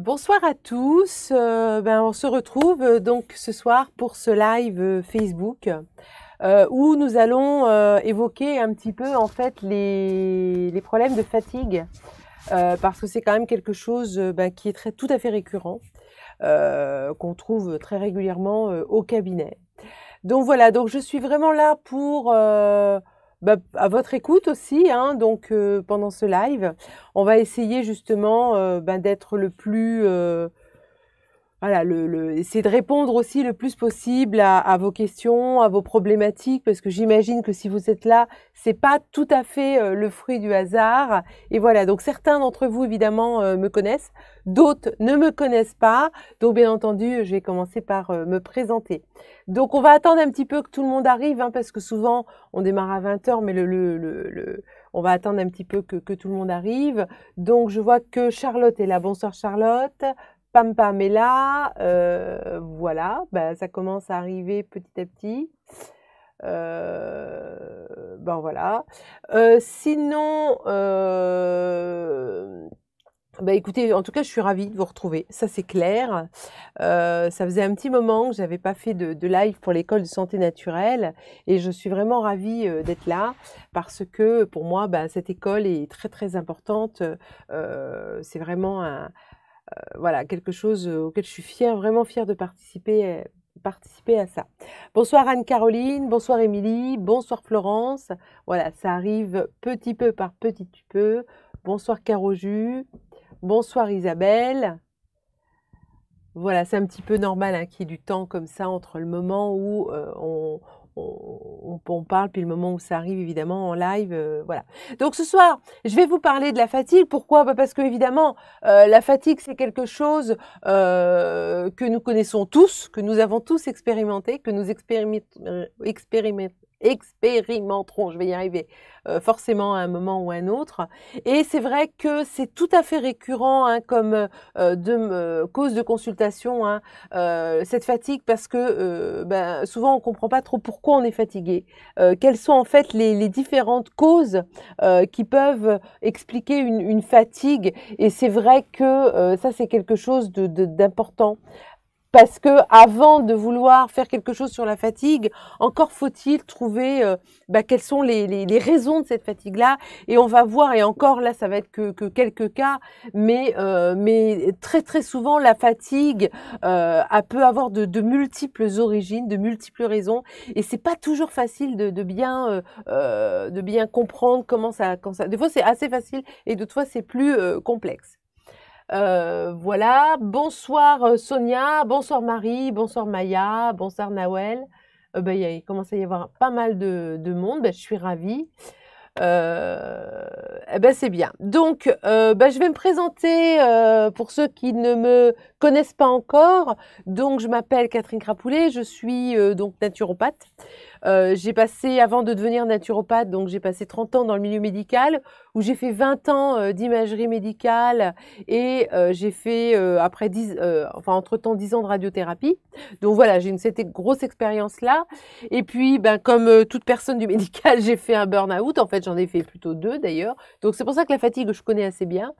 Bonsoir à tous. Euh, ben, on se retrouve euh, donc ce soir pour ce live euh, Facebook où nous allons évoquer un petit peu en fait les, problèmes de fatigue parce que c'est quand même quelque chose ben, qui est très, tout à fait récurrent qu'on trouve très régulièrement au cabinet. Donc voilà, donc je suis vraiment là pour bah, à votre écoute aussi, hein, donc euh, pendant ce live. On va essayer justement euh, bah, d'être le plus euh, voilà, le, c'est de répondre aussi le plus possible à, vos questions, à vos problématiques, parce que j'imagine que si vous êtes là, c'est pas tout à fait euh, le fruit du hasard. Et voilà, donc certains d'entre vous évidemment euh, me connaissent, d'autres ne me connaissent pas. Donc bien entendu, je vais commencer par euh, me présenter. Donc on va attendre un petit peu que tout le monde arrive, hein, parce que souvent on démarre à 20 h mais on va attendre un petit peu que, que, tout le monde arrive. Donc, je vois que Charlotte est là. Bonsoir Charlotte. Pam Pam est là, euh, voilà, bah, ça commence à arriver petit à petit. Euh, ben voilà. Euh, sinon, bah écoutez, en tout cas, je suis ravie de vous retrouver. Ça, c'est clair. ça faisait un petit moment que n'avais pas fait de, live pour l'école de santé naturelle, et je suis vraiment ravie d'être là parce que pour moi, bah, cette école est très très importante. c'est vraiment un, euh, voilà, quelque chose euh, auquel je suis fière, vraiment fière de participer, euh, participer à ça. Bonsoir Anne-Caroline, bonsoir Émilie, bonsoir Florence. Voilà, ça arrive petit peu par petit peu. Bonsoir Caroju, bonsoir Isabelle. Voilà, c'est un petit peu normal hein, qu'il du temps comme ça entre le moment où on, on, on, parle, puis le moment où ça arrive, évidemment, en live. Euh, voilà. Donc ce soir, je vais vous parler de la fatigue. Pourquoi bah, Parce que, évidemment, euh, la fatigue, c'est quelque chose euh, que nous connaissons tous, que nous avons tous expérimenté, que nous expérimentons expérimenteront. Je vais y arriver euh, forcément à un moment ou à un autre. Et c'est vrai que c'est tout à fait récurrent hein, comme euh, de, euh, cause de consultation, hein, cette fatigue, parce que ben, souvent on comprend pas trop pourquoi on est fatigué. quelles sont en fait les, différentes causes qui peuvent expliquer une, fatigue. Et c'est vrai que ça, c'est quelque chose d'important. De, d'important parce que avant de vouloir faire quelque chose sur la fatigue, encore faut-il trouver euh, bah, quelles sont les, les, les, raisons de cette fatigue-là. Et on va voir, et encore là, ça va être que, que quelques cas, mais, euh, mais très très souvent, la fatigue euh, peut avoir de, de, multiples origines, de multiples raisons, et c'est pas toujours facile de, de bien euh, euh, de bien comprendre comment ça, quand ça. Des fois, c'est assez facile, et d'autres fois, c'est plus complexe. Euh, voilà, bonsoir euh, Sonia, bonsoir Marie, bonsoir Maya, bonsoir Nawel. Euh, ben, il commence à y avoir pas mal de, monde, ben, je suis ravie. Euh, eh ben, c'est bien. Donc, ben, je vais me présenter pour ceux qui ne me connaissent pas encore. Donc, je m'appelle Catherine Crapoulet, je suis euh, donc naturopathe. Euh, j'ai passé, avant de devenir naturopathe, donc j'ai passé 30 ans dans le milieu médical, où j'ai fait 20 ans euh, d'imagerie médicale et j'ai fait, après 10, enfin, entre-temps, 10 ans de radiothérapie. Donc voilà, j'ai une cette grosse expérience-là. Et puis, ben, comme toute personne du médical, j'ai fait un burn-out. En fait, j'en ai fait plutôt deux d'ailleurs. Donc c'est pour ça que la fatigue, je connais assez bien.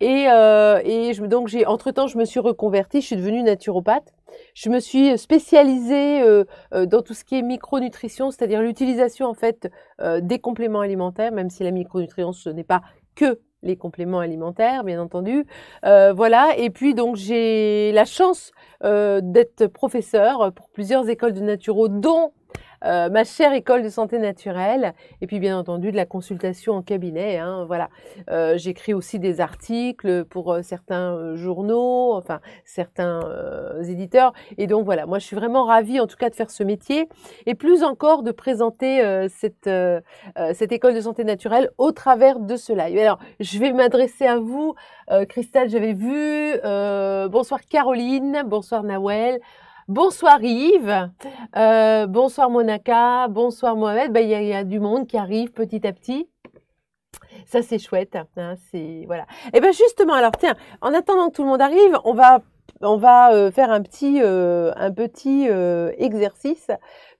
Et, et donc, j'ai, entre-temps, je me suis reconnue je suis devenue naturopathe. Je me suis spécialisée euh, euh, dans tout ce qui est micronutrition, c'est-à-dire l'utilisation en fait euh, des compléments alimentaires, même si la micronutrition ce n'est pas que les compléments alimentaires, bien entendu. voilà. Et puis donc j'ai la chance d'être professeur pour plusieurs écoles de naturo, dont euh, ma chère école de santé naturelle, et puis bien entendu de la consultation en cabinet. Hein, voilà, euh, j'écris aussi des articles pour euh, certains journaux, enfin certains éditeurs, et donc voilà, moi je suis vraiment ravie en tout cas de faire ce métier, et plus encore de présenter cette école de santé naturelle au travers de ce live. Alors je vais m'adresser à vous, Christelle, j'avais vu. bonsoir Caroline, bonsoir Nawel. Bonsoir Yves, euh, bonsoir Monaka, bonsoir Mohamed. Ben, il y, a du monde qui arrive petit à petit. Ça c'est chouette. Hein, c'est voilà. Et eh bien justement, alors tiens, en attendant que tout le monde arrive, on va on va euh, faire un petit, euh, un petit exercice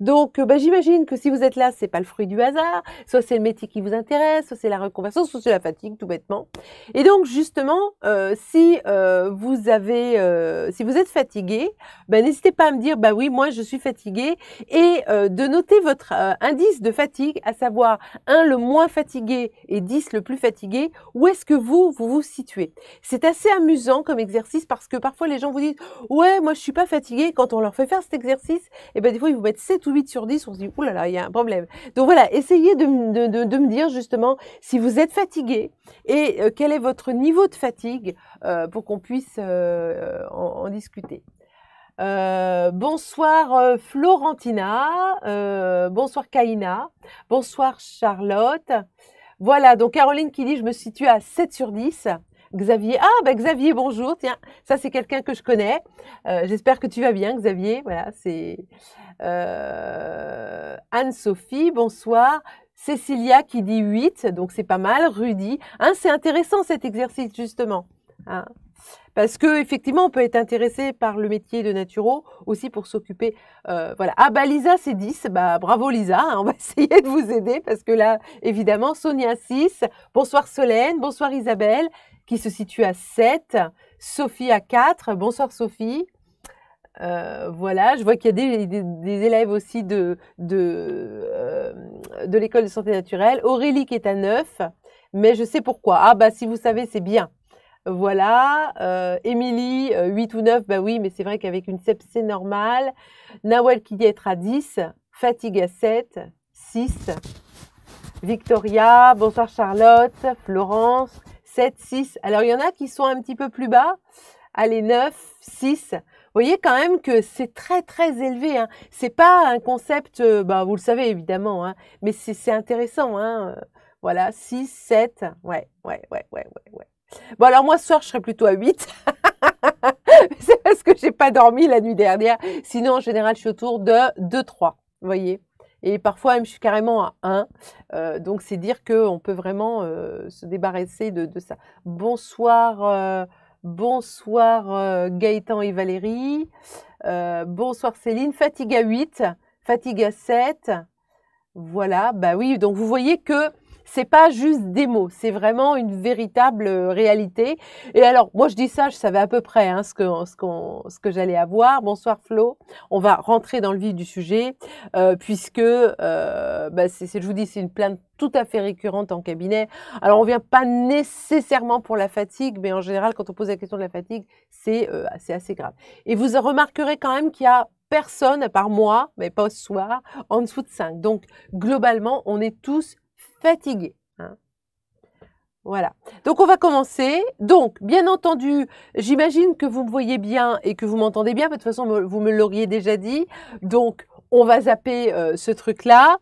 donc, euh, bah, j'imagine que si vous êtes là, c'est pas le fruit du hasard. Soit c'est le métier qui vous intéresse, soit c'est la reconversion, soit c'est la fatigue, tout bêtement. Et donc, justement, euh, si euh, vous avez, si vous êtes fatigué, bah, n'hésitez pas à me dire, bah oui, moi je suis fatigué, et de noter votre indice de fatigue, à savoir un le moins fatigué et 10 le plus fatigué. Où est-ce que vous vous situez C'est assez amusant comme exercice parce que parfois les gens vous disent, ouais, moi je suis pas fatigué. Quand on leur fait faire cet exercice, et eh ben des fois ils vous mettent 8 sur 10, on se dit, oulala, là là, il y a un problème. Donc voilà, essayez de, de, me dire justement si vous êtes fatigué et euh, quel est votre niveau de fatigue euh, pour qu'on puisse euh, en, en, discuter. bonsoir Florentina, bonsoir Kaina, bonsoir Charlotte. Voilà, donc Caroline qui dit je me situe à 7 sur 10. Xavier. Ah, ben Xavier, bonjour. Tiens, ça c'est quelqu'un que je connais. Euh, j'espère que tu vas bien, Xavier. Voilà, c'est euh, Anne-Sophie, bonsoir. Cécilia qui dit 8, donc c'est pas mal. Rudy, hein, c'est intéressant cet exercice justement. Hein, parce que effectivement, on peut être intéressé par le métier de naturo aussi pour s'occuper. Euh, voilà. Ah bah Lisa, c'est 10. Bah bravo Lisa, hein, on va essayer de vous aider parce que là, évidemment, Sonia 6. Bonsoir Solène, bonsoir Isabelle qui se situe à 7, Sophie à 4. Bonsoir Sophie. Euh, voilà, je vois qu'il y a des, élèves aussi euh, de, l'école de santé naturelle. Aurélie qui est à 9, mais je sais pourquoi. Ah bah si vous savez, c'est bien. Voilà, euh, Émilie, 8 ou 9, bah oui, mais c'est vrai qu'avec une CEP, c'est normal. Nawel qui dit être à 10, Fatigue à 7, 6. Victoria, bonsoir Charlotte, Florence, 7, 6. Alors, il y en a qui sont un petit peu plus bas. Allez, 9, 6. Vous voyez quand même que c'est très très élevé. Hein. C'est pas un concept, euh, bah, vous le savez évidemment, hein. mais c'est intéressant. Hein. Voilà, 6, 7, ouais, ouais, ouais, ouais, ouais, Bon alors moi ce soir je serai plutôt à 8. c'est parce que je n'ai pas dormi la nuit dernière. Sinon en général je suis autour de 2, 3. Vous voyez et parfois je suis carrément à 1. Euh, donc c'est dire qu'on peut vraiment euh, se débarrasser de, ça. Bonsoir, euh, bonsoir Gaëtan et Valérie. bonsoir Céline. Fatigue à 8, Fatigue à 7. Voilà, bah oui, donc vous voyez que c'est pas juste des mots, c'est vraiment une véritable euh, réalité. Et alors, moi je dis ça, je savais à peu près hein, ce que ce, ce que j'allais avoir. Bonsoir Flo, on va rentrer dans le vif du sujet euh, puisque euh, bah, je vous dis, c'est une plainte tout à fait récurrente en cabinet. Alors on vient pas nécessairement pour la fatigue, mais en général quand on pose la question de la fatigue, c'est assez grave. Et vous remarquerez quand même qu'il y a personne, à part moi, mais pas ce soir, en dessous de 5. Donc globalement, on est tous fatigué. Hein. Voilà. Donc on va commencer. Donc, bien entendu, j'imagine que vous me voyez bien et que vous m'entendez bien, de toute façon, vous me l'auriez déjà dit. Donc, on va zapper euh, ce truc-là.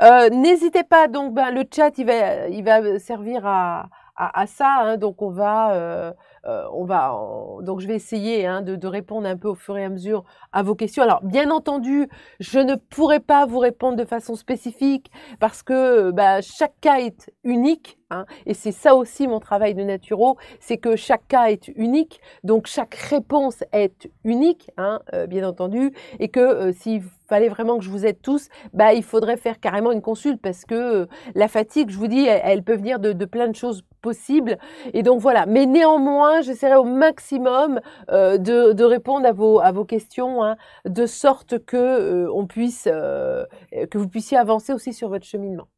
Euh, n'hésitez pas, donc ben, le chat, il va, il va servir à, à, ça. Hein. donc on va, euh, euh, on va donc je vais essayer hein, de, répondre un peu au fur et à mesure à vos questions. Alors bien entendu, je ne pourrai pas vous répondre de façon spécifique parce que bah, chaque cas est unique. Hein, et c'est ça aussi mon travail de naturo, c'est que chaque cas est unique, donc chaque réponse est unique, hein, euh, bien entendu, et que euh, s'il fallait vraiment que je vous aide tous, bah, il faudrait faire carrément une consulte parce que la fatigue, je vous dis, elle, peut venir de plein de choses possibles. Et donc voilà, mais néanmoins, j'essaierai au maximum euh, de, répondre à vos, à vos questions, hein, de sorte que euh, on puisse, euh, que vous puissiez avancer aussi sur votre cheminement.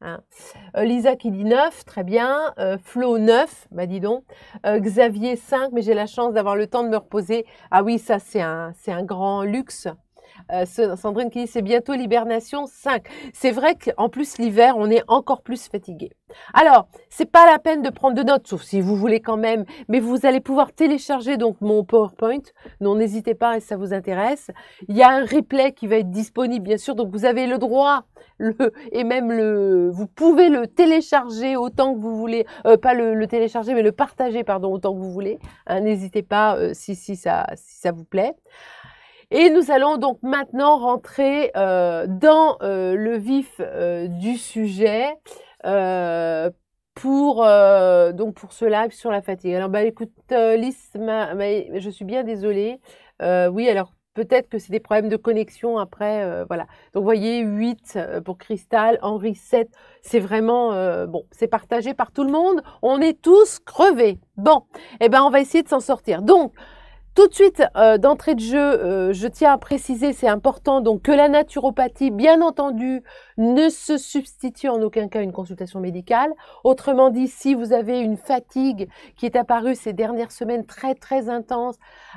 Hein. Lisa qui dit 9, très bien. Flo 9, ma bah, dis donc. Xavier 5, mais j'ai la chance d'avoir le temps de me reposer. Ah oui, ça c'est un, c'est un grand luxe. Euh, Sandrine qui dit c'est bientôt l'hibernation 5. C'est vrai qu'en plus l'hiver, on est encore plus fatigué. Alors, c'est pas la peine de prendre de notes, sauf si vous voulez quand même, mais vous allez pouvoir télécharger donc mon PowerPoint. Non, n'hésitez pas si ça vous intéresse. Il y a un replay qui va être disponible, bien sûr, donc vous avez le droit le, et même le, vous pouvez le télécharger autant que vous voulez, euh, pas le, télécharger, mais le partager, pardon, autant que vous voulez. Hein, n'hésitez pas euh, si, si, ça, si ça vous plaît. Et nous allons donc maintenant rentrer euh, dans euh, le vif euh, du sujet pour, donc pour ce live sur la fatigue. Alors, bah, écoute, Lys, je suis bien désolée. oui, alors peut-être que c'est des problèmes de connexion après. voilà. Donc, voyez, 8 pour Cristal, Henri 7. C'est vraiment, bon, c'est partagé par tout le monde. On est tous crevés. Bon, eh ben, on va essayer de s'en sortir. Donc, tout de suite, euh, d'entrée de jeu, euh, je tiens à préciser, c'est important, donc que la naturopathie, bien entendu, ne se substitue en aucun cas à une consultation médicale. Autrement dit, si vous avez une fatigue qui est apparue ces dernières semaines très très intense,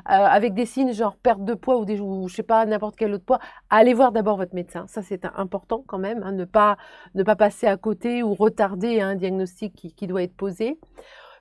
euh, avec des signes genre perte de poids ou des, ne sais pas n'importe quel autre poids, allez voir d'abord votre médecin. Ça c'est important quand même, hein, ne pas ne pas passer à côté ou retarder un diagnostic qui, qui doit être posé.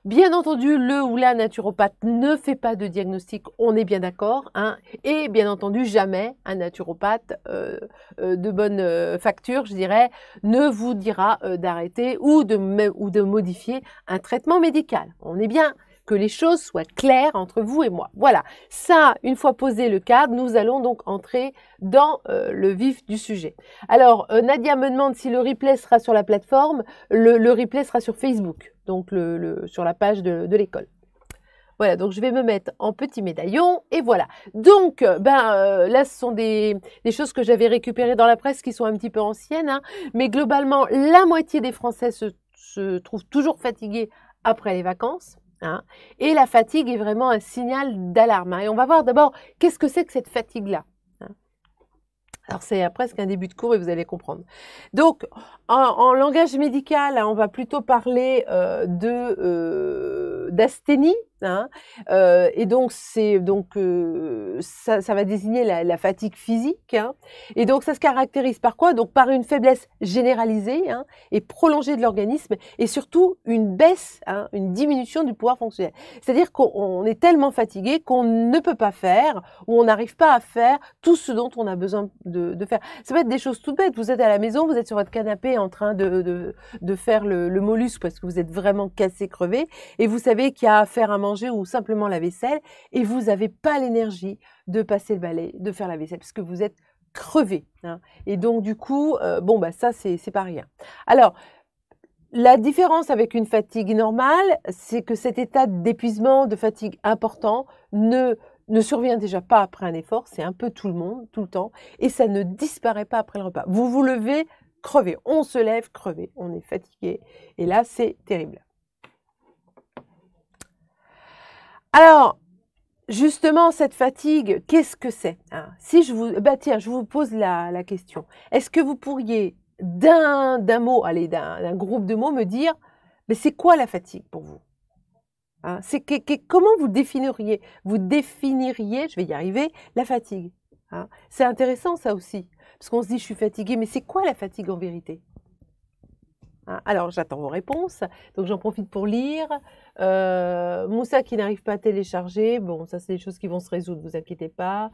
Bien entendu, le ou la naturopathe ne fait pas de diagnostic, on est bien d'accord. Hein, et bien entendu, jamais un naturopathe euh, euh, de bonne euh, facture, je dirais, ne vous dira d'arrêter ou de, ou de modifier un traitement médical. On est bien que les choses soient claires entre vous et moi. Voilà, ça, une fois posé le cadre, nous allons donc entrer dans euh, le vif du sujet. Alors, euh, Nadia me demande si le replay sera sur la plateforme. Le, replay sera sur Facebook, donc sur la page de, l'école. Voilà, donc je vais me mettre en petit médaillon et voilà. Donc, euh, ben là, ce sont des, choses que j'avais récupérées dans la presse qui sont un petit peu anciennes, hein. mais globalement, la moitié des Français se, se trouvent toujours fatigués après les vacances. Hein. Et la fatigue est vraiment un signal d'alarme. Hein. Et on va voir d'abord qu'est-ce que c'est que cette fatigue-là. Hein. Alors c'est euh, presque un début de cours et vous allez comprendre. Donc en, langage médical, on va plutôt parler euh, euh, d'asthénie, Hein. Euh, et donc, c'est donc euh, ça, va désigner la, fatigue physique. Hein. et donc, ça se caractérise par quoi Donc, par une faiblesse généralisée hein, et prolongée de l'organisme, et surtout une baisse, une diminution du pouvoir fonctionnel. C'est-à-dire qu'on est tellement fatigué qu'on ne peut pas faire ou on n'arrive pas à faire tout ce dont on a besoin de, faire. Ça peut être des choses tout bêtes. Vous êtes à la maison, vous êtes sur votre canapé en train de, de, faire le, le mollusque parce que vous êtes vraiment cassé, crevé, et vous savez qu'il y a à faire un ou simplement la vaisselle et vous n'avez pas l'énergie de passer le balai, de faire la vaisselle parce que vous êtes crevé. Hein. Et donc du coup, euh, bon bah ça c'est pas rien. Alors la différence avec une fatigue normale, c'est que cet état d'épuisement, de fatigue important, ne ne survient déjà pas après un effort, c'est un peu tout le monde, tout le temps, et ça ne disparaît pas après le repas. Vous vous levez crevez, on se lève crevé, on est fatigué, et là c'est terrible. Alors, justement, cette fatigue, qu'est-ce que c'est hein Si je vous, bah tiens, je vous pose la, question. Est-ce que vous pourriez d'un mot, allez, d'un groupe de mots, me dire, mais c'est quoi la fatigue pour vous hein comment vous définiriez, vous définiriez, je vais y arriver, la fatigue. Hein c'est intéressant ça aussi, parce qu'on se dit je suis fatigué, mais c'est quoi la fatigue en vérité Hein. Alors j'attends vos réponses, donc j'en profite pour lire. Euh, Moussa qui n'arrive pas à télécharger, bon ça c'est des choses qui vont se résoudre, vous inquiétez pas.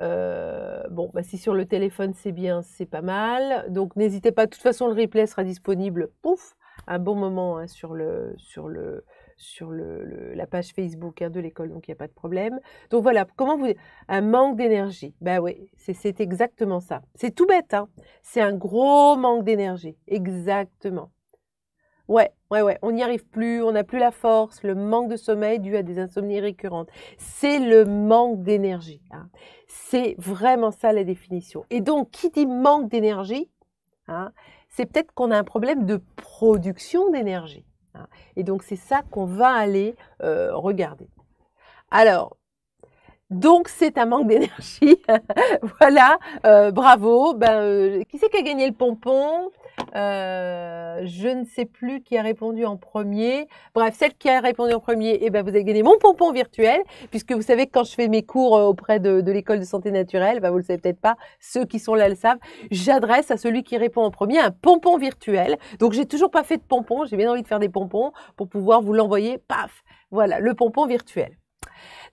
Euh, bon, bah, si sur le téléphone c'est bien, c'est pas mal. Donc n'hésitez pas, de toute façon le replay sera disponible, pouf, un bon moment hein, sur le, sur le, sur le, la page Facebook hein, de l'école, donc il n'y a pas de problème. Donc voilà, comment vous... Un manque d'énergie. Ben oui, c'est exactement ça. C'est tout bête, hein. C'est un gros manque d'énergie. Exactement. Ouais, ouais, ouais, on n'y arrive plus, on n'a plus la force, le manque de sommeil dû à des insomnies récurrentes. C'est le manque d'énergie. Hein. C'est vraiment ça la définition. Et donc, qui dit manque d'énergie, hein, c'est peut-être qu'on a un problème de production d'énergie. Hein. Et donc c'est ça qu'on va aller euh, regarder. Alors, donc c'est un manque d'énergie. voilà, euh, bravo. Ben, euh, qui c'est qui a gagné le pompon euh, je ne sais plus qui a répondu en premier. Bref, celle qui a répondu en premier, eh ben, vous avez gagné mon pompon virtuel, puisque vous savez que quand je fais mes cours euh, auprès de, l'école de santé naturelle, ben, vous ne le savez peut-être pas, ceux qui sont là le savent, j'adresse à celui qui répond en premier un pompon virtuel. Donc, j'ai toujours pas fait de pompon, j'ai bien envie de faire des pompons pour pouvoir vous l'envoyer, paf, voilà, le pompon virtuel.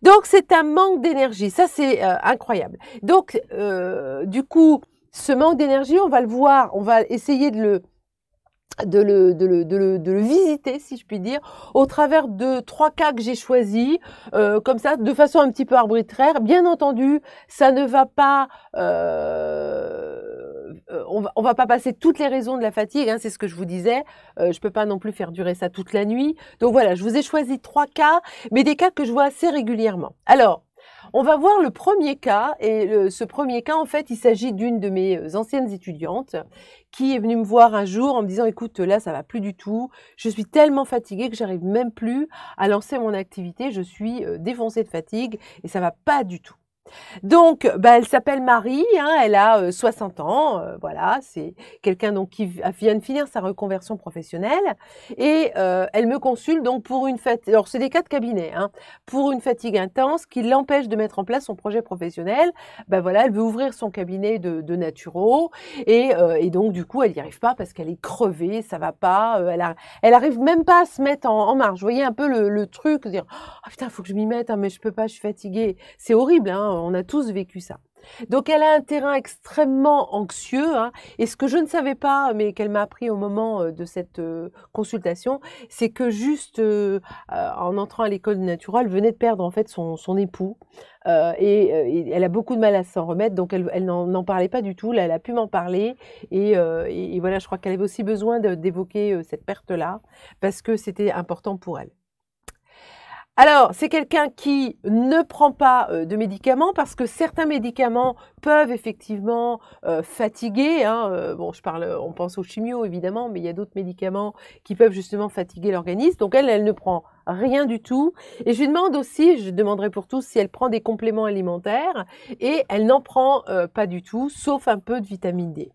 Donc, c'est un manque d'énergie, ça c'est euh, incroyable. Donc, du coup, ce manque d'énergie, on va le voir, on va essayer de le, visiter, si je puis dire, au travers de trois cas que j'ai choisis, euh, comme ça, de façon un petit peu arbitraire. Bien entendu, ça ne va pas... Euh, euh, on, va, pas passer toutes les raisons de la fatigue, hein, c'est ce que je vous disais. Je je peux pas non plus faire durer ça toute la nuit. Donc voilà, je vous ai choisi trois cas, mais des cas que je vois assez régulièrement. Alors, on va voir le premier cas, et ce premier cas, en fait, il s'agit d'une de mes euh, anciennes étudiantes qui est venue me voir un jour en me disant, écoute, là, ça va plus du tout, je suis tellement fatiguée que j'arrive même plus à lancer mon activité, je suis euh, défoncée de fatigue et ça va pas du tout. Donc, bah, elle s'appelle Marie, hein, elle a 60 euh, ans, euh, voilà, c'est quelqu'un donc qui vient de finir sa reconversion professionnelle et euh, elle me consulte donc pour une fatigue, alors c'est des cas de cabinet, hein, pour une fatigue intense qui l'empêche de mettre en place son projet professionnel. Bah, voilà, elle veut ouvrir son cabinet de, de et, donc du coup elle n'y arrive pas parce qu'elle est crevée, ça va pas, elle, arrive même pas à se mettre en, marche. Vous voyez un peu le, truc, dire oh, putain faut que je m'y mette, hein, mais je peux pas, je suis fatiguée. C'est horrible, hein on a tous vécu ça. Donc elle a un terrain extrêmement anxieux. Hein, et ce que je ne savais pas, mais qu'elle m'a appris au moment euh, de cette euh, consultation, c'est que juste euh, en entrant à l'école naturelle, elle venait de perdre en fait son, époux. et, elle a beaucoup de mal à s'en remettre, donc elle, n'en parlait pas du tout. elle a pu m'en parler. Et, et, voilà, je crois qu'elle avait aussi besoin d'évoquer cette perte-là, parce que c'était important pour elle. Alors, c'est quelqu'un qui ne prend pas euh, de médicaments parce que certains médicaments peuvent effectivement euh, fatiguer. Hein, euh, bon, je parle, on pense au chimio évidemment, mais il y a d'autres médicaments qui peuvent justement fatiguer l'organisme. Donc elle, elle ne prend rien du tout. Et je lui demande aussi, je demanderai pour tous, si elle prend des compléments alimentaires et elle n'en prend pas du tout, sauf un peu de vitamine D.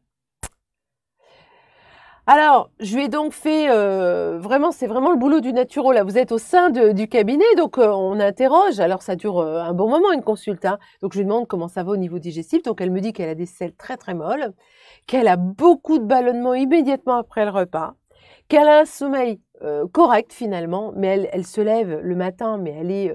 Alors, je lui ai donc fait, euh, vraiment, c'est vraiment le boulot du naturo. Là, vous êtes au sein du cabinet, donc euh, on interroge. Alors, ça dure euh, un bon moment, une consulte. Hein. Donc, je lui demande comment ça va au niveau digestif. Donc, elle me dit qu'elle a des selles très, très molles, qu'elle a beaucoup de ballonnements immédiatement après le repas, qu'elle a un sommeil correct finalement, mais elle, elle, se lève le matin, mais elle est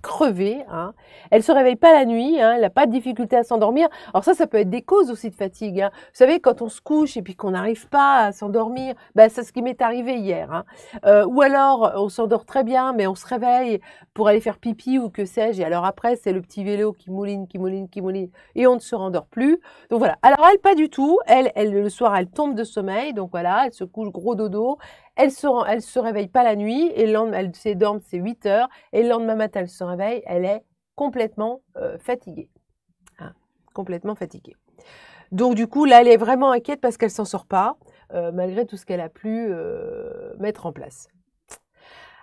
crevée. Hein. Elle se réveille pas la nuit, hein, elle n'a pas de difficulté à s'endormir. Alors ça, ça peut être des causes aussi de fatigue. Hein. Vous savez, quand on se couche et puis qu'on n'arrive pas à s'endormir, bah, c'est ce qui m'est arrivé hier. Hein. Euh, ou alors, on s'endort très bien, mais on se réveille pour aller faire pipi ou que sais-je. Et alors après, c'est le petit vélo qui mouline, qui mouline, qui mouline, et on ne se rendort plus. Donc voilà. Alors elle, pas du tout. Elle, elle le soir, elle tombe de sommeil. Donc voilà, elle se couche gros dodo elle se, se réveille pas la nuit, et elle s'endort, c'est 8 heures, et le lendemain matin, elle se réveille, elle est complètement euh, fatiguée. Hein, complètement fatiguée. Donc du coup, là, elle est vraiment inquiète parce qu'elle s'en sort pas, euh, malgré tout ce qu'elle a pu euh, mettre en place.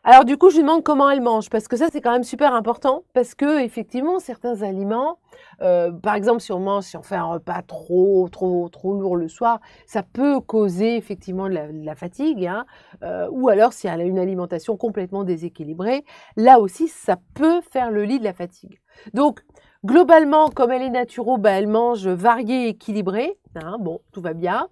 Alors du coup, je lui demande comment elle mange, parce que ça, c'est quand même super important, parce que effectivement, certains aliments, euh, par exemple, si on mange, si on fait un repas trop, trop, trop lourd le soir, ça peut causer effectivement de la, fatigue, hein, euh, ou alors si elle a une alimentation complètement déséquilibrée, là aussi, ça peut faire le lit de la fatigue. Donc, Globalement, comme elle est naturelle, bah, elle mange varié et équilibré. Hein, bon, tout va bien.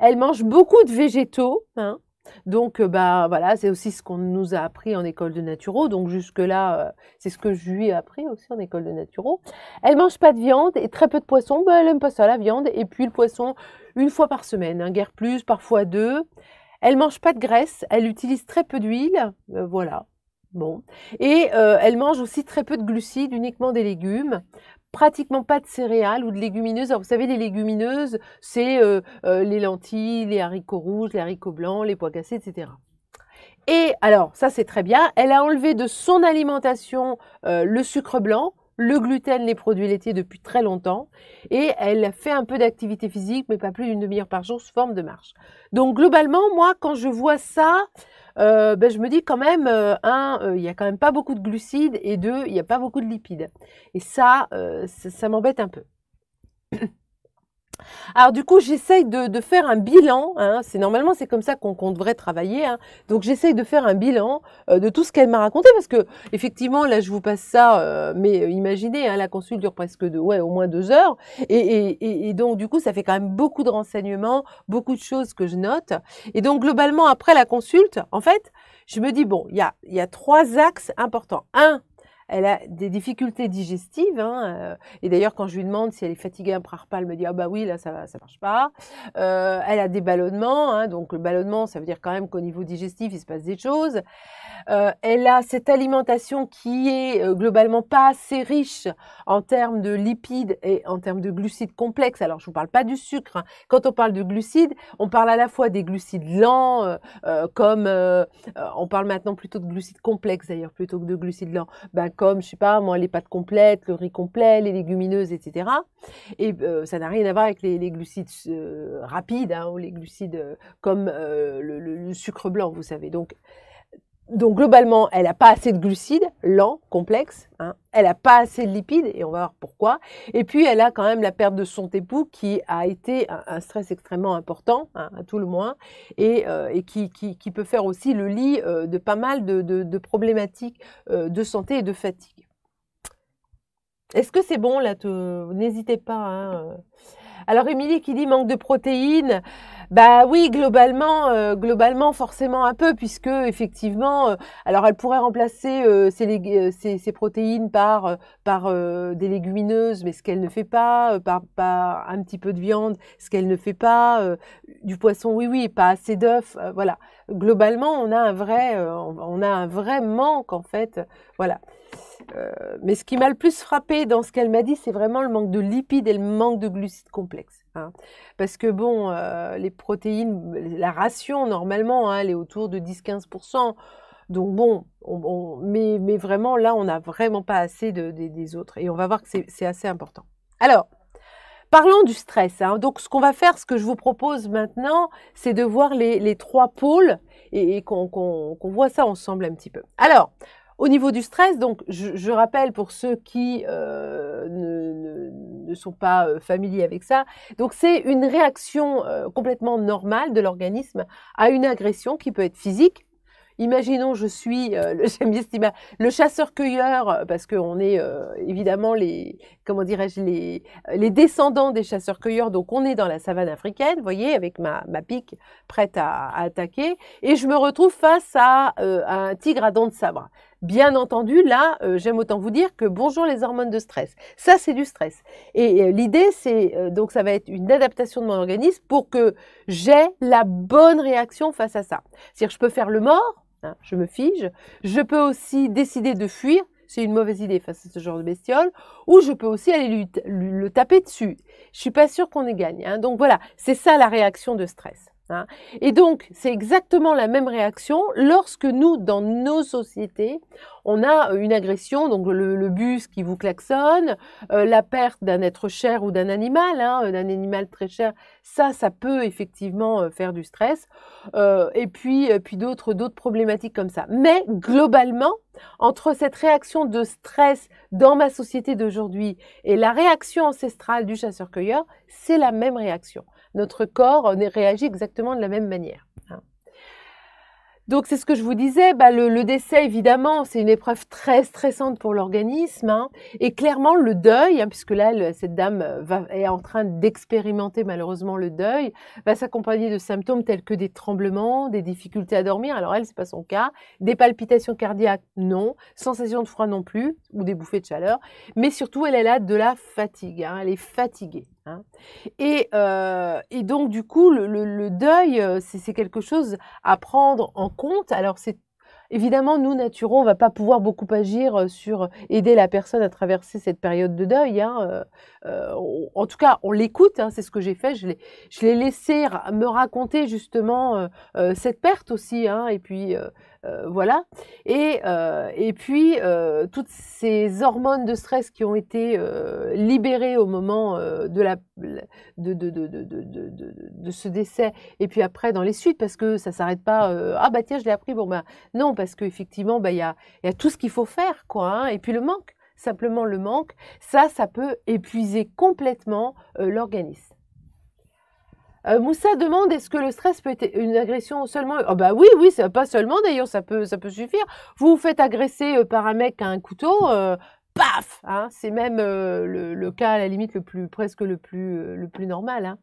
Elle mange beaucoup de végétaux. Hein, donc, euh, bah, voilà, c'est aussi ce qu'on nous a appris en école de naturo. Donc, jusque-là, euh, c'est ce que je lui ai appris aussi en école de naturo. Elle mange pas de viande et très peu de poisson. Bah, elle n'aime pas ça, la viande. Et puis, le poisson, une fois par semaine, Un hein, guère plus, parfois deux. Elle mange pas de graisse. Elle utilise très peu d'huile. Euh, voilà. Bon. Et elle mange aussi très peu de glucides, uniquement des légumes pratiquement pas de céréales ou de légumineuses. Alors, vous savez, les légumineuses, c'est euh, euh, les lentilles, les haricots rouges, les haricots blancs, les pois cassés, etc. Et alors, ça c'est très bien, elle a enlevé de son alimentation euh, le sucre blanc, le gluten, les produits laitiers depuis très longtemps et elle fait un peu d'activité physique, mais pas plus d'une demi-heure par jour sous forme de marche. Donc globalement, moi, quand je vois ça, euh, ben, je me dis quand même, euh, un, euh, il n'y a quand même pas beaucoup de glucides et deux, il n'y a pas beaucoup de lipides. Et ça, ça m'embête un peu. Alors du coup, j'essaye de, faire un bilan. Hein. C'est normalement c'est comme ça qu'on devrait travailler. Hein. Donc j'essaye de faire un bilan euh, de tout ce qu'elle m'a raconté parce que effectivement là je vous passe ça, euh, mais euh, imaginez hein, la consulte dure presque de ouais au moins deux heures et, donc du coup ça fait quand même beaucoup de renseignements, beaucoup de choses que je note. Et donc globalement après la consulte, en fait, je me dis bon il y a, trois axes importants. Un elle a des difficultés digestives. Hein, euh, et d'ailleurs, quand je lui demande si elle est fatiguée après un repas, elle me dit ah bah oui là ça ça marche pas. Euh, elle a des ballonnements, hein, donc le ballonnement ça veut dire quand même qu'au niveau digestif il se passe des choses. Euh, elle a cette alimentation qui est globalement pas assez riche en termes de lipides et en termes de glucides complexes. Alors je vous parle pas du sucre. Hein. Quand on parle de glucides, on parle à la fois des glucides lents comme on parle maintenant plutôt de glucides complexes d'ailleurs plutôt que de glucides lents. Ben, comme, je sais pas, moi, les pâtes complètes, le riz complet, les légumineuses, etc. Et euh, ça n'a rien à voir avec les, glucides euh, rapides hein, ou les glucides euh, comme le, sucre blanc, vous savez. Donc, donc globalement, elle n'a pas assez de glucides, lent, complexe. Hein. Elle n'a pas assez de lipides, et on va voir pourquoi. Et puis, elle a quand même la perte de son époux, qui a été un, stress extrêmement important, hein, à tout le moins, et, euh, qui, peut faire aussi le lit euh, de pas mal de, problématiques euh, de santé et de fatigue. Est-ce que c'est bon là N'hésitez pas. Hein. Alors Émilie qui dit manque de protéines, bah oui, globalement, euh, globalement forcément un peu puisque effectivement, euh, alors elle pourrait remplacer ces euh, ses, protéines par par des légumineuses, mais ce qu'elle ne fait pas, par, par un petit peu de viande, ce qu'elle ne fait pas, du poisson, oui oui, pas assez d'œufs, voilà. Globalement, on a un vrai, on a un vrai manque en fait, voilà. Euh, mais ce qui m'a le plus frappé dans ce qu'elle m'a dit, c'est vraiment le manque de lipides et le manque de glucides complexes. Hein. Parce que bon, euh, les protéines, la ration normalement, hein, elle est autour de 10-15%. Donc bon, mais, mais, vraiment là, on n'a vraiment pas assez des autres. Et on va voir que c'est assez important. Alors, Parlons du stress. Hein. Donc, ce qu'on va faire, ce que je vous propose maintenant, c'est de voir les, trois pôles et, qu'on voit ça ensemble un petit peu. Alors, au niveau du stress, donc, je, rappelle pour ceux qui euh, ne, sont pas euh, familiers avec ça, donc c'est une réaction euh, complètement normale de l'organisme à une agression qui peut être physique. Imaginons, je suis, le chasseur-cueilleur, parce qu'on est évidemment les, comment dirais-je, les, descendants des chasseurs-cueilleurs. Donc, on est dans la savane africaine, voyez, avec ma, ma pique prête à, attaquer. Et je me retrouve face à un tigre à dents de sabre. Bien entendu, là, euh, j'aime autant vous dire que bonjour les hormones de stress. Ça, c'est du stress. Et euh, l'idée, c'est euh, donc ça va être une adaptation de mon organisme pour que j'ai la bonne réaction face à ça. C'est-à-dire, je peux faire le mort, hein, je me fige. Je peux aussi décider de fuir. C'est une mauvaise idée face à ce genre de bestiole. Ou je peux aussi aller le taper dessus. Je suis pas sûre qu'on y gagne. Hein. Donc voilà, c'est ça la réaction de stress. Hein. Et donc, c'est exactement la même réaction lorsque nous, dans nos sociétés, on a euh, une agression, donc le, bus qui vous klaxonne, euh, la perte d'un être cher ou d'un animal, hein, euh, d'un animal très cher, ça, ça peut effectivement faire du stress, et puis, d'autres, d'autres problématiques comme ça. Mais globalement, entre cette réaction de stress dans ma société d'aujourd'hui et la réaction ancestrale du chasseur-cueilleur, c'est la même réaction notre corps euh, réagit exactement de la même manière. Hein. Donc c'est ce que je vous disais, bah, le, décès évidemment c'est une épreuve très stressante pour l'organisme hein, et clairement le deuil, hein, puisque là cette dame euh, est en train d'expérimenter malheureusement le deuil, va s'accompagner de symptômes tels que des tremblements, des difficultés à dormir, alors elle c'est pas son cas, des palpitations cardiaques non, sensation de froid non plus ou des bouffées de chaleur, mais surtout elle, a de la fatigue, elle est fatiguée. Hein. Euh, et, donc, du coup, le, deuil, euh, c'est quelque chose à prendre en compte. Alors, c'est évidemment, nous, naturaux, on ne va pas pouvoir beaucoup agir euh, sur aider la personne à traverser cette période de deuil. Hein, en tout cas, on l'écoute, hein, c'est ce que j'ai fait. Je l'ai laissé me raconter justement cette perte aussi. Et puis, euh, voilà. Et, euh, et puis, euh, toutes ces hormones de stress qui ont été libérées au moment de, la, de, ce décès, et puis après dans les suites, parce que ça ne s'arrête pas, ah bah tiens, je l'ai appris, bon ben non, parce qu'effectivement, bah, il y, a, tout ce qu'il faut faire, quoi, hein, et puis le manque, simplement le manque, ça, ça peut épuiser complètement l'organisme. Euh, Moussa demande est-ce que le stress peut être une agression seulement Ah bah oui oui pas seulement d'ailleurs ça peut ça peut suffire. Vous vous faites agresser euh, par un mec à un couteau, euh, Baf, hein, C'est même euh, le, cas à la limite le plus presque le plus euh, le plus normal. Hein.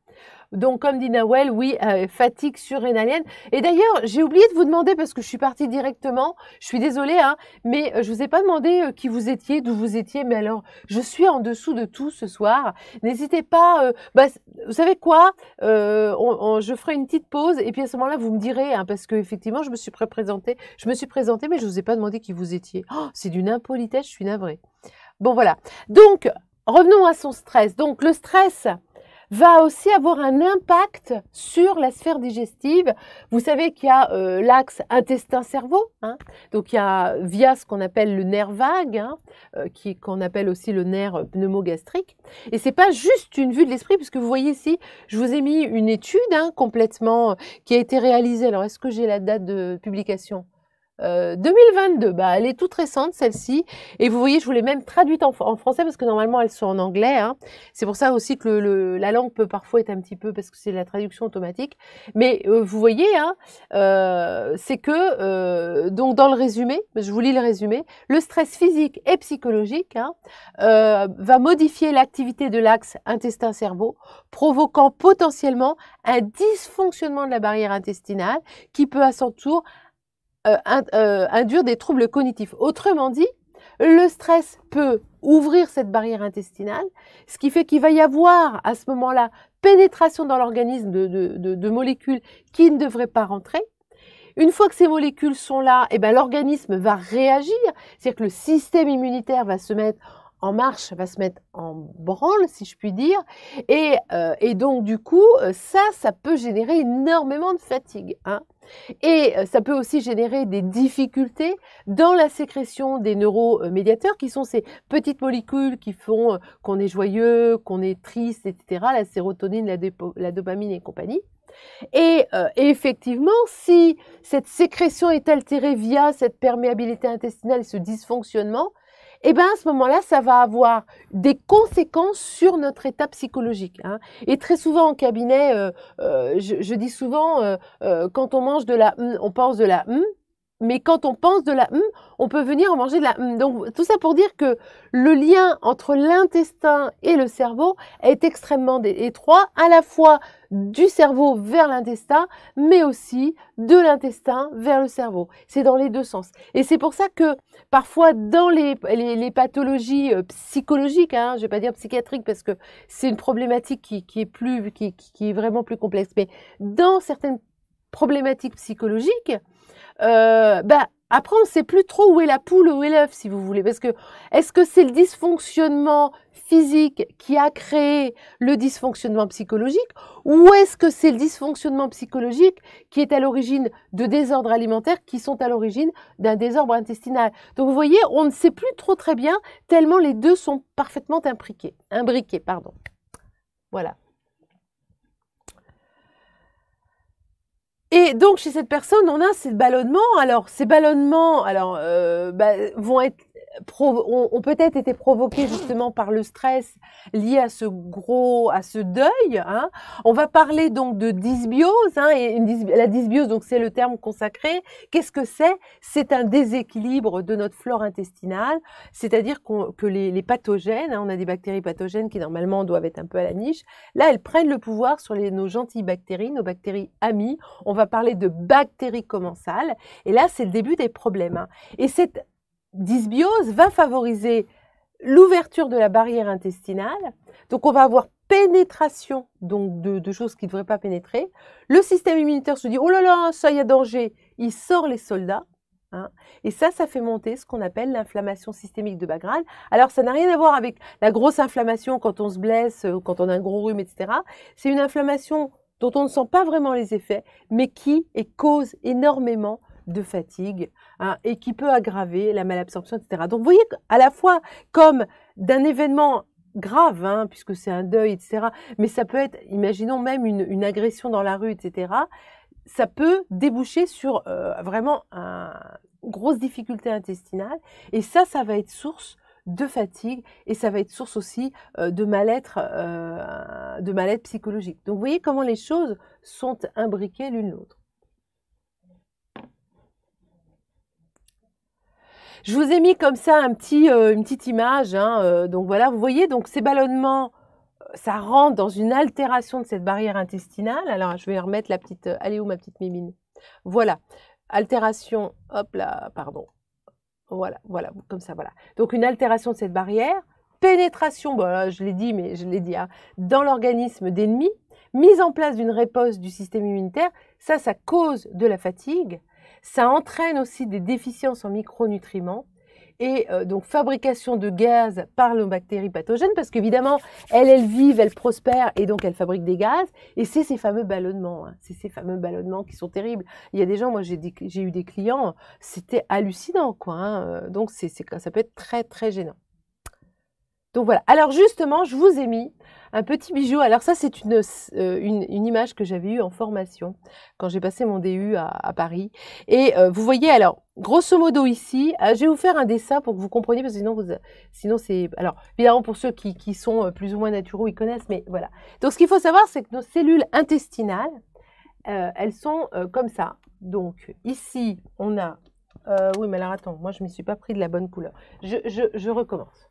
Donc comme dit Nawel, oui, euh, fatigue surrénalienne. Et d'ailleurs, j'ai oublié de vous demander parce que je suis partie directement. Je suis désolée, hein, mais je vous ai pas demandé qui vous étiez, d'où vous étiez. Mais alors, je suis en dessous de tout ce soir. N'hésitez pas. Bah, vous savez quoi Je ferai une petite pause et puis à ce moment-là, vous me direz parce que je me suis pré présentée. Je me suis présentée, mais je ne vous ai pas demandé qui vous étiez. Oh, c'est d'une impolitesse. Je suis navrée. Bon, voilà. Donc, revenons à son stress. Donc, le stress va aussi avoir un impact sur la sphère digestive. Vous savez qu'il y a euh, l'axe intestin-cerveau, hein. donc il y a via ce qu'on appelle le nerf vague, hein, euh, qu'on appelle aussi le nerf pneumogastrique. Et c'est pas juste une vue de l'esprit, puisque vous voyez ici, je vous ai mis une étude hein, complètement euh, qui a été réalisée. Alors est-ce que j'ai la date de publication 2022, euh, bah, elle est toute récente celle-ci. Et vous voyez, je vous l'ai même traduite en, français parce que normalement elles sont en anglais. Hein. C'est pour ça aussi que la langue peut parfois être un petit peu parce que c'est la traduction automatique. Mais euh, vous voyez, hein, euh, c'est que donc dans le résumé, je vous lis le résumé, le stress physique et psychologique hein, va modifier l'activité de l'axe intestin-cerveau, provoquant potentiellement un dysfonctionnement de la barrière intestinale qui peut à son tour euh, euh, induire des troubles cognitifs. Autrement dit, le stress peut ouvrir cette barrière intestinale, ce qui fait qu'il va y avoir à ce moment-là pénétration dans l'organisme de, molécules qui ne devraient pas rentrer. Une fois que ces molécules sont là, eh ben, l'organisme va réagir, c'est-à-dire que le système immunitaire va se mettre en marche, va se mettre en branle, si je puis dire. Et, euh, donc, du coup, euh, ça, ça peut générer énormément de fatigue. Hein. Et euh, ça peut aussi générer des difficultés dans la sécrétion des neuromédiateurs, qui sont ces petites molécules qui font qu'on est joyeux, qu'on est triste, etc., la sérotonine, la, dopamine et compagnie. Et, effectivement, si cette sécrétion est altérée via cette perméabilité intestinale ce dysfonctionnement, eh bien à ce moment-là, ça va avoir des conséquences sur notre état psychologique. Hein. Et très souvent en cabinet, euh, euh, je, dis souvent, euh, quand on mange de la, hmm, on pense de la, hmm, mais quand on pense de la m hum, », on peut venir en manger de la m hum. ». Donc tout ça pour dire que le lien entre l'intestin et le cerveau est extrêmement étroit, à la fois du cerveau vers l'intestin, mais aussi de l'intestin vers le cerveau. C'est dans les deux sens. Et c'est pour ça que parfois dans les, pathologies euh, psychologiques, hein, je ne vais pas dire psychiatriques parce que c'est une problématique qui, est qui est vraiment plus complexe, mais dans certaines problématiques psychologiques, euh, bah, après, on ne sait plus trop où est la poule, où est l'œuf, si vous voulez. Parce que est-ce que c'est le dysfonctionnement physique qui a créé le dysfonctionnement psychologique ou est-ce que c'est le dysfonctionnement psychologique qui est à l'origine de désordres alimentaires qui sont à l'origine d'un désordre intestinal Donc vous voyez, on ne sait plus trop très bien tellement les deux sont parfaitement imbriqués. imbriqués pardon. Voilà. Et donc chez cette personne, on a ces ballonnements. Alors ces ballonnements, alors euh, bah, vont être ont, peut-être été provoquées justement par le stress lié à ce gros, à ce deuil. Hein. On va parler donc de dysbiose. Hein, et la dysbiose, donc c'est le terme consacré. Qu'est-ce que c'est C'est un déséquilibre de notre flore intestinale, c'est-à-dire que les, pathogènes, hein, on a des bactéries pathogènes qui normalement doivent être un peu à la niche. Là, elles prennent le pouvoir sur nos gentilles bactéries, nos bactéries amies. On va parler de bactéries commensales. Et là, c'est le début des problèmes. Et cette dysbiose va favoriser l'ouverture de la barrière intestinale. Donc on va avoir pénétration donc de, choses qui ne devraient pas pénétrer. Le système immunitaire se dit oh là là, ça y a danger, il sort les soldats. Hein. Et ça, ça fait monter ce qu'on appelle l'inflammation systémique de grade. Alors, ça n'a rien à voir avec la grosse inflammation quand on se blesse, euh, quand on a un gros rhume, etc. C'est une inflammation dont on ne sent pas vraiment les effets, mais qui est cause énormément de fatigue hein, et qui peut aggraver la malabsorption, etc. Donc vous voyez à la fois comme d'un événement grave, hein, puisque c'est un deuil, etc., mais ça peut être, imaginons même une, agression dans la rue, etc., ça peut déboucher sur euh, vraiment une grosse difficulté intestinale et ça, ça va être source de fatigue et ça va être source aussi euh, de mal euh, de mal-être psychologique. Donc vous voyez comment les choses sont imbriquées l'une l'autre. Je vous ai mis comme ça un petit, euh, une petite image. Hein, euh, donc voilà, vous voyez, donc ces ballonnements, euh, ça rentre dans une altération de cette barrière intestinale. Alors je vais remettre la petite. Allez où ma petite mimine Voilà. Altération, hop là, pardon. Voilà, voilà, comme ça, voilà. Donc une altération de cette barrière, pénétration, je l'ai dit, mais je l'ai dit, hein, dans l'organisme d'ennemi mise en place d'une réponse du système immunitaire, ça, ça cause de la fatigue, ça entraîne aussi des déficiences en micronutriments et euh, donc fabrication de gaz par les bactéries pathogènes, parce qu'évidemment, elles, vivent, elles prospèrent, et donc elles fabriquent des gaz, et c'est ces fameux ballonnements, hein. c'est ces fameux ballonnements qui sont terribles. Il y a des gens, moi j'ai eu des clients, c'était hallucinant, quoi. Hein. donc c'est ça peut être très, très gênant. Donc voilà. Alors justement, je vous ai mis un petit bijou. Alors ça, c'est une, euh, une, image que j'avais eue en formation quand j'ai passé mon DU à, Paris. Et euh, vous voyez, alors, grosso modo ici, euh, je vais vous faire un dessin pour que vous compreniez, parce que sinon, sinon c'est... Alors, évidemment, pour ceux qui, sont plus ou moins naturaux, ils connaissent, mais voilà. Donc, ce qu'il faut savoir, c'est que nos cellules intestinales, elles sont comme ça. Donc, ici, on a... oui, mais alors, attends, moi, je ne m'y suis pas pris de la bonne couleur. je recommence.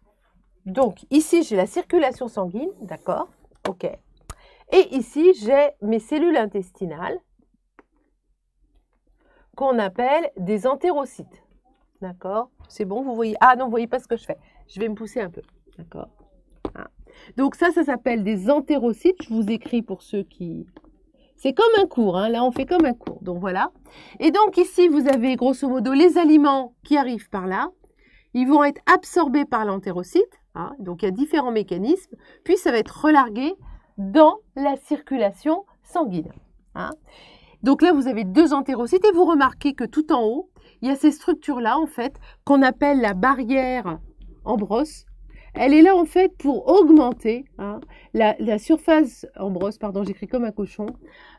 Donc, ici, j'ai la circulation sanguine, d'accord Ok. Et ici, j'ai mes cellules intestinales qu'on appelle des entérocytes. D'accord C'est bon, vous voyez Ah non, vous voyez pas ce que je fais. Je vais me pousser un peu. D'accord ah. Donc ça, ça s'appelle des entérocytes. Je vous écris pour ceux qui... C'est comme un cours, hein. là on fait comme un cours. Donc voilà. Et donc ici, vous avez grosso modo les aliments qui arrivent par là. Ils vont être absorbés par l'entérocyte, hein, donc il y a différents mécanismes, puis ça va être relargué dans la circulation sanguine. Hein. Donc là, vous avez deux entérocytes et vous remarquez que tout en haut, il y a ces structures-là, en fait, qu'on appelle la barrière en brosse. Elle est là, en fait, pour augmenter hein, la, surface, en brosse, pardon, j'écris comme un cochon,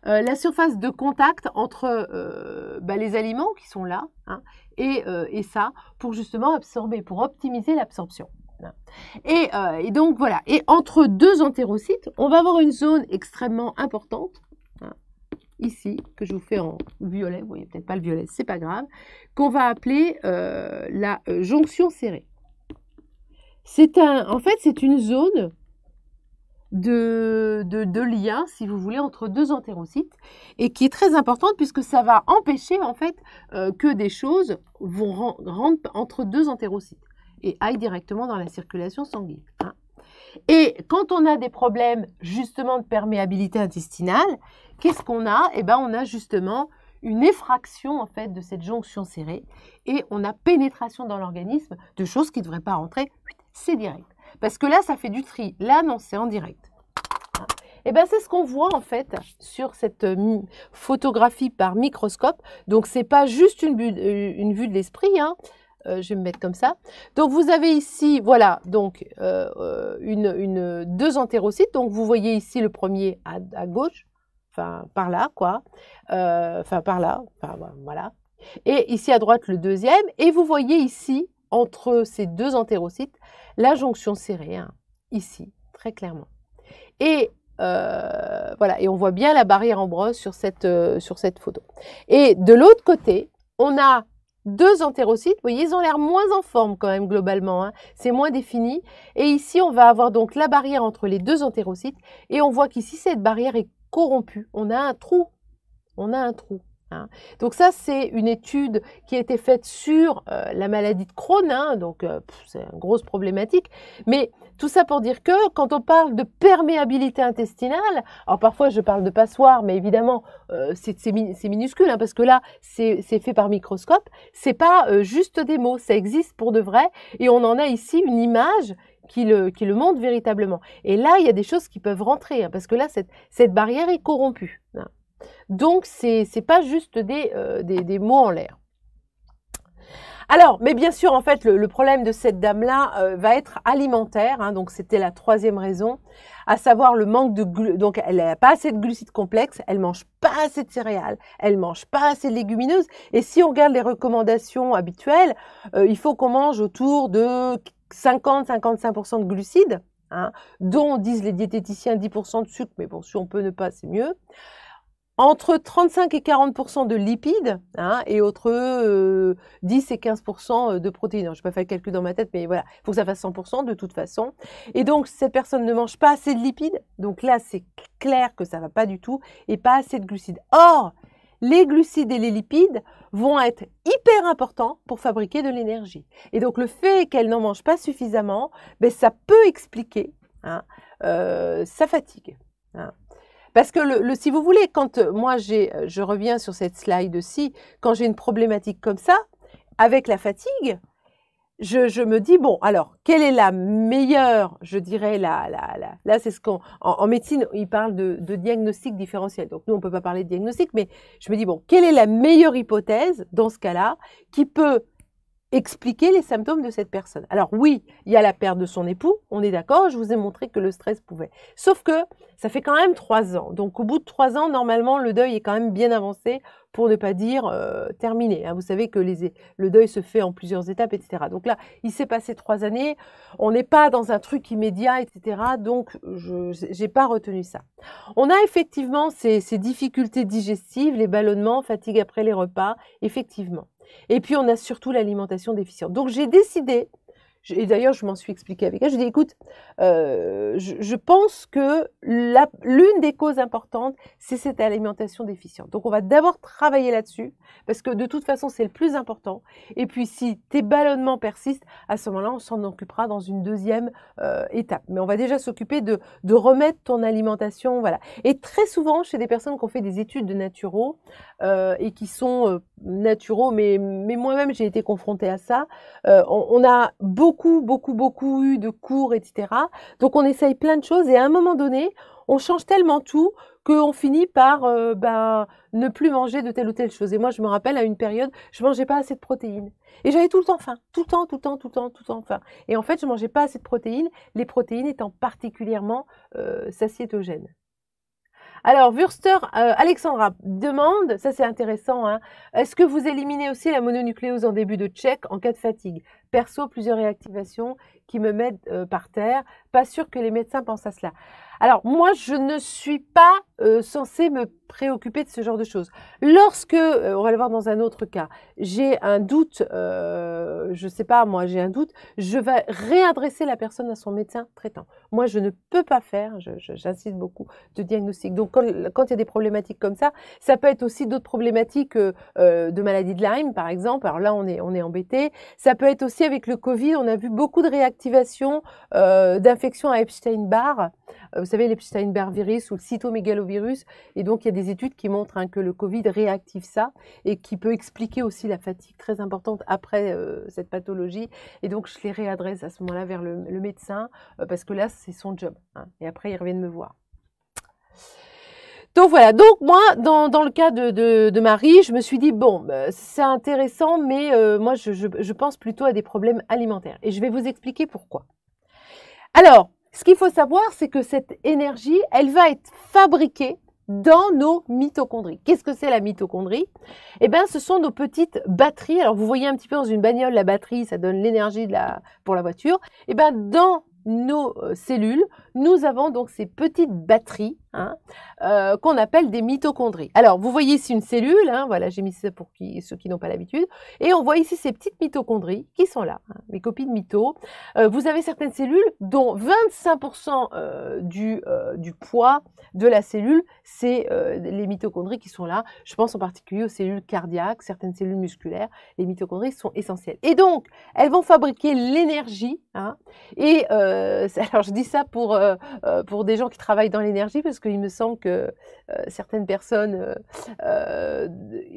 euh, la surface de contact entre euh, bah, les aliments qui sont là euh, et, ça pour justement absorber, pour optimiser l'absorption. Euh, et, donc voilà, et entre deux entérocytes, on va avoir une zone extrêmement importante, hein, ici, que je vous fais en violet, vous voyez peut-être pas le violet, c'est pas grave, qu'on va appeler euh, la jonction serrée. C'est un, en fait, c'est une zone de, de, lien, si vous voulez, entre deux entérocytes et qui est très importante puisque ça va empêcher en fait euh, que des choses vont rentrent entre deux entérocytes et aillent directement dans la circulation sanguine. Hein. Et quand on a des problèmes justement de perméabilité intestinale, qu'est-ce qu'on a Eh ben, on a justement une effraction en fait de cette jonction serrée et on a pénétration dans l'organisme de choses qui ne devraient pas rentrer. C'est direct. Parce que là, ça fait du tri. Là, non, c'est en direct. Et eh bien, c'est ce qu'on voit en fait sur cette euh, photographie par microscope. Donc, c'est pas juste une, euh, vue de l'esprit. Hein. Euh, je vais me mettre comme ça. Donc vous avez ici, voilà, donc une, deux entérocytes. Donc vous voyez ici le premier à, gauche, enfin par là, quoi, enfin par là, enfin voilà. Et ici à droite le deuxième. Et vous voyez ici entre ces deux entérocytes la jonction serrée, hein, ici, très clairement. Et euh, voilà, et on voit bien la barrière en brosse sur cette, euh, sur cette photo. Et de l'autre côté, on a deux entérocytes. Vous voyez, ils ont l'air moins en forme quand même globalement. Hein. C'est moins défini. Et ici, on va avoir donc la barrière entre les deux entérocytes. Et on voit qu'ici, cette barrière est corrompue. On a un trou. On a un trou. Hein. Donc ça, c'est une étude qui a été faite sur euh, la maladie de Crohn, hein, donc euh, c'est une grosse problématique. Mais tout ça pour dire que quand on parle de perméabilité intestinale, alors parfois je parle de passoire, mais évidemment euh, c'est minuscule hein, parce que là c'est fait par microscope. C'est pas juste des mots, ça existe pour de vrai et on en a ici une image qui le, montre véritablement. Et là, il y a des choses qui peuvent rentrer, parce que là, cette, barrière est corrompue. Donc, ce n'est pas juste euh, des, mots en l'air. Alors, mais bien sûr, en fait, le, problème de cette dame-là euh, va être alimentaire. Hein, donc, c'était la troisième raison, à savoir le manque de glucides, donc elle n'a pas assez de glucides complexes, elle mange pas assez de céréales, elle mange pas assez de légumineuses. Et si on regarde les recommandations habituelles, euh, il faut qu'on mange autour de 50-55% de glucides, hein, dont disent les diététiciens 10% de sucre. Mais bon, si on peut ne pas, c'est mieux entre 35 et 40 de lipides hein, et entre 10 euh, et 15 euh, de protéines. Je n'ai pas faire le calcul dans ma tête, mais voilà, il faut que ça fasse 100 de toute façon. Et donc, cette personne ne mange pas assez de lipides, donc là, c'est clair que ça ne va pas du tout, et pas assez de glucides. Or, les glucides et les lipides vont être hyper importants pour fabriquer de l'énergie. Et donc, le fait qu'elle n'en mange pas suffisamment, ben, ça peut expliquer hein, euh, sa fatigue. Hein. Parce que le, si vous voulez, quand euh, moi j'ai, euh, je reviens sur cette slide aussi, quand j'ai une problématique comme ça, avec la fatigue, je, me dis, bon, alors, quelle est la meilleure, je dirais, la, là, c'est ce qu'on, en, médecine, ils parlent de, de, diagnostic différentiel. Donc, nous, on ne peut pas parler de diagnostic, mais je me dis, bon, quelle est la meilleure hypothèse dans ce cas-là qui peut expliquer les symptômes de cette personne. Alors oui, il y a la perte de son époux, on est d'accord, je vous ai montré que le stress pouvait. Sauf que ça fait quand même trois ans. Donc au bout de trois ans, normalement, le deuil est quand même bien avancé, pour ne pas dire euh, terminé. Hein. Vous savez que le deuil se fait en plusieurs étapes, etc. Donc là, il s'est passé trois années, on n'est pas dans un truc immédiat, etc. Donc je n'ai pas retenu ça. On a effectivement ces difficultés digestives, les ballonnements, fatigue après les repas, effectivement. Et puis, on a surtout l'alimentation déficiente. Donc, j'ai décidé et d'ailleurs, je m'en suis expliqué avec elle. Je dis, écoute, euh, je, pense que l'une des causes importantes, c'est cette alimentation déficiente. Donc, on va d'abord travailler là-dessus, parce que de toute façon, c'est le plus important. Et puis, si tes ballonnements persistent, à ce moment-là, on s'en occupera dans une deuxième euh, étape. Mais on va déjà s'occuper de, remettre ton alimentation, voilà. Et très souvent, chez des personnes qui ont fait des études de naturaux euh, et qui sont naturaux, mais, moi-même, j'ai été confrontée à ça, on a beaucoup beaucoup, beaucoup, beaucoup eu de cours, etc. Donc on essaye plein de choses et à un moment donné, on change tellement tout qu'on finit par euh, ben, ne plus manger de telle ou telle chose. Et moi, je me rappelle à une période, je mangeais pas assez de protéines. Et j'avais tout le temps faim, tout le temps, tout le temps, tout le temps, tout le temps faim. Et en fait, je mangeais pas assez de protéines, les protéines étant particulièrement euh, alors, Wurster euh, Alexandra demande, ça c'est intéressant, hein, est-ce que vous éliminez aussi la mononucléose en début de check en cas de fatigue Perso, plusieurs réactivations qui me mettent euh, par terre. Pas sûr que les médecins pensent à cela. Alors, moi, je ne suis pas euh, censée me préoccupé de ce genre de choses. Lorsque, euh, on va le voir dans un autre cas, j'ai un doute, euh, je ne sais pas, moi j'ai un doute, je vais réadresser la personne à son médecin traitant. Moi, je ne peux pas faire, j'insiste beaucoup, de diagnostic. Donc, quand, il y a des problématiques comme ça, ça peut être aussi d'autres problématiques euh, de maladie de Lyme, par exemple. Alors là, on est, on est embêté. Ça peut être aussi avec le Covid, on a vu beaucoup de réactivation d'infections à Epstein-Barr. Vous savez, l'Epstein-Barr virus ou le cytomégalovirus. Et donc, il y des études qui montrent hein, que le Covid réactive ça et qui peut expliquer aussi la fatigue très importante après euh, cette pathologie. Et donc, je les réadresse à ce moment-là vers le, médecin euh, parce que là, c'est son job. Hein, et après, ils reviennent me voir. Donc voilà, donc moi, dans, le cas de, Marie, je me suis dit, bon, bah, c'est intéressant, mais euh, moi, je pense plutôt à des problèmes alimentaires. Et je vais vous expliquer pourquoi. Alors, ce qu'il faut savoir, c'est que cette énergie, elle va être fabriquée dans nos mitochondries. Qu'est-ce que c'est la mitochondrie Eh bien, ce sont nos petites batteries. Alors, vous voyez un petit peu dans une bagnole, la batterie, ça donne l'énergie pour la voiture. Eh bien, dans nos euh, cellules, nous avons donc ces petites batteries hein, euh, qu'on appelle des mitochondries. Alors, vous voyez ici une cellule, hein, voilà, j'ai mis ça pour ceux qui n'ont pas l'habitude, et on voit ici ces petites mitochondries qui sont là, hein, les mes copies de mito euh, vous avez certaines cellules dont 25% du, du, poids de la cellule, c'est les mitochondries qui sont là. Je pense en particulier aux cellules cardiaques, certaines cellules musculaires, les mitochondries sont essentielles. Et donc, elles vont fabriquer l'énergie hein, et euh, alors je dis ça pour, euh, euh, pour des gens qui travaillent dans l'énergie, parce qu'il me semble que certaines personnes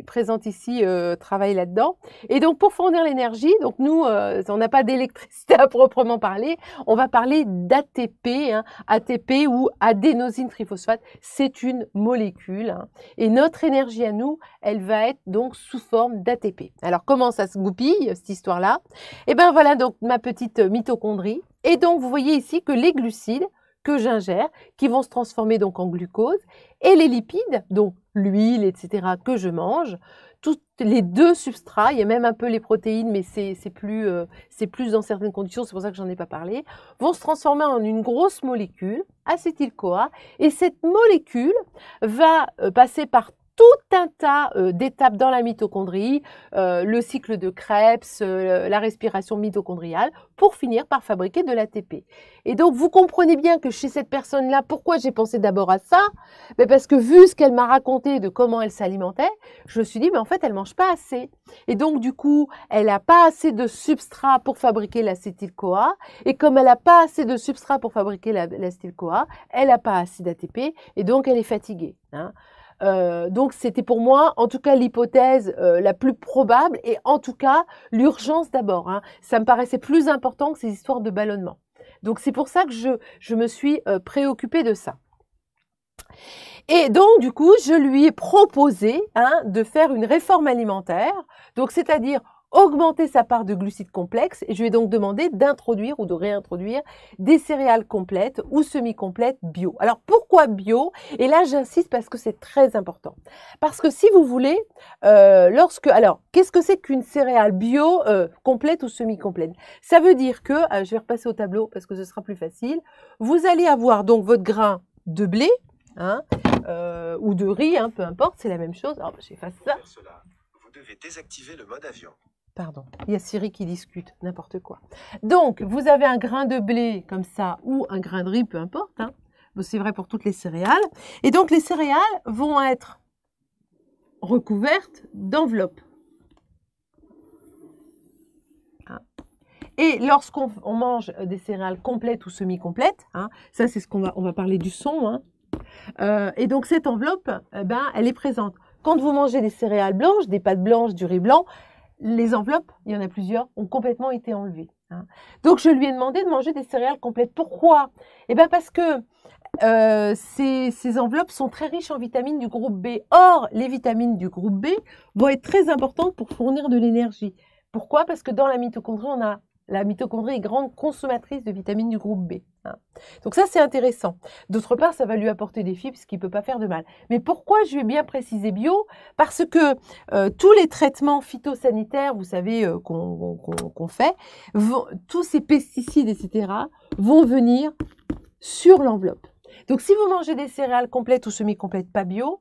présentes ici travaillent là-dedans. Et donc pour fournir l'énergie, donc nous, on n'a pas d'électricité à proprement parler, on va parler d'ATP, hein, ATP ou adénosine triphosphate, c'est une molécule. Hein. et notre énergie à nous, elle va être donc sous forme d'ATP. Alors comment ça se goupille, cette histoire-là Eh bien voilà donc ma petite mitochondrie et donc, vous voyez ici que les glucides que j'ingère, qui vont se transformer donc en glucose, et les lipides, donc l'huile, etc., que je mange, tous les deux substrats, il y a même un peu les protéines, mais c'est plus, euh, plus dans certaines conditions, c'est pour ça que j'en ai pas parlé, vont se transformer en une grosse molécule, acétyl-CoA, et cette molécule va euh, passer par tout un tas euh, d'étapes dans la mitochondrie, euh, le cycle de Krebs, euh, la respiration mitochondriale, pour finir par fabriquer de l'ATP. Et donc, vous comprenez bien que chez cette personne-là, pourquoi j'ai pensé d'abord à ça mais ben, Parce que vu ce qu'elle m'a raconté de comment elle s'alimentait, je me suis dit, mais en fait, elle mange pas assez. Et donc, du coup, elle n'a pas assez de substrat pour fabriquer l'acétyl-CoA. Et comme elle n'a pas assez de substrat pour fabriquer l'acétyl-CoA, elle n'a pas assez d'ATP. Et donc, elle est fatiguée. Hein. Euh, donc c'était pour moi, en tout cas, l'hypothèse euh, la plus probable et en tout cas l'urgence d'abord. Hein. Ça me paraissait plus important que ces histoires de ballonnement. Donc c'est pour ça que je, me suis euh, préoccupée de ça. Et donc, du coup, je lui ai proposé hein, de faire une réforme alimentaire, donc c'est-à-dire augmenter sa part de glucides complexes et je vais donc demander d'introduire ou de réintroduire des céréales complètes ou semi-complètes bio. Alors pourquoi bio Et là j'insiste parce que c'est très important. Parce que si vous voulez, euh, lorsque... Alors qu'est-ce que c'est qu'une céréale bio euh, complète ou semi-complète Ça veut dire que, euh, je vais repasser au tableau parce que ce sera plus facile, vous allez avoir donc votre grain de blé hein, ou de riz, hein, peu importe, c'est la même chose. Oh, alors bah, j'efface ça. vous devez désactiver le mode avion. Pardon, il y a Siri qui discute, n'importe quoi. Donc, vous avez un grain de blé comme ça, ou un grain de riz, peu importe. Hein. C'est vrai pour toutes les céréales. Et donc, les céréales vont être recouvertes d'enveloppes. Hein. Et lorsqu'on mange des céréales complètes ou semi-complètes, hein, ça c'est ce qu'on va, on va parler du son. Euh, et donc cette enveloppe, eh ben, elle est présente. Quand vous mangez des céréales blanches, des pâtes blanches, du riz blanc, les enveloppes, il y en a plusieurs, ont complètement été enlevées. Hein. Donc je lui ai demandé de manger des céréales complètes. Pourquoi Eh bien parce que euh, ces, ces, enveloppes sont très riches en vitamines du groupe B. Or, les vitamines du groupe B vont être très importantes pour fournir de l'énergie. Pourquoi Parce que dans la mitochondrie, on a la mitochondrie est grande consommatrice de vitamines du groupe B. Hein. Donc ça, c'est intéressant. D'autre part, ça va lui apporter des fibres, ce qui ne peut pas faire de mal. Mais pourquoi je vais bien préciser bio Parce que euh, tous les traitements phytosanitaires, vous savez, euh, qu'on fait, tous ces pesticides, etc., vont venir sur l'enveloppe. Donc si vous mangez des céréales complètes ou semi-complètes pas bio,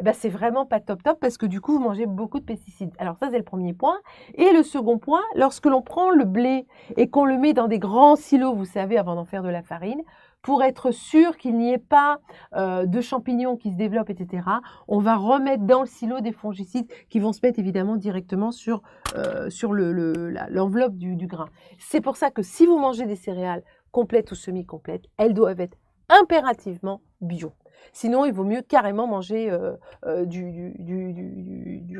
eh ben, c'est vraiment pas top top parce que du coup, vous mangez beaucoup de pesticides. Alors ça, c'est le premier point. Et le second point, lorsque l'on prend le blé et qu'on le met dans des grands silos, vous savez, avant d'en faire de la farine, pour être sûr qu'il n'y ait pas euh, de champignons qui se développent, etc., on va remettre dans le silo des fongicides qui vont se mettre évidemment directement sur, euh, sur l'enveloppe le, du, du grain. C'est pour ça que si vous mangez des céréales complètes ou semi-complètes, elles doivent être impérativement bio. Sinon, il vaut mieux carrément manger euh, euh, du,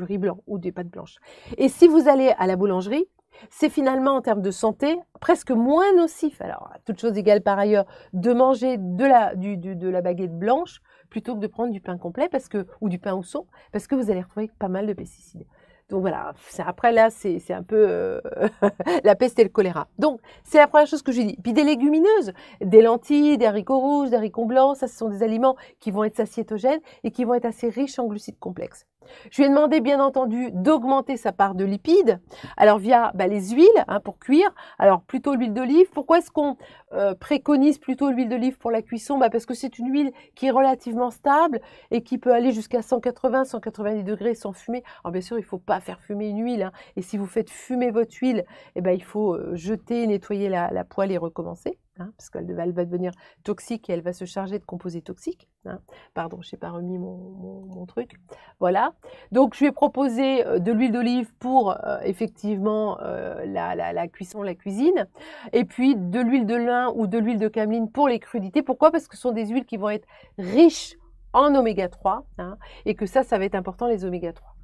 riz blanc ou des pâtes blanches. Et si vous allez à la boulangerie, c'est finalement en termes de santé presque moins nocif, alors toute chose égale par ailleurs, de manger de la, de la baguette blanche plutôt que de prendre du pain complet parce que, ou du pain au son, parce que vous allez retrouver pas mal de pesticides. Donc voilà, après là, c'est un peu euh, la peste et le choléra. Donc c'est la première chose que je dis. Puis des légumineuses, des lentilles, des haricots rouges, des haricots blancs, ça ce sont des aliments qui vont être satiétogènes et qui vont être assez riches en glucides complexes. Je lui ai demandé, bien entendu, d'augmenter sa part de lipides, alors via bah, les huiles hein, pour cuire, alors plutôt l'huile d'olive. Pourquoi est-ce qu'on euh, préconise plutôt l'huile d'olive pour la cuisson bah, Parce que c'est une huile qui est relativement stable et qui peut aller jusqu'à 180, 190 degrés sans fumer. Alors bien sûr, il ne faut pas faire fumer une huile, hein. et si vous faites fumer votre huile, eh ben, il faut euh, jeter, nettoyer la poêle et recommencer. Hein, parce qu'elle va devenir toxique et elle va se charger de composés toxiques. Hein. Pardon, je n'ai pas remis mon, truc. Voilà. Donc, je lui ai proposé euh, de l'huile d'olive pour euh, effectivement euh, la, cuisson, la cuisine. Et puis, de l'huile de lin ou de l'huile de cameline pour les crudités. Pourquoi Parce que ce sont des huiles qui vont être riches en oméga 3 hein, et que ça, ça va être important, les oméga 3.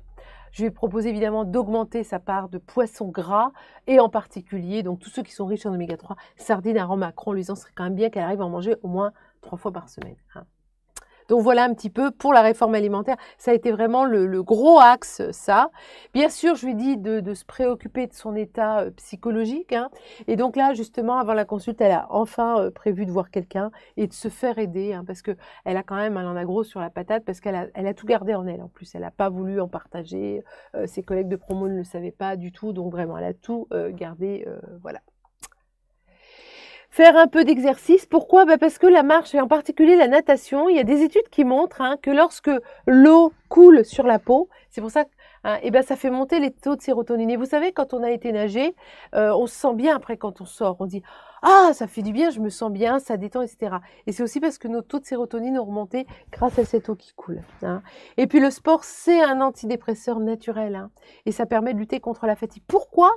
Je lui ai évidemment d'augmenter sa part de poissons gras et en particulier, donc tous ceux qui sont riches en oméga 3, sardines, Macron Macron, lui en serait quand même bien qu'elle arrive à en manger au moins trois fois par semaine. Hein. Donc voilà un petit peu pour la réforme alimentaire. Ça a été vraiment le, gros axe, ça. Bien sûr, je lui ai de, de se préoccuper de son état euh, psychologique. Hein. Et donc là, justement, avant la consulte, elle a enfin euh, prévu de voir quelqu'un et de se faire aider hein, parce que elle a quand même, un en sur la patate parce qu'elle a, tout gardé en elle. En plus, elle n'a pas voulu en partager. Euh, ses collègues de promo ne le savaient pas du tout. Donc vraiment, elle a tout gardé. voilà faire un peu d'exercice. Pourquoi bah, Parce que la marche et en particulier la natation, il y a des études qui montrent hein, que lorsque l'eau coule sur la peau, c'est pour ça que et hein, eh ben ça fait monter les taux de sérotonine. Et vous savez, quand on a été nager, euh, on se sent bien après quand on sort. On dit ah ça fait du bien, je me sens bien, ça détend, etc. Et c'est aussi parce que nos taux de sérotonine ont remonté grâce à cette eau qui coule. Hein. Et puis le sport, c'est un antidépresseur naturel hein. et ça permet de lutter contre la fatigue. Pourquoi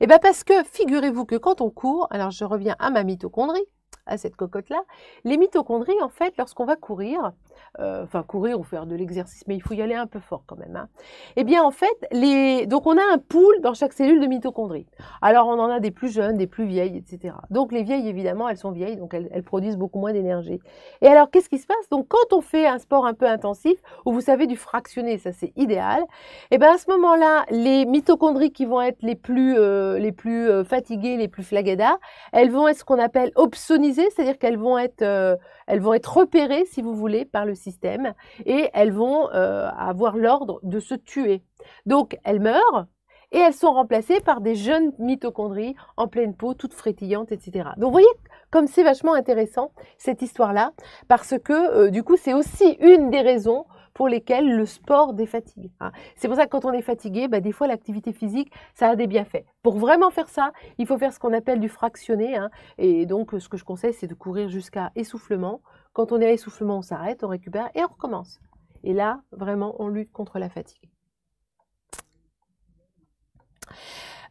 Et eh ben parce que figurez-vous que quand on court, alors je reviens à ma mitochondrie à cette cocotte-là. Les mitochondries, en fait, lorsqu'on va courir, euh, enfin courir ou faire de l'exercice, mais il faut y aller un peu fort quand même, hein, eh bien en fait, les... donc on a un pool dans chaque cellule de mitochondries. Alors on en a des plus jeunes, des plus vieilles, etc. Donc les vieilles, évidemment, elles sont vieilles, donc elles, produisent beaucoup moins d'énergie. Et alors qu'est-ce qui se passe Donc quand on fait un sport un peu intensif, où vous savez du fractionné, ça c'est idéal, et eh bien à ce moment-là, les mitochondries qui vont être les plus, euh, les plus euh, fatiguées, les plus flagadas elles vont être ce qu'on appelle opsonisées c'est-à-dire qu'elles vont être, euh, elles vont être repérées, si vous voulez, par le système et elles vont euh, avoir l'ordre de se tuer. Donc elles meurent et elles sont remplacées par des jeunes mitochondries en pleine peau, toutes frétillantes, etc. Donc vous voyez comme c'est vachement intéressant cette histoire-là parce que euh, du coup c'est aussi une des raisons pour lesquels le sport défatigue. Hein. C'est pour ça que quand on est fatigué, bah, des fois l'activité physique, ça a des bienfaits. Pour vraiment faire ça, il faut faire ce qu'on appelle du fractionné. Hein. Et donc, ce que je conseille, c'est de courir jusqu'à essoufflement. Quand on est à essoufflement, on s'arrête, on récupère et on recommence. Et là, vraiment, on lutte contre la fatigue.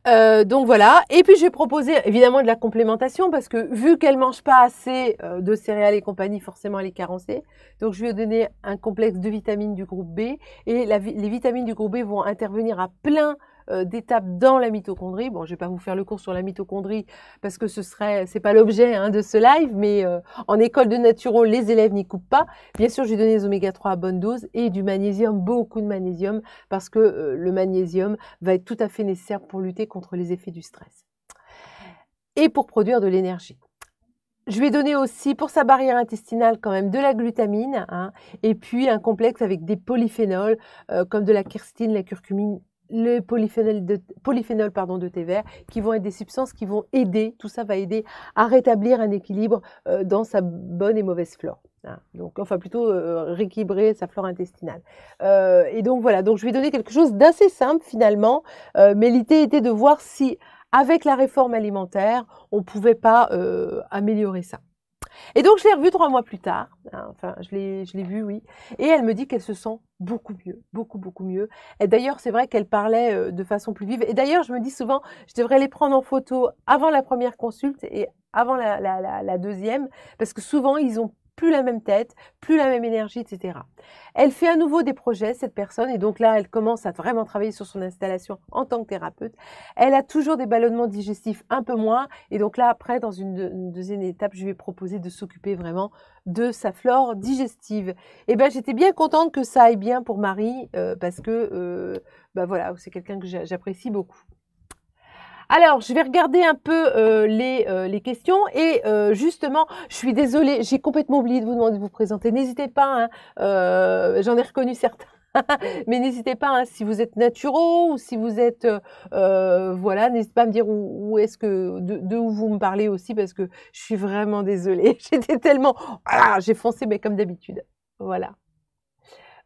Euh, donc voilà. Et puis j'ai proposé évidemment de la complémentation parce que vu qu'elle mange pas assez euh, de céréales et compagnie, forcément elle est carencée. Donc je lui ai donné un complexe de vitamines du groupe B et les vitamines du groupe B vont intervenir à plein euh, d'étapes dans la mitochondrie. Bon, je ne vais pas vous faire le cours sur la mitochondrie parce que ce serait, c'est pas l'objet hein, de ce live, mais euh, en école de naturo, les élèves n'y coupent pas. Bien sûr, j'ai donné des oméga 3 à bonne dose et du magnésium, beaucoup de magnésium, parce que euh, le magnésium va être tout à fait nécessaire pour lutter contre les effets du stress et pour produire de l'énergie. Je lui ai donné aussi pour sa barrière intestinale quand même de la glutamine hein, et puis un complexe avec des polyphénols comme de la kirstine, la curcumine les polyphénols de, polyphénol, pardon, de thé vert, qui vont être des substances qui vont aider, tout ça va aider à rétablir un équilibre euh, dans sa bonne et mauvaise flore. Hein. donc, enfin plutôt euh, rééquilibrer sa flore intestinale. Euh, et donc voilà, donc je ai donner quelque chose d'assez simple finalement, mais l'idée était de voir si avec la réforme alimentaire, on ne pouvait pas améliorer ça. Et donc, je l'ai revue trois mois plus tard. Hein, enfin, je l'ai, je l'ai vue, oui. Et elle me dit qu'elle se sent beaucoup mieux, beaucoup, beaucoup mieux. Et d'ailleurs, c'est vrai qu'elle parlait euh, de façon plus vive. Et d'ailleurs, je me dis souvent, je devrais les prendre en photo avant la première consulte et avant la deuxième, parce que souvent, ils ont plus la même tête, plus la même énergie, etc. Elle fait à nouveau des projets, cette personne, et donc là, elle commence à vraiment travailler sur son installation en tant que thérapeute. Elle a toujours des ballonnements digestifs un peu moins, et donc là, après, dans une, deuxième étape, je lui ai proposé de s'occuper vraiment de sa flore digestive. Et eh ben, j'étais bien contente que ça aille bien pour Marie, euh, parce que, ben voilà, c'est quelqu'un que j'apprécie beaucoup. Alors, je vais regarder un peu euh, les, euh, les, questions et euh, justement, je suis désolée, j'ai complètement oublié de vous demander de vous présenter. N'hésitez pas, hein, j'en ai reconnu certains. Mais n'hésitez pas, hein, si vous êtes naturaux ou si vous êtes, voilà, n'hésitez pas à me dire où, est-ce que, de, de, où vous me parlez aussi, parce que je suis vraiment désolée. J'étais tellement, ah, j'ai foncé, mais comme d'habitude. Voilà.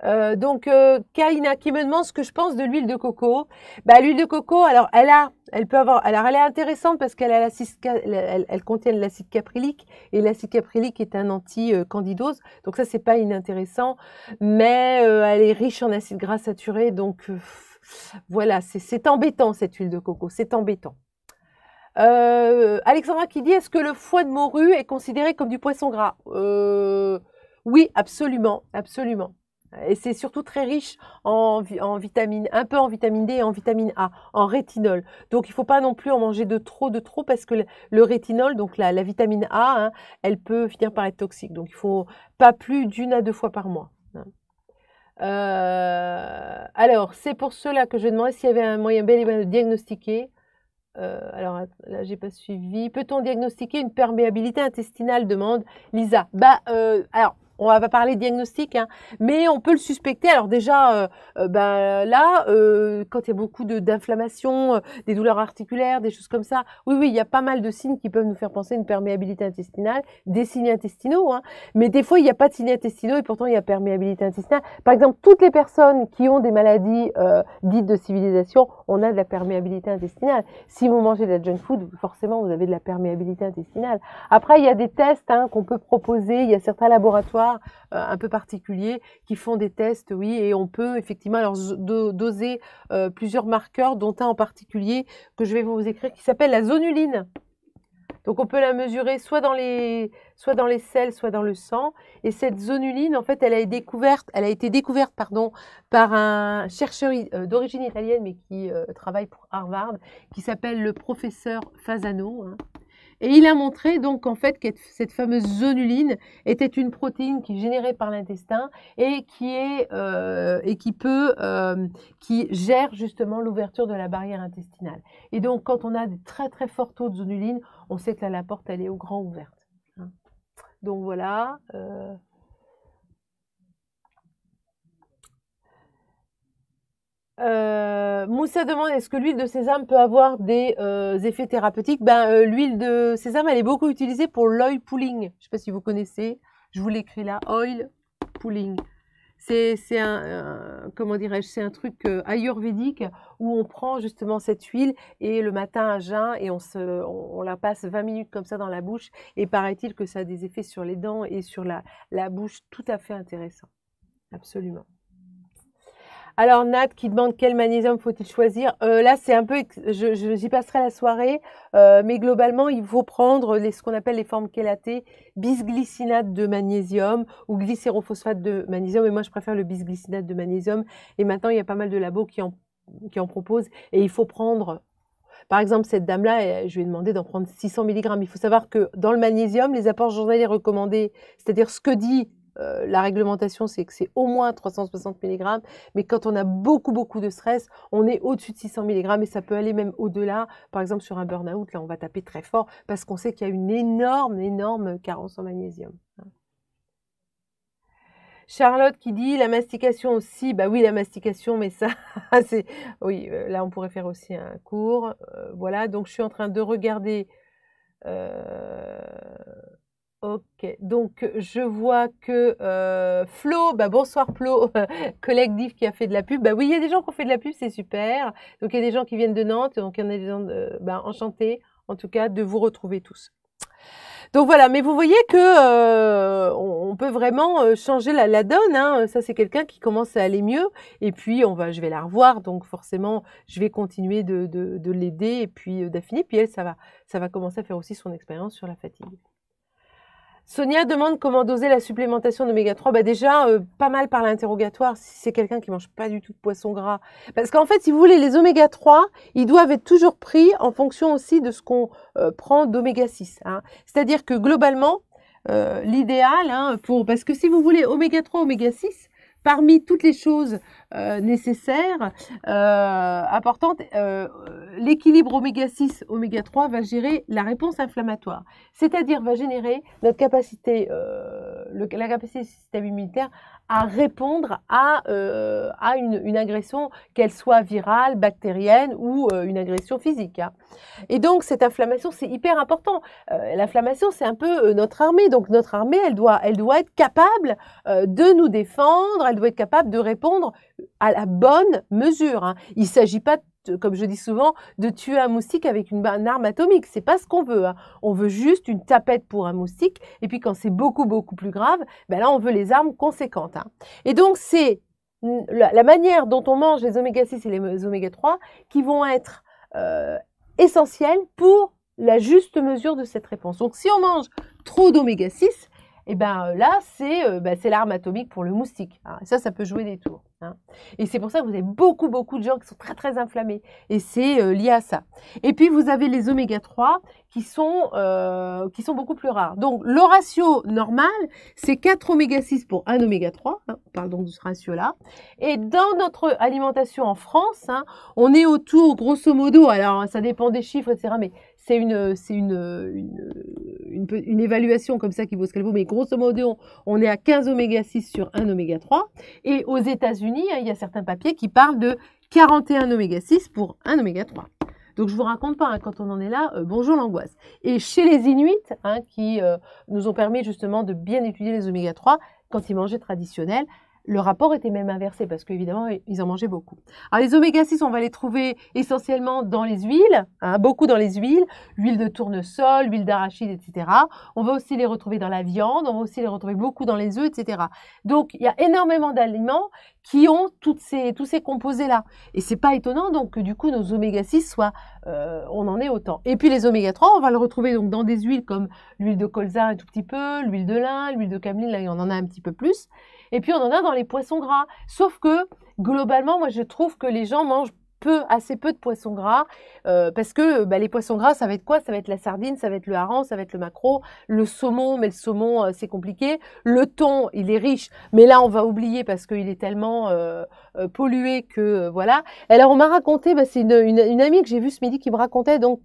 Euh, donc euh, Kaina qui me demande ce que je pense de l'huile de coco. Bah, l'huile de coco, alors elle a, elle peut avoir, alors elle est intéressante parce qu'elle a l'acide, elle, elle, contient l'acide caprylique et l'acide caprylique est un anti-candidose, donc ça c'est pas inintéressant, mais euh, elle est riche en acides gras saturés, donc voilà, c'est embêtant cette huile de coco, c'est embêtant. Alexandra qui dit est-ce que le foie de morue est considéré comme du poisson gras Oui, absolument, absolument. Et c'est surtout très riche en, vitamine, un peu en vitamine D et en vitamine A, en rétinol. Donc il ne faut pas non plus en manger de trop, de trop, parce que le, rétinol, donc la, vitamine A, hein, elle peut finir par être toxique. Donc il ne faut pas plus d'une à deux fois par mois. Hein. Euh, alors, c'est pour cela que je demandais s'il y avait un moyen bel et bien de diagnostiquer. Euh, alors là, j'ai pas suivi. Peut-on diagnostiquer une perméabilité intestinale demande Lisa. Bah, euh, alors on va parler de diagnostic, hein, mais on peut le suspecter. Alors déjà, euh, euh, ben, là, euh, quand il y a beaucoup d'inflammation, de, des douleurs articulaires, des choses comme ça, oui, oui, il y a pas mal de signes qui peuvent nous faire penser à une perméabilité intestinale, des signes intestinaux. Hein. mais des fois, il n'y a pas de signes intestinaux et pourtant, il y a perméabilité intestinale. Par exemple, toutes les personnes qui ont des maladies dites de civilisation, on a de la perméabilité intestinale. Si vous mangez de la junk food, forcément, vous avez de la perméabilité intestinale. Après, il y a des tests hein, qu'on peut proposer, il y a certains laboratoires euh, un peu particulier qui font des tests, oui, et on peut effectivement leur doser euh, plusieurs marqueurs, dont un en particulier que je vais vous écrire qui s'appelle la zonuline. Donc on peut la mesurer soit dans les soit dans les selles, soit dans le sang. Et cette zonuline, en fait, elle a été découverte, elle a été découverte pardon, par un chercheur euh, d'origine italienne, mais qui travaille pour Harvard, qui s'appelle le professeur Fasano. Hein. Et il a montré donc en fait que cette fameuse zonuline était une protéine qui est générée par l'intestin et qui est euh, et qui peut euh, qui gère justement l'ouverture de la barrière intestinale. Et donc quand on a des très très forts taux de zonuline, on sait que la porte elle est au grand ouverte. Hein. Donc voilà. Euh, Euh, Moussa demande est-ce que l'huile de sésame peut avoir des euh, effets thérapeutiques Ben euh, l'huile de sésame elle est beaucoup utilisée pour l'oil pulling. Je ne sais pas si vous connaissez. Je vous l'écris là. Oil pulling. C'est un, comment dirais-je c'est un truc ayurvédique où on prend justement cette huile et le matin à jeun et on la passe 20 minutes comme ça dans la bouche et paraît-il que ça a des effets sur les dents et sur la la bouche tout à fait intéressant. Absolument. Alors Nat qui demande quel magnésium faut-il choisir euh, Là, c'est un peu, j'y je, passerai la soirée, euh, mais globalement, il faut prendre ce qu'on appelle les formes chélatées, bisglycinate de magnésium ou glycérophosphate de magnésium. Et moi, je préfère le bisglycinate de magnésium. Et maintenant, il y a pas mal de labos qui en, qui en proposent. Et il faut prendre par exemple, cette dame-là, je lui ai demandé d'en prendre 600 mg. Il faut savoir que dans le magnésium, les apports journaliers recommandés, c'est-à-dire ce que dit euh, la réglementation, c'est que c'est au moins 360 mg, mais quand on a beaucoup, beaucoup de stress, on est au-dessus de 600 mg et ça peut aller même au-delà. Par exemple, sur un burn-out, là, on va taper très fort parce qu'on sait qu'il y a une énorme, énorme carence en magnésium. Charlotte qui dit la mastication aussi. Bah oui, la mastication, mais ça, c'est. Oui, euh, là, on pourrait faire aussi un cours. Euh, voilà, donc je suis en train de regarder. Ok, donc euh, je vois que euh, Flo, bah, bonsoir Flo, collectif qui a fait de la pub. Bah oui, il y a des gens qui ont fait de la pub, c'est super. Donc il y a des gens qui viennent de Nantes, donc il y en a des gens bah, enchantés en tout cas de vous retrouver tous. Donc voilà, mais vous voyez que euh, on, peut vraiment changer la, donne. Hein. Ça, c'est quelqu'un qui commence à aller mieux. Et puis, on va, je vais la revoir, donc forcément, je vais continuer de, l'aider et puis Daphné, Puis elle, ça va, ça va commencer à faire aussi son expérience sur la fatigue. Sonia demande comment doser la supplémentation d'oméga 3. Bah déjà, euh, pas mal par l'interrogatoire si c'est quelqu'un qui mange pas du tout de poisson gras. Parce qu'en fait, si vous voulez, les oméga 3, ils doivent être toujours pris en fonction aussi de ce qu'on euh, prend d'oméga 6. Hein. C'est-à-dire que globalement, euh, l'idéal, hein, pour parce que si vous voulez, oméga 3, oméga 6, parmi toutes les choses euh, nécessaires, euh, importantes, euh, l'équilibre oméga 6, oméga 3 va gérer la réponse inflammatoire, c'est-à-dire va générer notre capacité la capacité du système immunitaire à répondre à, euh, à une, agression, qu'elle soit virale, bactérienne ou euh, une agression physique. Hein. Et donc cette inflammation, c'est hyper important. Euh, l'inflammation, c'est un peu notre armée. Donc notre armée, elle doit, elle doit être capable de nous défendre, elle doit être capable de répondre à la bonne mesure. Hein. Il ne s'agit pas de comme je dis souvent, de tuer un moustique avec une, arme atomique. C'est pas ce qu'on veut. Hein. On veut juste une tapette pour un moustique. Et puis quand c'est beaucoup beaucoup plus grave, ben là on veut les armes conséquentes. Hein. Et donc c'est la, manière dont on mange les oméga 6 et les oméga 3 qui vont être euh, essentielles pour la juste mesure de cette réponse. Donc si on mange trop d'oméga 6, et eh ben euh, là, euh, bah, c'est l'arme atomique pour le moustique. Hein. ça, ça peut jouer des tours. Hein. Et c'est pour ça que vous avez beaucoup, beaucoup de gens qui sont très, très inflammés. Et c'est euh, lié à ça. Et puis, vous avez les oméga 3 qui sont, qui sont beaucoup plus rares. Donc, le ratio normal, c'est 4 oméga 6 pour 1 oméga 3. Hein. On parle donc de ce ratio-là. Et dans notre alimentation en France, hein, on est autour, grosso modo, alors ça dépend des chiffres, etc., mais c'est une, évaluation comme ça qui vaut ce qu'elle vaut, mais grosso modo, on, est à 15 oméga 6 sur 1 oméga 3. Et aux États-Unis, hein, il y a certains papiers qui parlent de 41 oméga 6 pour 1 oméga 3. Donc je ne vous raconte pas, hein, quand on en est là, euh, bonjour l'angoisse. Et chez les Inuits, hein, qui euh, nous ont permis justement de bien étudier les oméga 3, quand ils mangeaient traditionnel, le rapport était même inversé parce qu'évidemment, ils en mangeaient beaucoup. Alors, les oméga-6, on va les trouver essentiellement dans les huiles, hein, beaucoup dans les huiles, huile de tournesol, huile d'arachide, etc. On va aussi les retrouver dans la viande, on va aussi les retrouver beaucoup dans les œufs, etc. Donc, il y a énormément d'aliments qui ont tous ces composés-là. Et c'est pas étonnant donc que du coup, nos oméga-6 soient, euh, on en ait autant. Et puis, les oméga-3, on va le retrouver donc dans des huiles comme l'huile de colza un tout petit peu, l'huile de lin, l'huile de cameline, là, on en a un petit peu plus. Et puis on en a dans les poissons gras. Sauf que globalement, moi je trouve que les gens mangent peu, assez peu de poissons gras, euh, parce que euh, bah, les poissons gras, ça va être quoi Ça va être la sardine, ça va être le hareng, ça va être le maquereau, le saumon, mais le saumon, euh, c'est compliqué. Le thon, il est riche, mais là, on va oublier parce qu'il est tellement pollué que voilà. Alors, on m'a raconté, bah, c'est une, amie que j'ai vue ce midi qui me racontait donc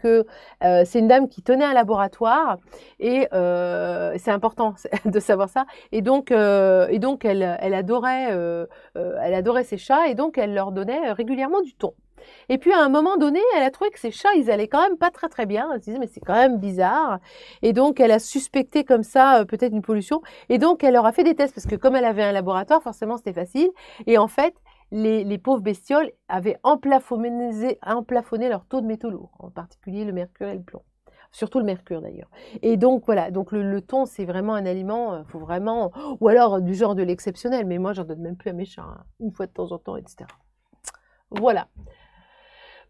c'est une dame qui tenait un laboratoire et c'est important de savoir ça. Et donc, et donc elle, adorait, elle adorait ses chats et donc elle leur donnait régulièrement du thon. Et puis à un moment donné, elle a trouvé que ces chats, ils allaient quand même pas très très bien. Elle se disait, mais c'est quand même bizarre. Et donc, elle a suspecté comme ça euh, peut-être une pollution. Et donc, elle leur a fait des tests parce que comme elle avait un laboratoire, forcément, c'était facile. Et en fait, les, les pauvres bestioles avaient emplafonné, leur taux de métaux lourds, en particulier le mercure et le plomb surtout le mercure d'ailleurs. Et donc voilà, donc le, le thon c'est vraiment un aliment, euh, faut vraiment, ou alors du genre de l'exceptionnel, mais moi j'en donne même plus à mes chats, hein. une fois de temps en temps, etc. Voilà.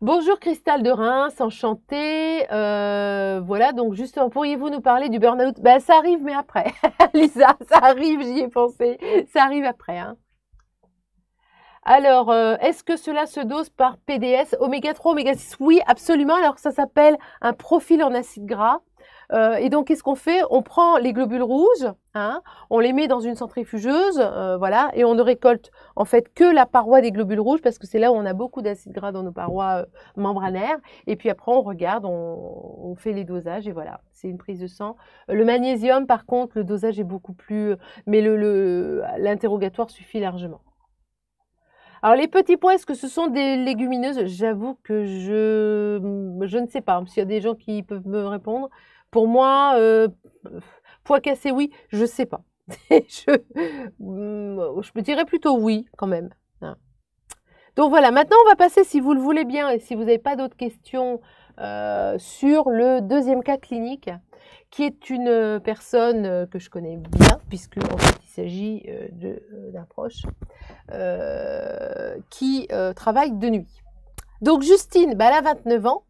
Bonjour Cristal de Reims, enchantée. Euh, voilà, donc justement, pourriez-vous nous parler du burn-out ben, Ça arrive, mais après. Lisa, ça arrive, j'y ai pensé. Ça arrive après. Hein. Alors, euh, est-ce que cela se dose par PDS Oméga 3, oméga 6 Oui, absolument. Alors, ça s'appelle un profil en acide gras. Euh, et donc, qu'est-ce qu'on fait On prend les globules rouges, hein, on les met dans une centrifugeuse, euh, voilà, et on ne récolte en fait que la paroi des globules rouges parce que c'est là où on a beaucoup d'acides gras dans nos parois euh, membranaires. Et puis après, on regarde, on, fait les dosages et voilà, c'est une prise de sang. Le magnésium, par contre, le dosage est beaucoup plus, mais l'interrogatoire suffit largement. Alors les petits pois, est-ce que ce sont des légumineuses J'avoue que je, je ne sais pas. S'il y a des gens qui peuvent me répondre, pour moi, euh, poids cassé, oui, je ne sais pas. Mm, je, me dirais plutôt oui quand même. Hein. Donc voilà, maintenant on va passer, si vous le voulez bien et si vous n'avez pas d'autres questions, euh, sur le deuxième cas clinique, qui est une euh, personne que je connais bien, puisque fait il s'agit d'un proche, qui travaille de nuit. Donc Justine, bah, elle a 29 ans,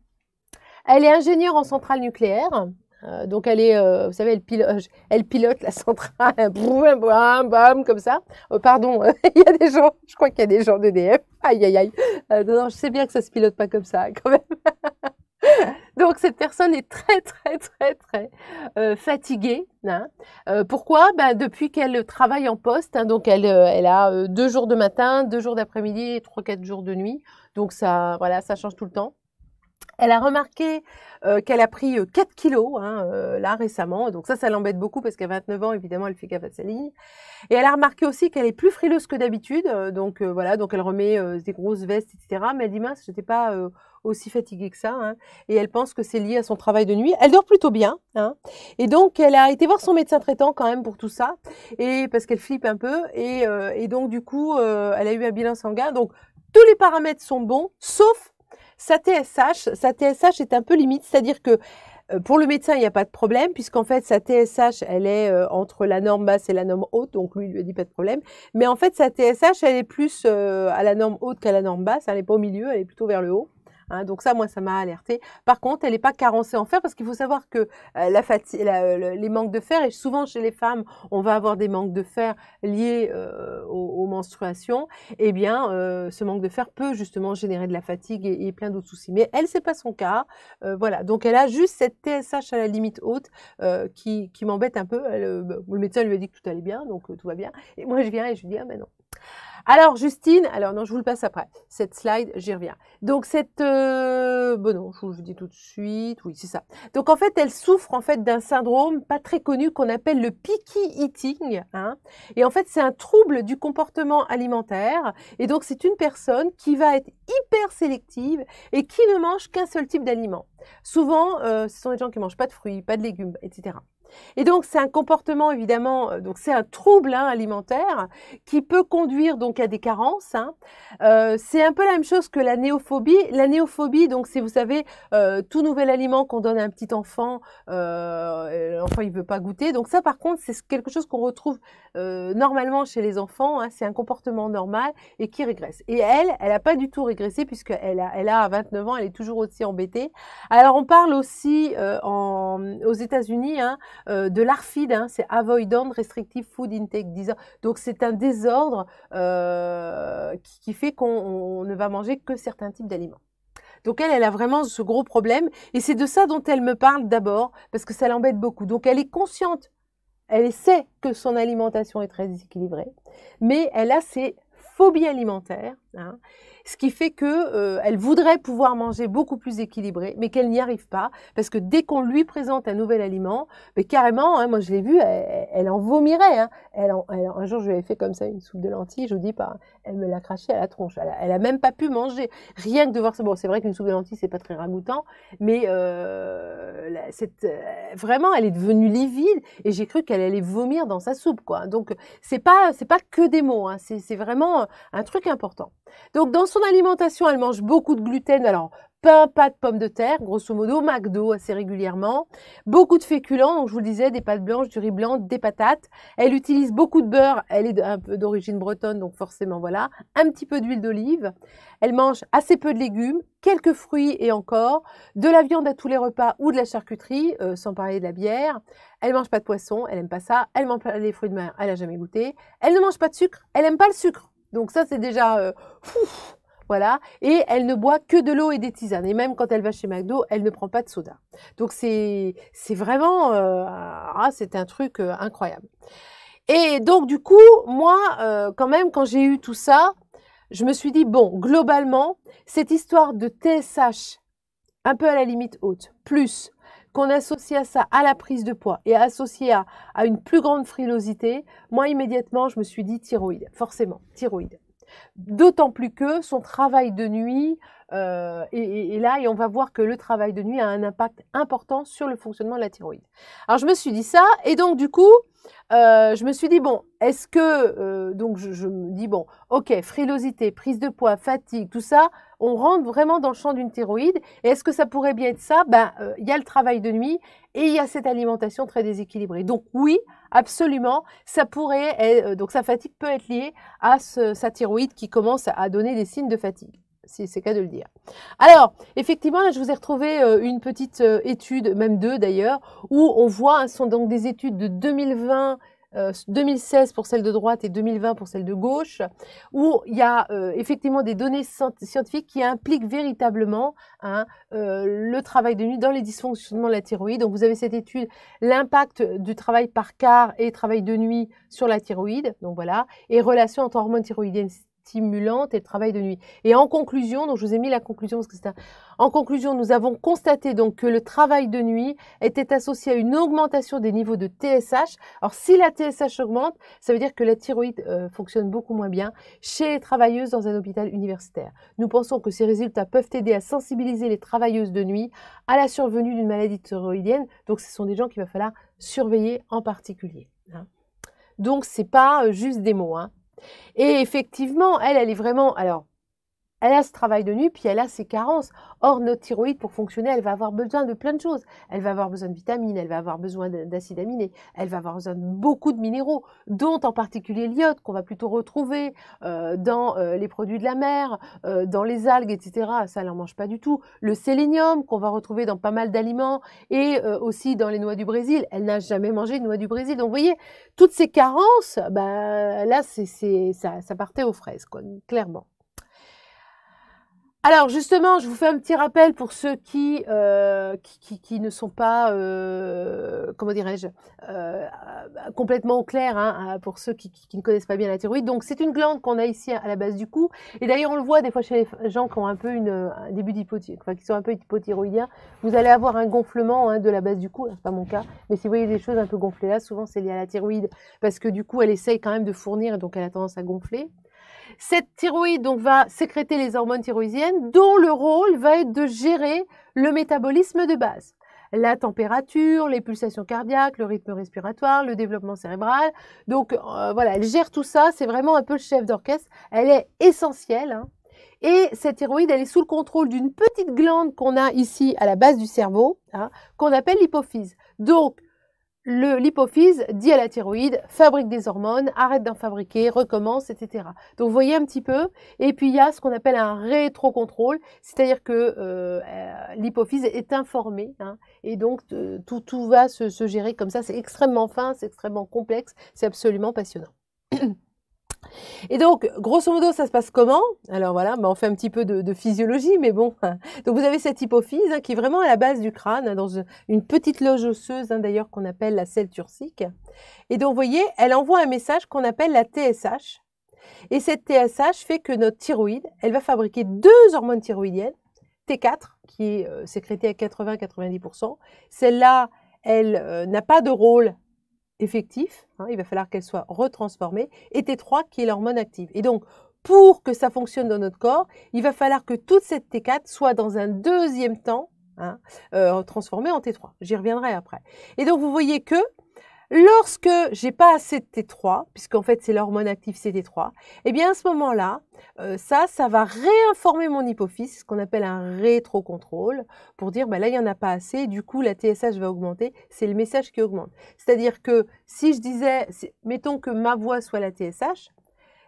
elle est ingénieure en centrale nucléaire, euh, donc elle est, euh, vous savez, elle pilote, elle pilote la centrale, boum, comme ça. Euh, pardon, il y a des gens, je crois qu'il y a des gens d'EDF. Aïe, aïe, aïe. non, je sais bien que ça se pilote pas comme ça, quand même. donc cette personne est très, très, très, très fatiguée. Hein. pourquoi ben, Depuis qu'elle travaille en poste, hein. donc elle, elle a deux jours de matin, deux jours d'après-midi, trois, quatre jours de nuit. Donc ça, voilà, ça change tout le temps. Elle a remarqué euh, qu'elle a pris 4 euh, kilos hein, euh, là récemment. Donc ça, ça l'embête beaucoup parce qu'à 29 ans, évidemment, elle fait gaffe à sa ligne. Et elle a remarqué aussi qu'elle est plus frileuse que d'habitude. Donc voilà, donc elle remet des grosses vestes, etc. Mais elle dit mince, j'étais pas aussi fatiguée que ça. Hein. Et elle pense que c'est lié à son travail de nuit. Elle dort plutôt bien. Hein. Et donc elle a été voir son médecin traitant quand même pour tout ça. Et parce qu'elle flippe un peu. et donc du coup, elle a eu un bilan sanguin. Donc tous les paramètres sont bons, sauf sa TSH, sa est un peu limite, c'est-à-dire que euh, pour le médecin, il n'y a pas de problème, puisqu'en fait, sa TSH, elle est euh, entre la norme basse et la norme haute, donc lui, il lui dit pas de problème. Mais en fait, sa TSH, elle est plus euh, à la norme haute qu'à la norme basse, elle n'est pas au milieu, elle est plutôt vers le haut. Hein. donc ça, moi, ça m'a alerté. Par contre, elle n'est pas carencée en fer parce qu'il faut savoir que euh, la les manques de fer, et souvent chez les femmes, on va avoir des manques de fer liés euh, aux, menstruations. Eh bien, euh, ce manque de fer peut justement générer de la fatigue et, plein d'autres soucis. Mais elle, c'est pas son cas. voilà. Donc elle a juste cette TSH à la limite haute qui, m'embête un peu. Bah, le médecin lui a dit que tout allait bien, donc tout va bien. Et moi, je viens et je lui dis ah ben non. Alors, Justine, alors non, je vous le passe après. Cette slide, j'y reviens. Donc, cette... Euh, bon, bah non, je vous le dis tout de suite. Oui, c'est ça. Donc, en fait, elle souffre en fait d'un syndrome pas très connu qu'on appelle le picky eating. Hein. Et en fait, c'est un trouble du comportement alimentaire. Et donc, c'est une personne qui va être hyper sélective et qui ne mange qu'un seul type d'aliment. Souvent, euh, ce sont des gens qui mangent pas de fruits, pas de légumes, etc. Et donc c'est un comportement évidemment, euh, donc c'est un trouble hein, alimentaire qui peut conduire donc à des carences. Hein. Euh, c'est un peu la même chose que la néophobie. La néophobie, donc c'est vous savez euh, tout nouvel aliment qu'on donne à un petit enfant, l'enfant il veut pas goûter. Donc ça par contre c'est quelque chose qu'on retrouve normalement chez les enfants. Hein. C'est un comportement normal et qui régresse. Et elle, elle n'a pas du tout régressé puisqu'elle a, elle a 29 ans, elle est toujours aussi embêtée. Alors on parle aussi aux États-Unis euh, de l'ARFID, hein, c'est Avoidant Restrictive Food Intake Disorder. Donc c'est un désordre euh, qui, fait qu'on ne va manger que certains types d'aliments. Donc elle, elle a vraiment ce gros problème et c'est de ça dont elle me parle d'abord parce que ça l'embête beaucoup. Donc elle est consciente, elle sait que son alimentation est très déséquilibrée, mais elle a ses phobies alimentaires. Hein, ce qui fait que euh, elle voudrait pouvoir manger beaucoup plus équilibré, mais qu'elle n'y arrive pas parce que dès qu'on lui présente un nouvel aliment, mais carrément, hein, moi je l'ai vu, elle, en vomirait. Hein. Elle, un jour, je lui avais fait comme ça une soupe de lentilles, je vous dis pas, hein elle me l'a craché à la tronche. Elle a, même pas pu manger. Rien que de voir ça. Bon, c'est vrai qu'une soupe de c'est pas très ragoûtant, mais euh, euh, vraiment, elle est devenue livide et j'ai cru qu'elle allait vomir dans sa soupe, quoi. Donc, c'est pas, c'est pas que des mots, hein. c'est vraiment un truc important. Donc, dans son alimentation, elle mange beaucoup de gluten. Alors, pas de pommes de terre, grosso modo, McDo assez régulièrement. Beaucoup de féculents, donc je vous le disais, des pâtes blanches, du riz blanc, des patates. Elle utilise beaucoup de beurre, elle est un peu d'origine bretonne, donc forcément voilà. Un petit peu d'huile d'olive. Elle mange assez peu de légumes, quelques fruits et encore, de la viande à tous les repas ou de la charcuterie, euh, sans parler de la bière. Elle mange pas de poisson, elle aime pas ça. Elle mange pas les fruits de mer, elle a jamais goûté. Elle ne mange pas de sucre, elle aime pas le sucre. Donc ça c'est déjà... Euh, voilà. Et elle ne boit que de l'eau et des tisanes. Et même quand elle va chez McDo, elle ne prend pas de soda. Donc c'est vraiment, euh, ah, c'est un truc euh, incroyable. Et donc du coup, moi, euh, quand même, quand j'ai eu tout ça, je me suis dit, bon, globalement, cette histoire de TSH, un peu à la limite haute, plus qu'on associe à ça à la prise de poids et associé à, à une plus grande frilosité, moi immédiatement je me suis dit thyroïde, forcément, thyroïde. D'autant plus que son travail de nuit et, euh, là, et on va voir que le travail de nuit a un impact important sur le fonctionnement de la thyroïde. Alors je me suis dit ça, et donc du coup, euh, je me suis dit bon, est-ce que euh, donc je, je, me dis bon, ok, frilosité, prise de poids, fatigue, tout ça, on rentre vraiment dans le champ d'une thyroïde. Et est-ce que ça pourrait bien être ça Ben, euh, il y a le travail de nuit et il y a cette alimentation très déséquilibrée. Donc oui, absolument, ça pourrait. Euh, donc sa fatigue peut être liée à ce, sa thyroïde qui commence à donner des signes de fatigue si c'est cas de le dire. Alors, effectivement, je vous ai retrouvé euh, une petite étude, même deux d'ailleurs, où on voit, hein, ce sont donc des études de 2020 2016 euh, pour celle de droite et 2020 pour celle de gauche, où il y a euh, effectivement des données scientifiques qui impliquent véritablement hein, euh, le travail de nuit dans les dysfonctionnements de la thyroïde. Donc vous avez cette étude, l'impact du travail par quart et travail de nuit sur la thyroïde, donc voilà, et relation entre hormones thyroïdiennes stimulante et le travail de nuit. Et en conclusion, donc je vous ai mis la conclusion parce que c'est en conclusion, nous avons constaté donc que le travail de nuit était associé à une augmentation des niveaux de TSH. Alors si la TSH augmente, ça veut dire que la thyroïde euh, fonctionne beaucoup moins bien chez les travailleuses dans un hôpital universitaire. Nous pensons que ces résultats peuvent aider à sensibiliser les travailleuses de nuit à la survenue d'une maladie thyroïdienne. Donc ce sont des gens qu'il va falloir surveiller en particulier. Hein. Donc, Donc n'est pas euh, juste des mots. Hein. Et effectivement, elle, elle est vraiment, alors elle a ce travail de nuit, puis elle a ses carences. Or, notre thyroïde, pour fonctionner, elle va avoir besoin de plein de choses. Elle va avoir besoin de vitamines, elle va avoir besoin d'acides aminés, elle va avoir besoin de beaucoup de minéraux, dont en particulier l'iode, qu'on va plutôt retrouver euh, dans euh, les produits de la mer, euh, dans les algues, etc. Ça, elle n'en mange pas du tout. Le sélénium, qu'on va retrouver dans pas mal d'aliments, et aussi dans les noix du Brésil. Elle n'a jamais mangé de noix du Brésil. Donc, vous voyez, toutes ces carences, bah, là, c'est ça, ça partait aux fraises, quoi, clairement. Alors justement, je vous fais un petit rappel pour ceux qui, euh, ne sont pas, euh, comment dirais-je, euh, complètement au clair, hein, pour ceux qui, ne connaissent pas bien la thyroïde. Donc c'est une glande qu'on a ici à la base du cou. Et d'ailleurs, on le voit des fois chez les gens qui ont un peu un début d'hypothyroïdie, qui sont un peu hypothyroïdiens, vous allez avoir un gonflement hein, de la base du cou. C'est pas mon cas, mais si vous voyez des choses un peu gonflées là, souvent c'est lié à la thyroïde, parce que du coup, elle essaye quand même de fournir, donc elle a tendance à gonfler. Cette thyroïde donc va sécréter les hormones thyroïdiennes dont le rôle va être de gérer le métabolisme de base. La température, les pulsations cardiaques, le rythme respiratoire, le développement cérébral. Donc euh, voilà, elle gère tout ça, c'est vraiment un peu le chef d'orchestre. Elle est essentielle. Hein. Et cette thyroïde, elle est sous le contrôle d'une petite glande qu'on a ici à la base du cerveau, hein, qu'on appelle l'hypophyse. Donc, l'hypophyse dit à la thyroïde, fabrique des hormones, arrête d'en fabriquer, recommence, etc. Donc vous voyez un petit peu. Et puis il y a ce qu'on appelle un rétrocontrôle, c'est-à-dire que euh, euh, l'hypophyse est informée. Hein, et donc euh, tout, tout va se gérer comme ça. C'est extrêmement fin, c'est extrêmement complexe, c'est absolument passionnant. Et donc, grosso modo, ça se passe comment Alors voilà, bah, on fait un petit peu de, physiologie, mais bon. Donc vous avez cette hypophyse hein, qui est vraiment à la base du crâne, hein, dans une petite loge osseuse hein, d'ailleurs qu'on appelle la selle turcique. Et donc, vous voyez, elle envoie un message qu'on appelle la TSH. Et cette TSH fait que notre thyroïde, elle va fabriquer deux hormones thyroïdiennes, T4, qui est euh, sécrétée à 80-90%. Celle-là, elle euh, n'a pas de rôle effectif, hein, il va falloir qu'elle soit retransformée, et T3 qui est l'hormone active. Et donc, pour que ça fonctionne dans notre corps, il va falloir que toute cette T4 soit dans un deuxième temps hein, euh, transformée en T3. J'y reviendrai après. Et donc, vous voyez que Lorsque j'ai pas assez de T3, puisqu'en fait c'est l'hormone active CT3, eh bien à ce moment-là, euh, ça, ça va réinformer mon hypophyse, ce qu'on appelle un rétrocontrôle, pour dire ben là il n'y en a pas assez, du coup la TSH va augmenter, c'est le message qui augmente. C'est-à-dire que si je disais, mettons que ma voix soit la TSH,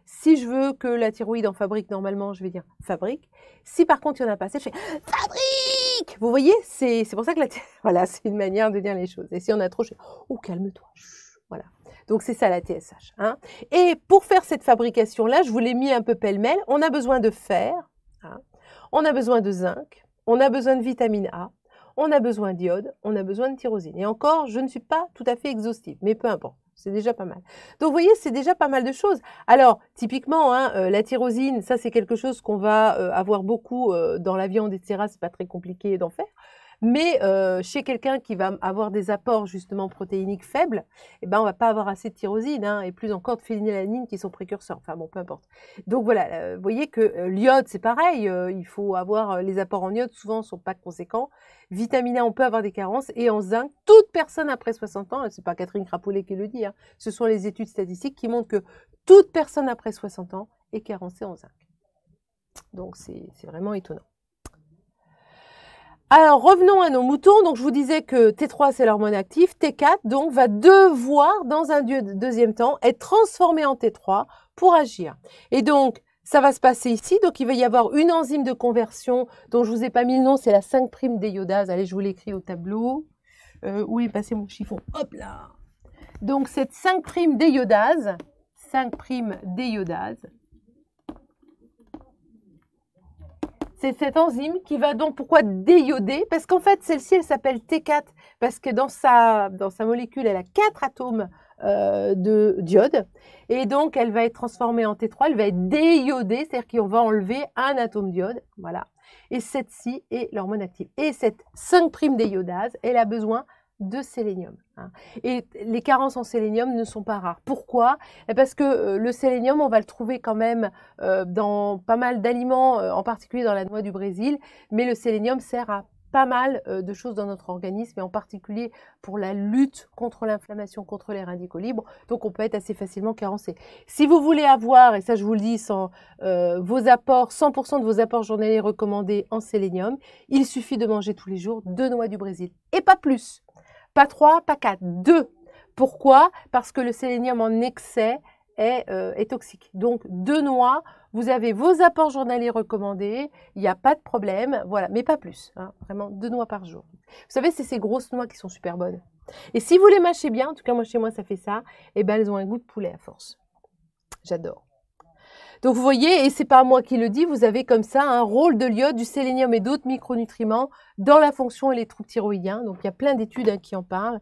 si je veux que la thyroïde en fabrique normalement, je vais dire fabrique. Si par contre il n'y en a pas assez, je fais fabrique vous voyez, c'est pour ça que la voilà, c'est une manière de dire les choses. Et si on a trop, oh calme-toi. Voilà. Donc c'est ça la TSH. Hein. Et pour faire cette fabrication-là, je vous l'ai mis un peu pêle-mêle. On a besoin de fer, hein. on a besoin de zinc, on a besoin de vitamine A, on a besoin d'iode, on a besoin de tyrosine. Et encore, je ne suis pas tout à fait exhaustive, mais peu importe. C'est déjà pas mal. Donc, vous voyez, c'est déjà pas mal de choses. Alors, typiquement, hein, euh, la tyrosine, ça, c'est quelque chose qu'on va euh, avoir beaucoup euh, dans la viande, etc. C'est pas très compliqué d'en faire. Mais euh, chez quelqu'un qui va avoir des apports justement protéiniques faibles, eh ben, on ne va pas avoir assez de tyrosine hein, et plus encore de phénylalanine qui sont précurseurs. Enfin bon, peu importe. Donc voilà, euh, vous voyez que euh, l'iode, c'est pareil. il faut avoir les apports en iode, souvent, ne sont pas conséquents. Vitamine A, on peut avoir des carences. Et en zinc, toute personne après 60 ans, ce n'est pas Catherine Crapoulet qui le dit, hein, ce sont les études statistiques qui montrent que toute personne après 60 ans est carencée en zinc. Donc c'est vraiment étonnant. Alors revenons à nos moutons. Donc je vous disais que T3 c'est l'hormone active, T4 donc va devoir dans un deuxième temps être transformé en T3 pour agir. Et donc ça va se passer ici. Donc, il va y avoir une enzyme de conversion dont je vous ai pas mis le nom, c'est la 5' déiodase Allez, je vous l'écris au tableau. Euh, où est passé mon chiffon Hop là Donc, cette 5' déiodase 5' déiodase C'est cette enzyme qui va donc pourquoi déioder Parce qu'en fait, celle-ci, elle s'appelle T4 parce que dans sa, dans sa molécule, elle a quatre atomes euh, de diode. Et donc, elle va être transformée en T3, elle va être déiodée, c'est-à-dire qu'on va enlever un atome diode. Voilà. Et cette-ci est l'hormone active. Et cette 5' déiodase, elle a besoin de sélénium. Hein. Et les carences en sélénium ne sont pas rares. Pourquoi eh, Parce que euh, le sélénium, on va le trouver quand même euh, dans pas mal d'aliments, euh, en particulier dans la noix du Brésil, mais le sélénium sert à pas mal de choses dans notre organisme et en particulier pour la lutte contre l'inflammation, contre les radicaux libres. Donc on peut être assez facilement carencé. Si vous voulez avoir, et ça je vous le dis, sans, vos apports, 100% de vos apports journaliers recommandés en sélénium, il suffit de manger tous les jours deux noix du Brésil et pas plus. Pas 3, pas 4, 2. Pourquoi Parce que le sélénium en excès euh, est, toxique. Donc, deux noix, vous avez vos apports journaliers recommandés, il n'y a pas de problème, voilà, mais pas plus. Hein, vraiment, deux noix par jour. Vous savez, c'est ces grosses noix qui sont super bonnes. Et si vous les mâchez bien, en tout cas, moi, chez moi, ça fait ça, et eh ben, elles ont un goût de poulet à force. J'adore. Donc vous voyez, et c'est pas moi qui le dis, vous avez comme ça un rôle de l'iode, du sélénium et d'autres micronutriments dans la fonction et les thyroïdiens. Donc il y a plein d'études hein, qui en parlent.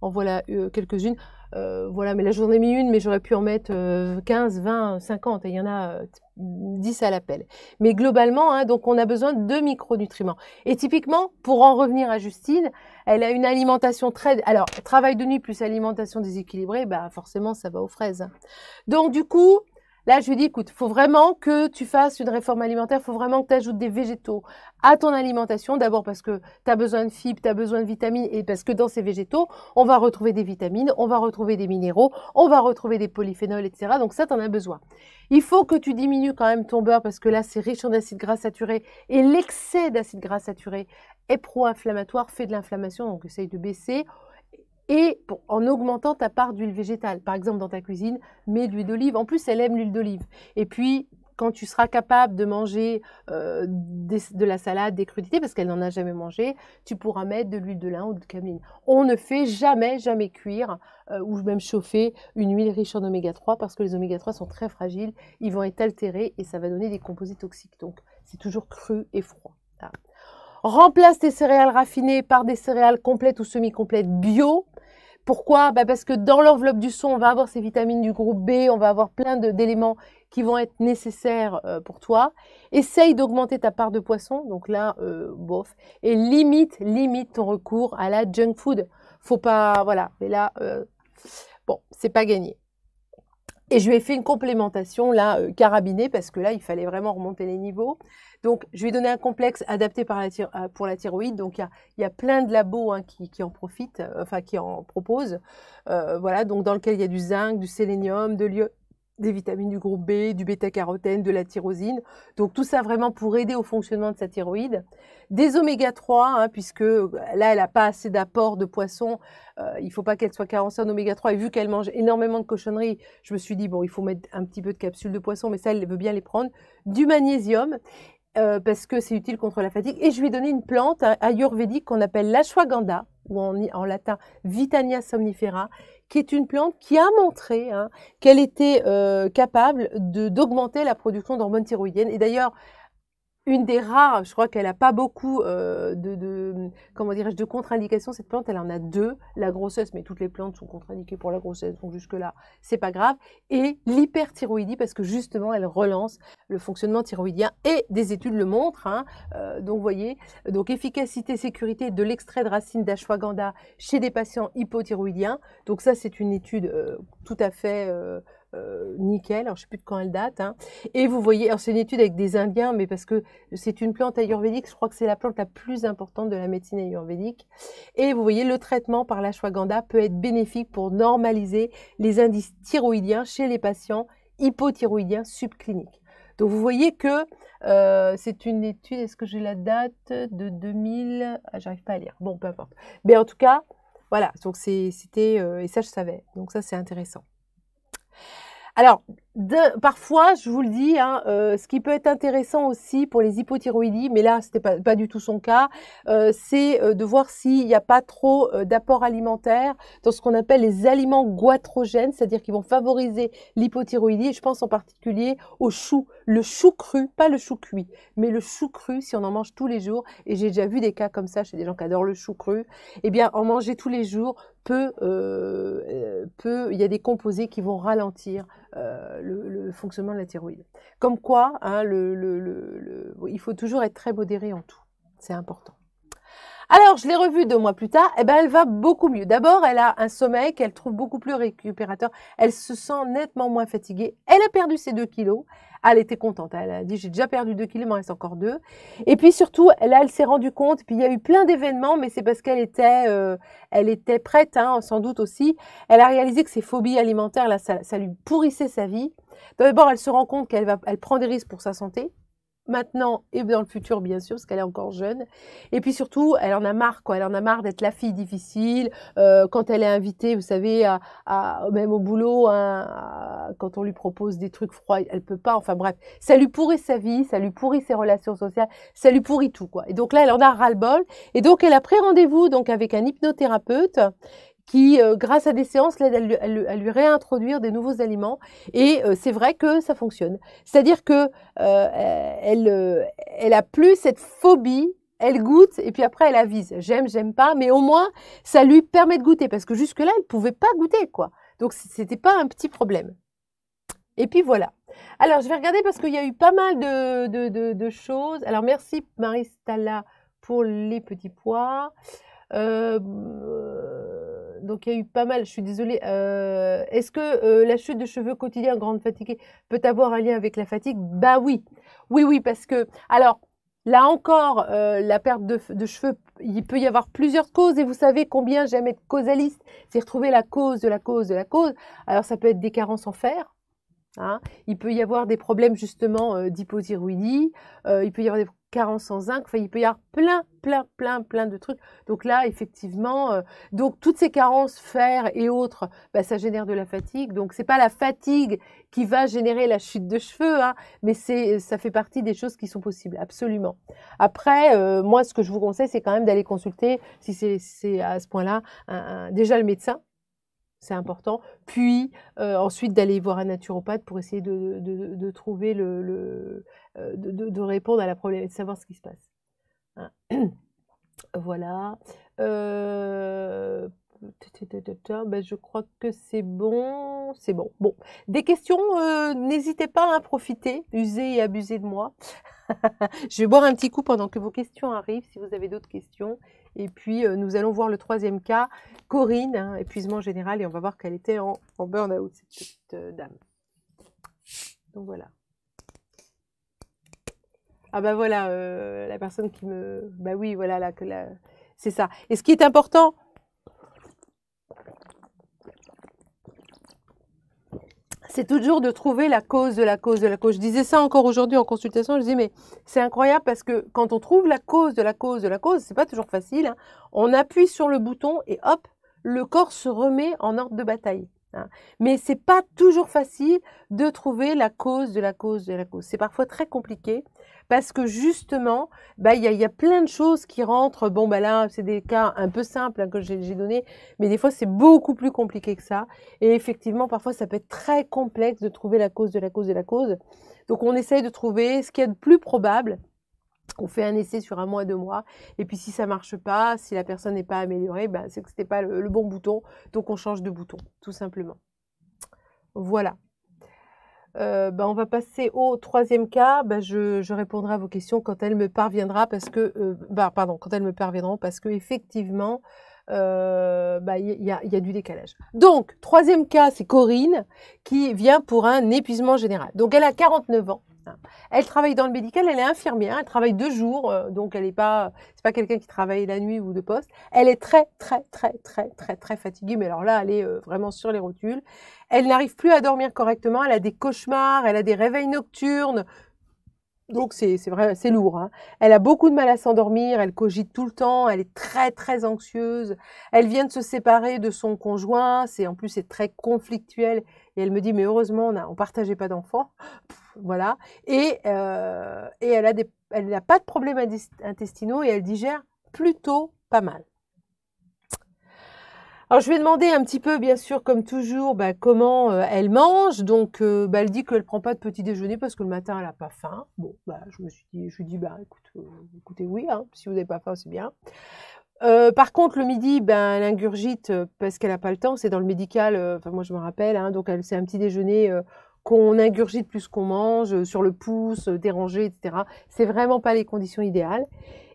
En voilà euh, quelques-unes. Euh, voilà, mais là j'en ai mis une, mais j'aurais pu en mettre 15, 20, 50, il y en a 10 euh, à l'appel. Mais globalement, hein, donc on a besoin de micronutriments. Et typiquement, pour en revenir à Justine, elle a une alimentation très... Alors, travail de nuit plus alimentation déséquilibrée, bah forcément, ça va aux fraises. Hein. Donc, du coup, Là, je lui dis, écoute, faut vraiment que tu fasses une réforme alimentaire, il faut vraiment que tu ajoutes des végétaux à ton alimentation. D'abord parce que tu as besoin de fibres, tu as besoin de vitamines et parce que dans ces végétaux, on va retrouver des vitamines, on va retrouver des minéraux, on va retrouver des polyphénols, etc. Donc ça, tu en as besoin. Il faut que tu diminues quand même ton beurre parce que là, c'est riche en acides gras saturés et l'excès d'acides gras saturés est pro-inflammatoire, fait de l'inflammation, donc essaye de baisser et en augmentant ta part d'huile végétale. Par exemple, dans ta cuisine, mets de l'huile d'olive. En plus, elle aime l'huile d'olive. Et puis, quand tu seras capable de manger euh, de la salade, des crudités, parce qu'elle n'en a jamais mangé, tu pourras mettre de l'huile de lin ou de cameline. On ne fait jamais, jamais cuire euh, ou même chauffer une huile riche en oméga 3 parce que les oméga 3 sont très fragiles, ils vont être altérés et ça va donner des composés toxiques. Donc c'est toujours cru et froid. Remplace tes céréales raffinées par des céréales complètes ou semi-complètes bio pourquoi bah, Parce que dans l'enveloppe du son, on va avoir ces vitamines du groupe B, on va avoir plein d'éléments qui vont être nécessaires euh, pour toi. Essaye d'augmenter ta part de poisson, donc là, euh, bof, et limite, limite ton recours à la junk food. Faut pas, voilà, mais là, euh, bon, c'est pas gagné. Et je lui ai fait une complémentation là euh, carabinée parce que là il fallait vraiment remonter les niveaux. Donc je lui ai donné un complexe adapté euh, pour la thyroïde. Donc il y, a, plein de labos hein, qui, en profitent, euh, enfin qui en proposent. voilà, donc dans lequel il y a du zinc, du sélénium, de des vitamines du groupe B, du bêta-carotène, de la tyrosine. Donc tout ça vraiment pour aider au fonctionnement de sa thyroïde. Des oméga 3, hein, puisque bah, là, elle n'a pas assez d'apport de poisson. Euh, il ne faut pas qu'elle soit carencée en oméga 3. Et vu qu'elle mange énormément de cochonneries, je me suis dit, bon, il faut mettre un petit peu de capsules de poisson, mais ça, elle veut bien les prendre. Du magnésium. Euh, parce que c'est utile contre la fatigue. Et je lui ai donné une plante ayurvédique qu'on appelle l'ashwagandha, ou en latin Vitania somnifera, qui est une plante qui a montré hein, qu'elle était euh, capable d'augmenter la production d'hormones thyroïdiennes. Et d'ailleurs, une des rares, je crois qu'elle n'a pas beaucoup euh, de, comment de contre-indications. Cette plante, elle en a deux. La grossesse, mais toutes les plantes sont contre-indiquées pour la grossesse, donc jusque-là, c'est pas grave. Et l'hyperthyroïdie, parce que justement, elle relance le fonctionnement thyroïdien et des études le montrent. Hein. Euh, donc, voyez, donc efficacité, sécurité de l'extrait de racine d'ashwagandha chez des patients hypothyroïdiens. Donc ça, c'est une étude euh, tout à fait euh, nickel. Alors, je ne sais plus de quand elle date. Hein. Et vous voyez, alors c'est une étude avec des Indiens, mais parce que c'est une plante ayurvédique, je crois que c'est la plante la plus importante de la médecine ayurvédique. Et vous voyez, le traitement par la l'ashwagandha peut être bénéfique pour normaliser les indices thyroïdiens chez les patients hypothyroïdiens subcliniques. Donc, vous voyez que euh, c'est une étude, est-ce que j'ai la date de 2000 ah, J'arrive pas à lire. Bon, peu importe. Mais en tout cas, voilà, donc c'était, euh, et ça je savais, donc ça c'est intéressant. Alors, parfois, je vous le dis, hein, euh, ce qui peut être intéressant aussi pour les hypothyroïdies, mais là, ce n'était pas, du tout son cas, euh, c'est euh, de voir s'il n'y a pas trop d'apport alimentaire dans ce qu'on appelle les aliments goitrogènes, c'est-à-dire qui vont favoriser l'hypothyroïdie. Je pense en particulier au chou, le chou cru, pas le chou cuit, mais le chou cru, si on en mange tous les jours, et j'ai déjà vu des cas comme ça chez des gens qui adorent le chou cru, eh bien, en manger tous les jours peut, euh, euh, peut, il y a des composés qui vont ralentir euh, le, fonctionnement de la thyroïde. Comme quoi, hein, il faut toujours être très modéré en tout. C'est important. Alors, je l'ai revue deux mois plus tard, et eh ben, elle va beaucoup mieux. D'abord, elle a un sommeil qu'elle trouve beaucoup plus récupérateur. Elle se sent nettement moins fatiguée. Elle a perdu ses deux kilos. Elle était contente. Elle a dit j'ai déjà perdu 2 kilos, il reste encore deux ». Et puis surtout, là, elle s'est rendue compte. Puis il y a eu plein d'événements, mais c'est parce qu'elle était, euh, elle était prête, hein, sans doute aussi. Elle a réalisé que ces phobies alimentaires, là, ça, ça lui pourrissait sa vie. D'abord, elle se rend compte qu'elle va, elle prend des risques pour sa santé maintenant et dans le futur, bien sûr, parce qu'elle est encore jeune. Et puis surtout, elle en a marre, quoi. Elle en a marre d'être la fille difficile. Euh, quand elle est invitée, vous savez, à, même au boulot, hein, quand on lui propose des trucs froids, elle peut pas. Enfin bref, ça lui pourrit sa vie, ça lui pourrit ses relations sociales, ça lui pourrit tout, quoi. Et donc là, elle en a ras-le-bol. Et donc, elle a pris rendez-vous donc avec un hypnothérapeute qui, euh, grâce à des séances, l'aide à, lui réintroduire des nouveaux aliments. Et euh, c'est vrai que ça fonctionne. C'est-à-dire que euh, elle, a plus cette phobie elle goûte et puis après elle avise. J'aime, j'aime pas, mais au moins ça lui permet de goûter parce que jusque-là elle pouvait pas goûter quoi. Donc c'était pas un petit problème. Et puis voilà. Alors je vais regarder parce qu'il y a eu pas mal de, choses. Alors merci Marie Stalla pour les petits pois donc il y a eu pas mal, je suis désolée. Euh, est-ce que euh, la chute de cheveux quotidien, grande fatiguée, peut avoir un lien avec la fatigue Bah oui, oui, oui, parce que, alors, là encore, euh, la perte de, cheveux, il peut y avoir plusieurs causes, et vous savez combien j'aime être causaliste, c'est retrouver la cause de la cause de la cause. Alors ça peut être des carences en fer, hein. il peut y avoir des problèmes justement d'hypothyroïdie, il peut y avoir des carence en zinc. il peut y avoir plein, plein, plein, plein de trucs. Donc là, effectivement, euh, donc toutes ces carences, fer et autres, bah, ça génère de la fatigue. Donc c'est pas la fatigue qui va générer la chute de cheveux, hein, mais c'est ça fait partie des choses qui sont possibles, absolument. Après, euh, moi, ce que je vous conseille, c'est quand même d'aller consulter, si c'est à ce point-là, déjà le médecin c'est important. Puis euh, ensuite d'aller voir un naturopathe pour essayer de, trouver le, euh, de, répondre à la problématique, de savoir ce qui se passe. Hein. Voilà. Euh, ben, je crois que c'est bon. C'est bon. Bon. Des questions, n'hésitez pas à profiter. user et abuser de moi. je vais boire un petit coup pendant que vos questions arrivent, si vous avez d'autres questions. Et puis, euh, nous allons voir le troisième cas, Corinne, hein, épuisement général, et on va voir qu'elle était en, en burn-out, cette petite euh, dame. Donc voilà. Ah ben voilà, euh, la personne qui me... Bah oui, voilà, que la... c'est ça. Et ce qui est important, c'est toujours de trouver la cause de la cause de la cause. Je disais ça encore aujourd'hui en consultation, je disais mais c'est incroyable parce que quand on trouve la cause de la cause de la cause, c'est pas toujours facile, hein. on appuie sur le bouton et hop, le corps se remet en ordre de bataille. Hein. Mais c'est pas toujours facile de trouver la cause de la cause de la cause. C'est parfois très compliqué parce que justement, bah, il y, a, plein de choses qui rentrent. Bon, bah là, c'est des cas un peu simples hein, que j'ai donnés, mais des fois, c'est beaucoup plus compliqué que ça. Et effectivement, parfois, ça peut être très complexe de trouver la cause de la cause de la cause. Donc, on essaye de trouver ce qui est le plus probable on fait un essai sur un mois, deux mois, et puis si ça marche pas, si la personne n'est pas améliorée, ben, c'est que ce n'était pas le, bon bouton, donc on change de bouton, tout simplement. Voilà. Euh, bah, on va passer au troisième cas. Bah, je, répondrai à vos questions quand elles me parviendra parce que, euh, pardon, quand elles me parviendront parce que effectivement, euh, il y, a du décalage. Donc, troisième cas, c'est Corinne qui vient pour un épuisement général. Donc, elle a 49 ans. Elle travaille dans le médical, elle est infirmière, elle travaille deux jours, euh, donc elle n'est pas, c'est pas quelqu'un qui travaille la nuit ou de poste. Elle est très, très, très, très, très, très fatiguée, mais alors là, elle est euh, vraiment sur les rotules. Elle n'arrive plus à dormir correctement, elle a des cauchemars, elle a des réveils nocturnes. Donc c'est vrai, c'est lourd. Hein. Elle a beaucoup de mal à s'endormir, elle cogite tout le temps, elle est très très anxieuse. Elle vient de se séparer de son conjoint, c'est en plus c'est très conflictuel. Et elle me dit mais heureusement on, ne partageait pas d'enfants voilà. Et, euh, elle n'a pas de problèmes intestinaux et elle digère plutôt pas mal. Alors je vais demander un petit peu, bien sûr, comme toujours, bah, comment euh, elle mange. Donc euh, bah, elle dit qu'elle ne prend pas de petit déjeuner parce que le matin elle n'a pas faim. Bon, bah, je me suis dit, je lui dis, bah écoute, écoutez, oui, hein, si vous n'avez pas faim, c'est bien. par contre, le midi, ben, elle ingurgite parce qu'elle n'a pas le temps. C'est dans le médical. Enfin, moi, je me rappelle. Hein. donc, elle, c'est un petit déjeuner qu'on ingurgite plus qu'on mange, euh, sur le pouce, euh, dérangé, etc. C'est vraiment pas les conditions idéales.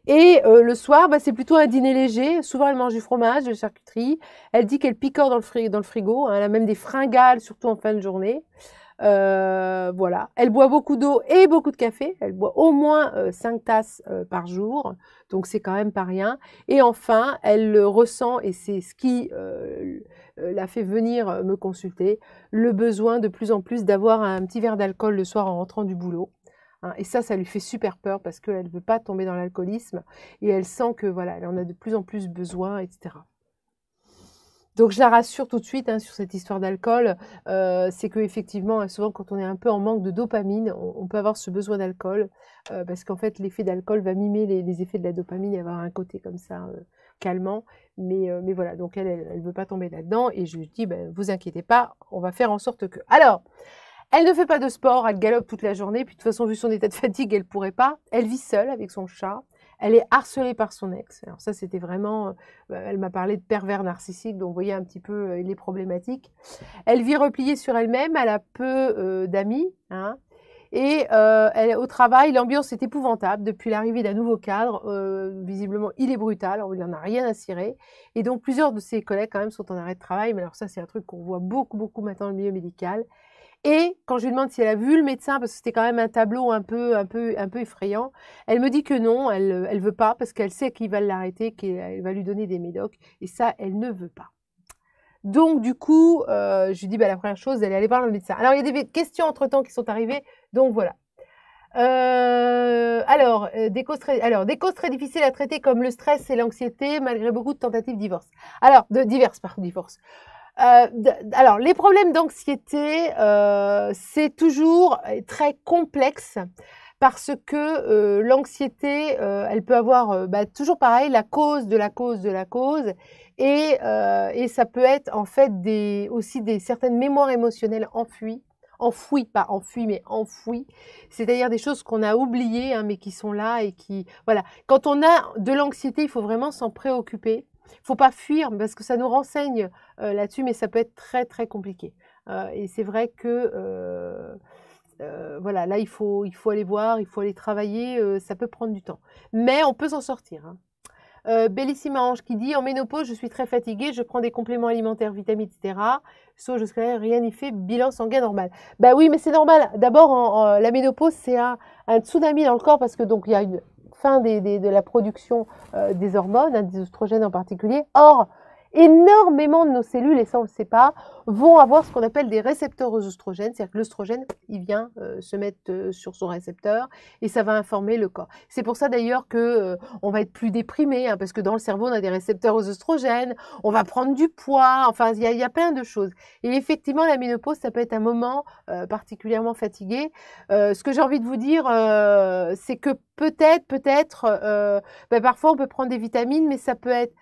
Et euh, le soir, bah, c'est plutôt un dîner léger. Souvent, elle mange du fromage, de la charcuterie. Elle dit qu'elle picore dans le, frigo. Dans le frigo. Hein. Elle a même des fringales, surtout en fin de journée. Euh, voilà. Elle boit beaucoup d'eau et beaucoup de café. Elle boit au moins 5 euh, tasses euh, par jour. Donc, c'est quand même pas rien. Et enfin, elle le ressent, et c'est ce qui l'a fait venir me consulter, le besoin de plus en plus d'avoir un petit verre d'alcool le soir en rentrant du boulot. Hein. et ça, ça lui fait super peur parce qu'elle ne veut pas tomber dans l'alcoolisme et elle sent que voilà, elle en a de plus en plus besoin, etc. Donc je la rassure tout de suite hein, sur cette histoire d'alcool. Euh, c'est que effectivement, hein, souvent quand on est un peu en manque de dopamine, on, peut avoir ce besoin d'alcool euh, parce qu'en fait l'effet d'alcool va mimer les, effets de la dopamine et avoir un côté comme ça euh, calmant. Mais, voilà, donc elle, ne veut pas tomber là-dedans et je lui dis, ben, vous inquiétez pas, on va faire en sorte que. Alors. Elle ne fait pas de sport, elle galope toute la journée, puis de toute façon, vu son état de fatigue, elle ne pourrait pas. Elle vit seule avec son chat. Elle est harcelée par son ex. Alors ça, c'était vraiment... Euh, bah, elle m'a parlé de pervers narcissique, donc vous voyez un petit peu euh, les problématiques. Elle vit repliée sur elle-même, elle a peu euh, d'amis. Hein, et elle est au travail, l'ambiance est épouvantable depuis l'arrivée d'un nouveau cadre. visiblement, il est brutal, alors il en a rien à cirer. Et donc, plusieurs de ses collègues, quand même, sont en arrêt de travail. Mais alors ça, c'est un truc qu'on voit beaucoup, beaucoup maintenant dans le milieu médical. Et quand je lui demande si elle a vu le médecin, parce que c'était quand même un tableau un peu, un peu, un peu effrayant, elle me dit que non, elle ne veut pas, parce qu'elle sait qu'il va l'arrêter, qu'elle va lui donner des médocs. Et ça, elle ne veut pas. Donc, du coup, euh, je lui dis, bah, la première chose, elle est allée voir le médecin. Alors, il y a des questions entre-temps qui sont arrivées. Donc, voilà. Euh, alors, euh, des causes très, alors, des causes très difficiles à traiter comme le stress et l'anxiété, malgré beaucoup de tentatives de divorce. Alors, de diverses, par divorce. Euh, alors, les problèmes d'anxiété, euh, c'est toujours euh, très complexe parce que l'anxiété, elle peut avoir bah, toujours pareil, la cause de la cause de la cause. Et, ça peut être en fait aussi des certaines mémoires émotionnelles enfouies, enfouies, pas enfouies, mais enfouies. c'est-à-dire des choses qu'on a oubliées, hein, mais qui sont là et qui... Voilà, quand on a de l'anxiété, il faut vraiment s'en préoccuper faut pas fuir parce que ça nous renseigne euh, là-dessus, mais ça peut être très très compliqué. Euh, et c'est vrai que euh, voilà, là il faut, il faut aller voir, il faut aller travailler, ça peut prendre du temps. Mais on peut s'en sortir. Hein. Bellissima Ange qui dit En ménopause, je suis très fatiguée, je prends des compléments alimentaires, vitamines, etc. Sauf so, jusqu'à rien n'y fait, bilan sanguin normal. Bah oui, mais c'est normal. D'abord, la ménopause, c'est un, un, tsunami dans le corps parce que donc il y a une fin des, de la production euh, des hormones, hein, des oestrogènes en particulier. Or, énormément de nos cellules, et ça on ne le sait pas, vont avoir ce qu'on appelle des récepteurs aux oestrogènes, c'est-à-dire que l'oestrogène, il vient euh, se mettre euh, sur son récepteur et ça va informer le corps. C'est pour ça d'ailleurs que euh, on va être plus déprimé, hein, parce que dans le cerveau, on a des récepteurs aux oestrogènes, on va prendre du poids, enfin, il y, a plein de choses. Et effectivement, la ménopause, ça peut être un moment particulièrement fatigué. ce que j'ai envie de vous dire, c'est que peut-être, peut-être, ben, parfois on peut prendre des vitamines, mais ça peut être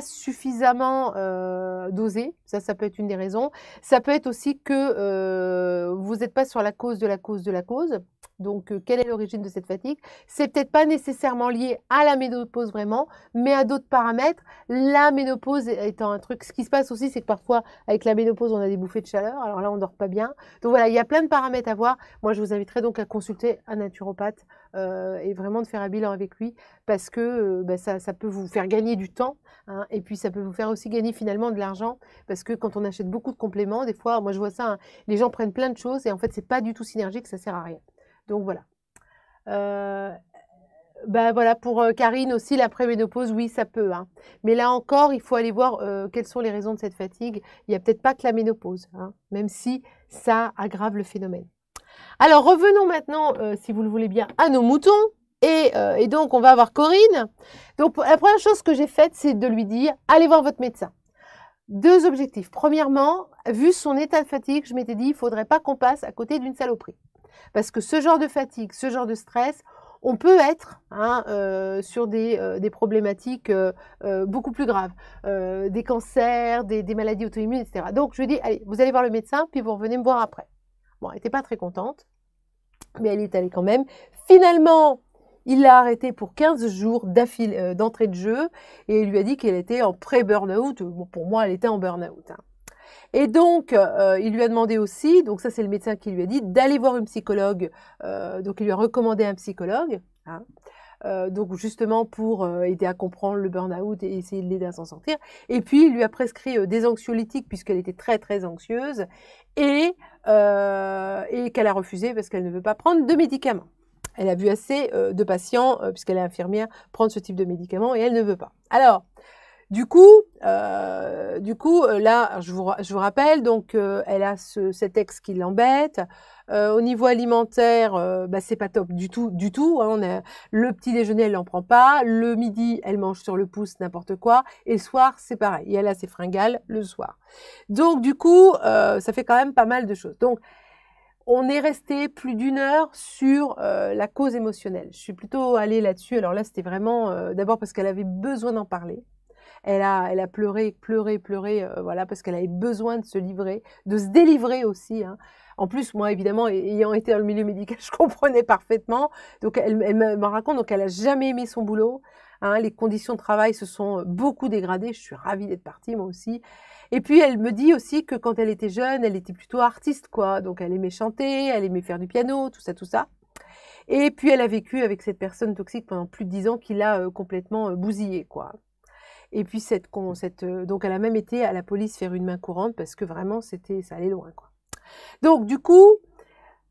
suffisamment euh, dosé, ça, ça peut être une des raisons. Ça peut être aussi que euh, vous n'êtes pas sur la cause de la cause de la cause. Donc, euh, quelle est l'origine de cette fatigue C'est peut-être pas nécessairement lié à la ménopause vraiment, mais à d'autres paramètres. La ménopause étant un truc, ce qui se passe aussi, c'est que parfois, avec la ménopause, on a des bouffées de chaleur. Alors là, on dort pas bien. Donc voilà, il y a plein de paramètres à voir. Moi, je vous inviterai donc à consulter un naturopathe euh, et vraiment de faire un bilan avec lui parce que euh, bah, ça, peut vous faire gagner du temps hein, et puis ça peut vous faire aussi gagner finalement de l'argent parce que quand on achète beaucoup de compléments, des fois, moi je vois ça, hein, les gens prennent plein de choses et en fait c'est pas du tout synergique, ça sert à rien. Donc voilà. Euh, bah, voilà, pour Karine aussi, l'après-ménopause, oui, ça peut. Hein. Mais là encore, il faut aller voir quelles sont les raisons de cette fatigue. Il n'y a peut-être pas que la ménopause, même si ça aggrave le phénomène. Alors revenons maintenant, euh, si vous le voulez bien, à nos moutons. Et, euh, donc, on va avoir Corinne. Donc, la première chose que j'ai faite, c'est de lui dire, allez voir votre médecin. Deux objectifs. Premièrement, vu son état de fatigue, je m'étais dit, il ne faudrait pas qu'on passe à côté d'une saloperie. Parce que ce genre de fatigue, ce genre de stress, on peut être hein, euh, sur des, problématiques beaucoup plus graves, des cancers, des, maladies auto-immunes, etc. Donc, je lui dis, allez, vous allez voir le médecin, puis vous revenez me voir après. Bon, elle n'était pas très contente, mais elle est allée quand même. Finalement, il l'a arrêtée pour 15 jours euh, d'entrée de jeu et il lui a dit qu'elle était en pré-burnout. Bon, pour moi, elle était en burnout. Hein. Et donc, euh, il lui a demandé aussi, donc ça c'est le médecin qui lui a dit, d'aller voir une psychologue. Euh, donc, il lui a recommandé un psychologue. Hein, donc justement pour aider à comprendre le burnout et essayer de l'aider à s'en sortir. Et puis il lui a prescrit des anxiolytiques puisqu'elle était très très anxieuse et euh, et qu'elle a refusé parce qu'elle ne veut pas prendre de médicaments. Elle a vu assez euh, de patients, euh, puisqu'elle est infirmière, prendre ce type de médicaments et elle ne veut pas. Alors, du coup, du coup là, je vous, rappelle, donc elle a cet ex qui l'embête. Euh, au niveau alimentaire, euh, bah, c'est pas top du tout, du tout. Hein. on a, le petit déjeuner, elle n'en prend pas. Le midi, elle mange sur le pouce n'importe quoi. Et le soir, c'est pareil. Et elle a ses fringales le soir. Donc du coup, euh, ça fait quand même pas mal de choses. Donc on est resté plus d'une heure sur euh, la cause émotionnelle. Je suis plutôt allée là-dessus. Alors là, c'était vraiment d'abord parce qu'elle avait besoin d'en parler. Elle a, elle a pleuré, pleuré, pleuré, voilà, parce qu'elle avait besoin de se livrer, de se délivrer aussi. Hein. En plus, moi, évidemment, ayant été dans le milieu médical, je comprenais parfaitement. Donc, elle, elle me raconte, donc, elle a jamais aimé son boulot. Hein. les conditions de travail se sont euh, beaucoup dégradées. Je suis ravie d'être partie, moi aussi. Et puis, elle me dit aussi que quand elle était jeune, elle était plutôt artiste, quoi. Donc, elle aimait chanter, elle aimait faire du piano, tout ça, tout ça. Et puis, elle a vécu avec cette personne toxique pendant plus de dix ans qui l'a euh, complètement bousillé, euh, bousillée, quoi. Et puis, cette, donc, elle a même été à la police faire une main courante parce que vraiment, c'était, ça allait loin, quoi. Donc du coup,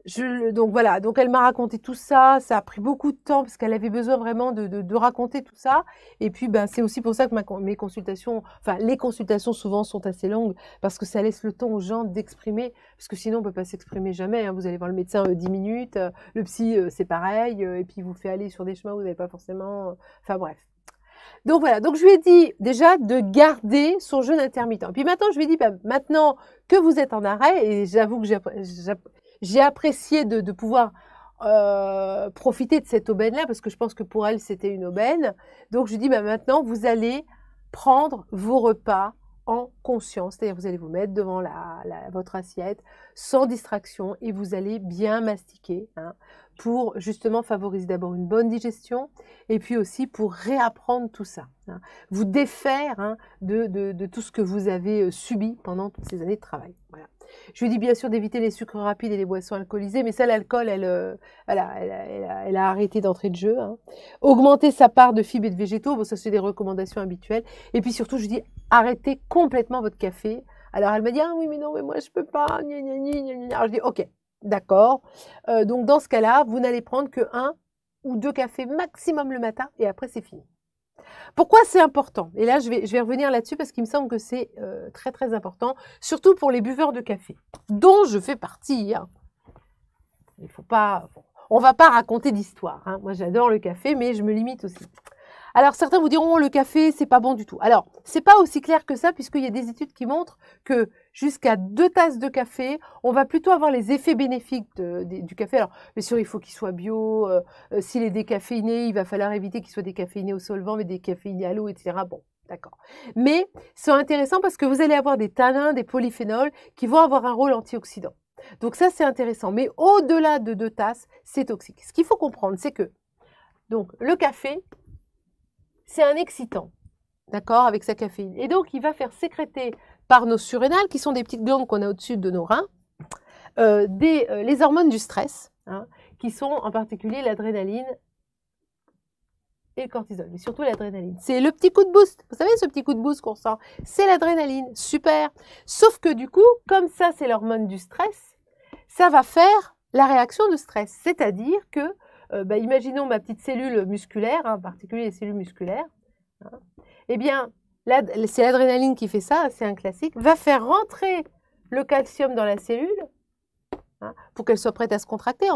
je, donc voilà, donc elle m'a raconté tout ça, ça a pris beaucoup de temps parce qu'elle avait besoin vraiment de, raconter tout ça. Et puis ben, c'est aussi pour ça que mes consultations, enfin les consultations souvent sont assez longues parce que ça laisse le temps aux gens d'exprimer, parce que sinon on ne peut pas s'exprimer jamais. Hein. Vous allez voir le médecin 10 euh, minutes, euh, le psy euh, c'est pareil, et puis il vous fait aller sur des chemins où vous n'avez pas forcément, enfin bref. Donc voilà, donc je lui ai dit déjà de garder son jeûne intermittent. Puis maintenant, je lui ai dit, bah, maintenant que vous êtes en arrêt, et j'avoue que j'ai apprécié de, pouvoir euh, profiter de cette aubaine-là, parce que je pense que pour elle, c'était une aubaine. Donc je lui ai dit, bah, maintenant, vous allez prendre vos repas en conscience, c'est-à-dire vous allez vous mettre devant votre assiette sans distraction et vous allez bien mastiquer. Hein pour justement favoriser d'abord une bonne digestion et puis aussi pour réapprendre tout ça, hein. vous défaire hein, de, tout ce que vous avez euh, subi pendant toutes ces années de travail. Je lui dis bien sûr d'éviter les sucres rapides et les boissons alcoolisées, mais ça, l'alcool, elle, euh, elle, a, arrêté d'entrer de jeu. Hein. Augmenter sa part de fibres et de végétaux, bon, ça c'est des recommandations habituelles. Et puis surtout, je lui dis arrêtez complètement votre café. Alors elle me dit ah oui mais non mais moi je peux pas. Gna, gna, gna, Alors je dis ok D'accord euh, Donc dans ce cas-là, vous n'allez prendre que un ou deux cafés maximum le matin et après c'est fini. Pourquoi c'est important Et là, je vais, revenir là-dessus parce qu'il me semble que c'est euh, très très important, surtout pour les buveurs de café, dont je fais partie. Hein. Il faut pas, on va pas raconter d'histoire. Hein. Moi, j'adore le café, mais je me limite aussi. Alors certains vous diront le café c'est pas bon du tout. Alors c'est pas aussi clair que ça puisqu'il y a des études qui montrent que jusqu'à deux tasses de café, on va plutôt avoir les effets bénéfiques du café. Alors bien sûr il faut qu'il soit bio, euh, euh, s'il est décaféiné, il va falloir éviter qu'il soit décaféiné au solvant mais décaféiné à l'eau, etc. Bon. D'accord. Mais c'est intéressant parce que vous allez avoir des tanins, des polyphénols qui vont avoir un rôle antioxydant. Donc ça, c'est intéressant. Mais au-delà de deux tasses, c'est toxique. Ce qu'il faut comprendre, c'est que donc, le café, c'est un excitant, d'accord, avec sa caféine. Et donc, il va faire sécréter par nos surrénales, qui sont des petites glandes qu'on a au-dessus de nos reins, euh, euh, les hormones du stress, hein, qui sont en particulier l'adrénaline et le cortisol, et surtout l'adrénaline. C'est le petit coup de boost. Vous savez, ce petit coup de boost qu'on sent, c'est l'adrénaline. Super. Sauf que du coup, comme ça, c'est l'hormone du stress, ça va faire la réaction de stress. C'est-à-dire que euh, bah, imaginons ma petite cellule musculaire, hein, en particulier les cellules musculaires, hein, eh bien, c'est l'adrénaline qui fait ça, c'est un classique, va faire rentrer le calcium dans la cellule hein, pour qu'elle soit prête à se contracter.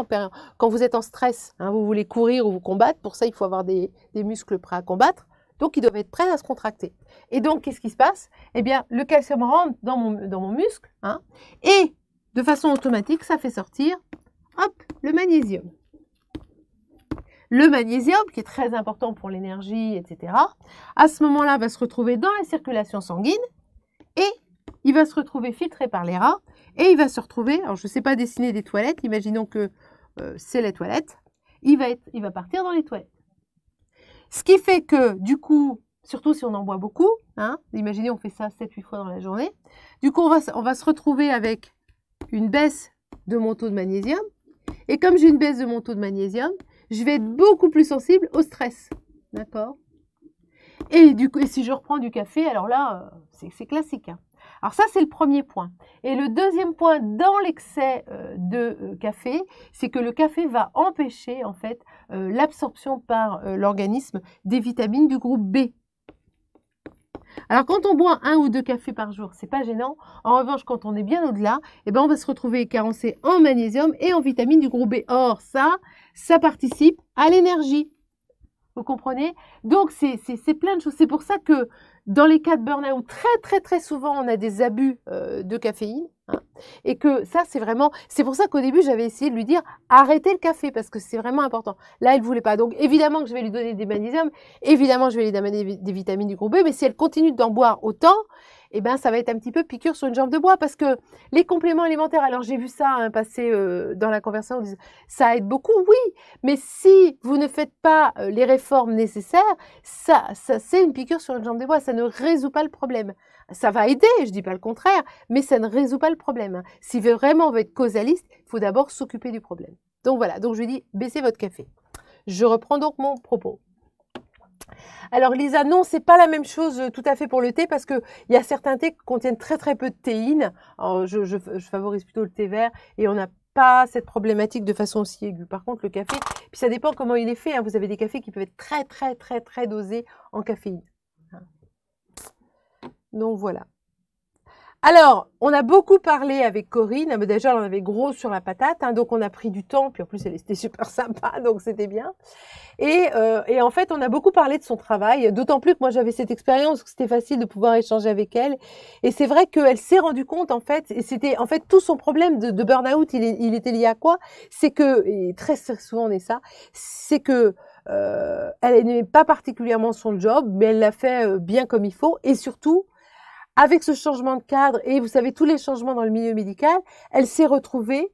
Quand vous êtes en stress, hein, vous voulez courir ou vous combattre, pour ça, il faut avoir des, muscles prêts à combattre. Donc, ils doivent être prêts à se contracter. Et donc, qu'est-ce qui se passe Eh bien, le calcium rentre dans mon, muscle et de façon automatique, ça fait sortir hop, le magnésium le magnésium, qui est très important pour l'énergie, etc., à ce moment-là va se retrouver dans la circulation sanguine et il va se retrouver filtré par les rats et il va se retrouver, alors je ne sais pas dessiner des toilettes, imaginons que euh, c'est les toilettes, il va, il va partir dans les toilettes. Ce qui fait que, du coup, surtout si on en boit beaucoup, hein, imaginez on fait ça 7-8 fois dans la journée, du coup on va, on va se retrouver avec une baisse de mon taux de magnésium. Et comme j'ai une baisse de mon taux de magnésium, je vais être beaucoup plus sensible au stress. D'accord et, du coup, si je reprends du café, alors là, euh, c'est classique. Hein. Alors ça, c'est le premier point. Et le deuxième point dans l'excès euh, de euh, café, c'est que le café va empêcher en fait l'absorption par l'organisme des vitamines du groupe B. Alors quand on boit un ou deux cafés par jour, c'est pas gênant. En revanche, quand on est bien au-delà, et eh ben, on va se retrouver carencé en magnésium et en vitamine du groupe B. Or, ça, ça participe à l'énergie. Vous comprenez Donc, c'est plein de choses. C'est pour ça que dans les cas de burn-out, très très très souvent, on a des abus euh, de caféine. Hein. et que ça, c'est vraiment... C'est pour ça qu'au début, j'avais essayé de lui dire arrêtez le café parce que c'est vraiment important. Là, elle ne voulait pas. Donc, évidemment que je vais lui donner des magnésiums. Évidemment, je vais lui donner des vitamines du groupe B. E, mais si elle continue d'en boire autant, eh ben, ça va être un petit peu piqûre sur une jambe de bois parce que les compléments alimentaires, alors j'ai vu ça hein, passer euh, dans la conversation, ça aide beaucoup, oui, mais si vous ne faites pas euh, les réformes nécessaires, ça, ça c'est une piqûre sur une jambe de bois, ça ne résout pas le problème. Ça va aider, je ne dis pas le contraire, mais ça ne résout pas le problème. Hein. Si vraiment on veut être causaliste, il faut d'abord s'occuper du problème. Donc voilà, donc je lui dis, baissez votre café. Je reprends donc mon propos. Alors Lisa, non, n'est pas la même chose euh, tout à fait pour le thé parce que il y a certains thés qui contiennent très très peu de théine. je, favorise plutôt le thé vert et on n'a pas cette problématique de façon aussi aiguë. Par contre, le café, puis ça dépend comment il est fait. Hein. Vous avez des cafés qui peuvent être très très très très dosés en caféine. Hein. Donc voilà. Alors, on a beaucoup parlé avec Corinne. Mais Déjà, en avait gros sur la patate, hein, donc on a pris du temps. Puis en plus, elle était super sympa, donc c'était bien. Euh, et, en fait, on a beaucoup parlé de son travail, d'autant plus que moi j'avais cette expérience, que c'était facile de pouvoir échanger avec elle. Et c'est vrai qu'elle s'est rendue compte, en fait, et c'était en fait tout son problème de, burn-out, il, était lié à quoi C'est que, et très souvent on est ça, c'est que euh, elle n'aimait pas particulièrement son job, mais elle l'a fait euh, bien comme il faut, et surtout avec ce changement de cadre et vous savez tous les changements dans le milieu médical, elle s'est retrouvée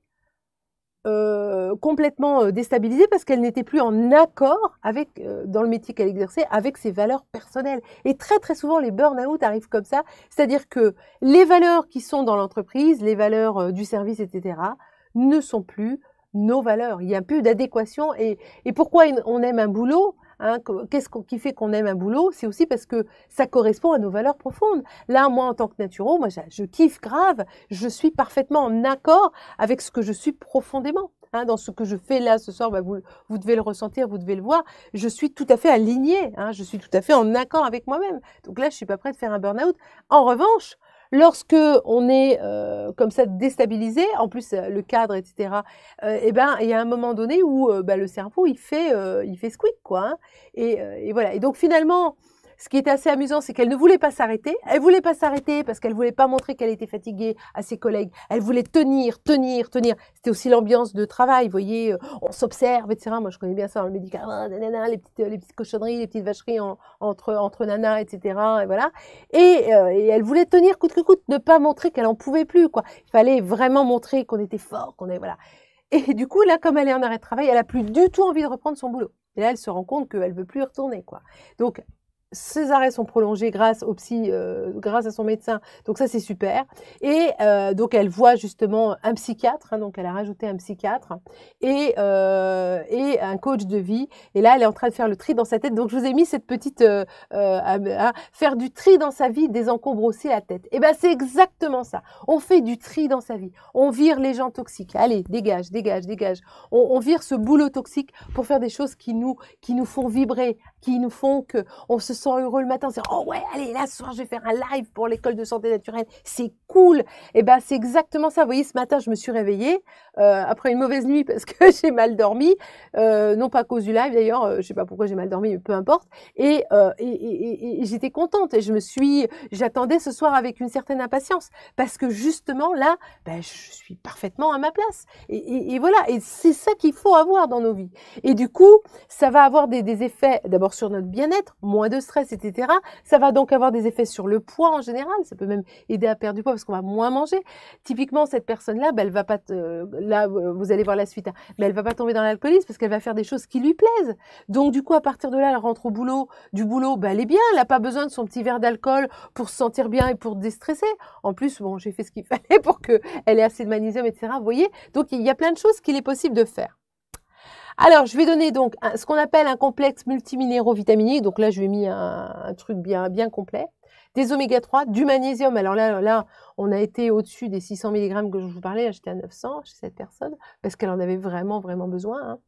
euh, complètement euh, déstabilisée parce qu'elle n'était plus en accord avec euh, dans le métier qu'elle exerçait avec ses valeurs personnelles. Et très très souvent les burn-out arrivent comme ça, c'est-à-dire que les valeurs qui sont dans l'entreprise, les valeurs du service, etc., ne sont plus nos valeurs. Il n'y a plus d'adéquation. Et, et pourquoi on aime un boulot Hein, qu'est-ce qui fait qu'on aime un boulot C'est aussi parce que ça correspond à nos valeurs profondes. Là, moi, en tant que naturo, moi, je, kiffe grave. Je suis parfaitement en accord avec ce que je suis profondément. Hein. dans ce que je fais là ce soir, bah, vous, devez le ressentir, vous devez le voir. Je suis tout à fait alignée. Hein, je suis tout à fait en accord avec moi-même. Donc là, je suis pas prête de faire un burn-out. En revanche, Lorsque est euh, comme ça déstabilisé, en plus euh, le cadre, etc. Euh, et eh ben il y a un moment donné où euh, bah, le cerveau il fait il fait squeak quoi. Hein. et, voilà. Et donc finalement ce qui était assez amusant, c'est qu'elle ne voulait pas s'arrêter. Elle voulait pas s'arrêter parce qu'elle voulait pas montrer qu'elle était fatiguée à ses collègues. Elle voulait tenir, tenir, tenir. C'était aussi l'ambiance de travail, vous voyez, euh, on s'observe, etc. Moi, je connais bien ça dans le médicament. Ah, les petites, euh, les petites cochonneries, les petites vacheries entre, entre nanas, etc. Et voilà. Euh, et, elle voulait tenir coûte que coûte, ne pas montrer qu'elle en pouvait plus, quoi. Il fallait vraiment montrer qu'on était fort, qu'on est, voilà. Et du coup, là, comme elle est en arrêt de travail, elle a plus du tout envie de reprendre son boulot. Et là, elle se rend compte qu'elle veut plus y retourner, quoi. Donc, ses arrêts sont prolongés grâce au psy, euh, grâce à son médecin. Donc ça c'est super. Et euh, donc elle voit justement un psychiatre. Hein, donc elle a rajouté un psychiatre et, euh, et un coach de vie. Et là elle est en train de faire le tri dans sa tête. Donc je vous ai mis cette petite hein, faire du tri dans sa vie désencombre aussi la tête. Et eh ben c'est exactement ça. On fait du tri dans sa vie. On vire les gens toxiques. Allez dégage, dégage, dégage. On, vire ce boulot toxique pour faire des choses qui nous qui nous font vibrer qui nous font que on se sent heureux le matin, c'est oh ouais, allez là ce soir je vais faire un live pour l'école de santé naturelle, c'est cool. Et eh ben c'est exactement ça. Vous voyez, ce matin je me suis réveillée euh, après une mauvaise nuit parce que j'ai mal dormi, euh, non pas à cause du live d'ailleurs, euh, je sais pas pourquoi j'ai mal dormi, peu importe. Et, et, j'étais contente et je me suis, j'attendais ce soir avec une certaine impatience parce que justement là, ben, je suis parfaitement à ma place. Et, voilà, et c'est ça qu'il faut avoir dans nos vies. Et du coup, ça va avoir des, des effets d'abord sur notre bien-être, moins de stress, etc. Ça va donc avoir des effets sur le poids en général. Ça peut même aider à perdre du poids parce qu'on va moins manger. Typiquement, cette personne-là, bah, elle va pas, euh, là, euh, vous allez voir la suite, hein. mais elle va pas tomber dans l'alcoolisme parce qu'elle va faire des choses qui lui plaisent. Donc, du coup, à partir de là, elle rentre au boulot, du boulot, bah, elle est bien. Elle n'a pas besoin de son petit verre d'alcool pour se sentir bien et pour déstresser. En plus, bon, j'ai fait ce qu'il fallait pour qu'elle ait assez de magnésium, etc. Vous voyez? Donc, il y a plein de choses qu'il est possible de faire. Alors, je vais donner donc ce qu'on appelle un complexe multiminéraux-vitaminique. Donc là, je vais mis un, truc bien, bien complet. Des oméga 3, du magnésium. Alors là, là on a été au-dessus des 600 mg que je vous parlais. J'étais à 900 chez cette personne parce qu'elle en avait vraiment, vraiment besoin. Hein.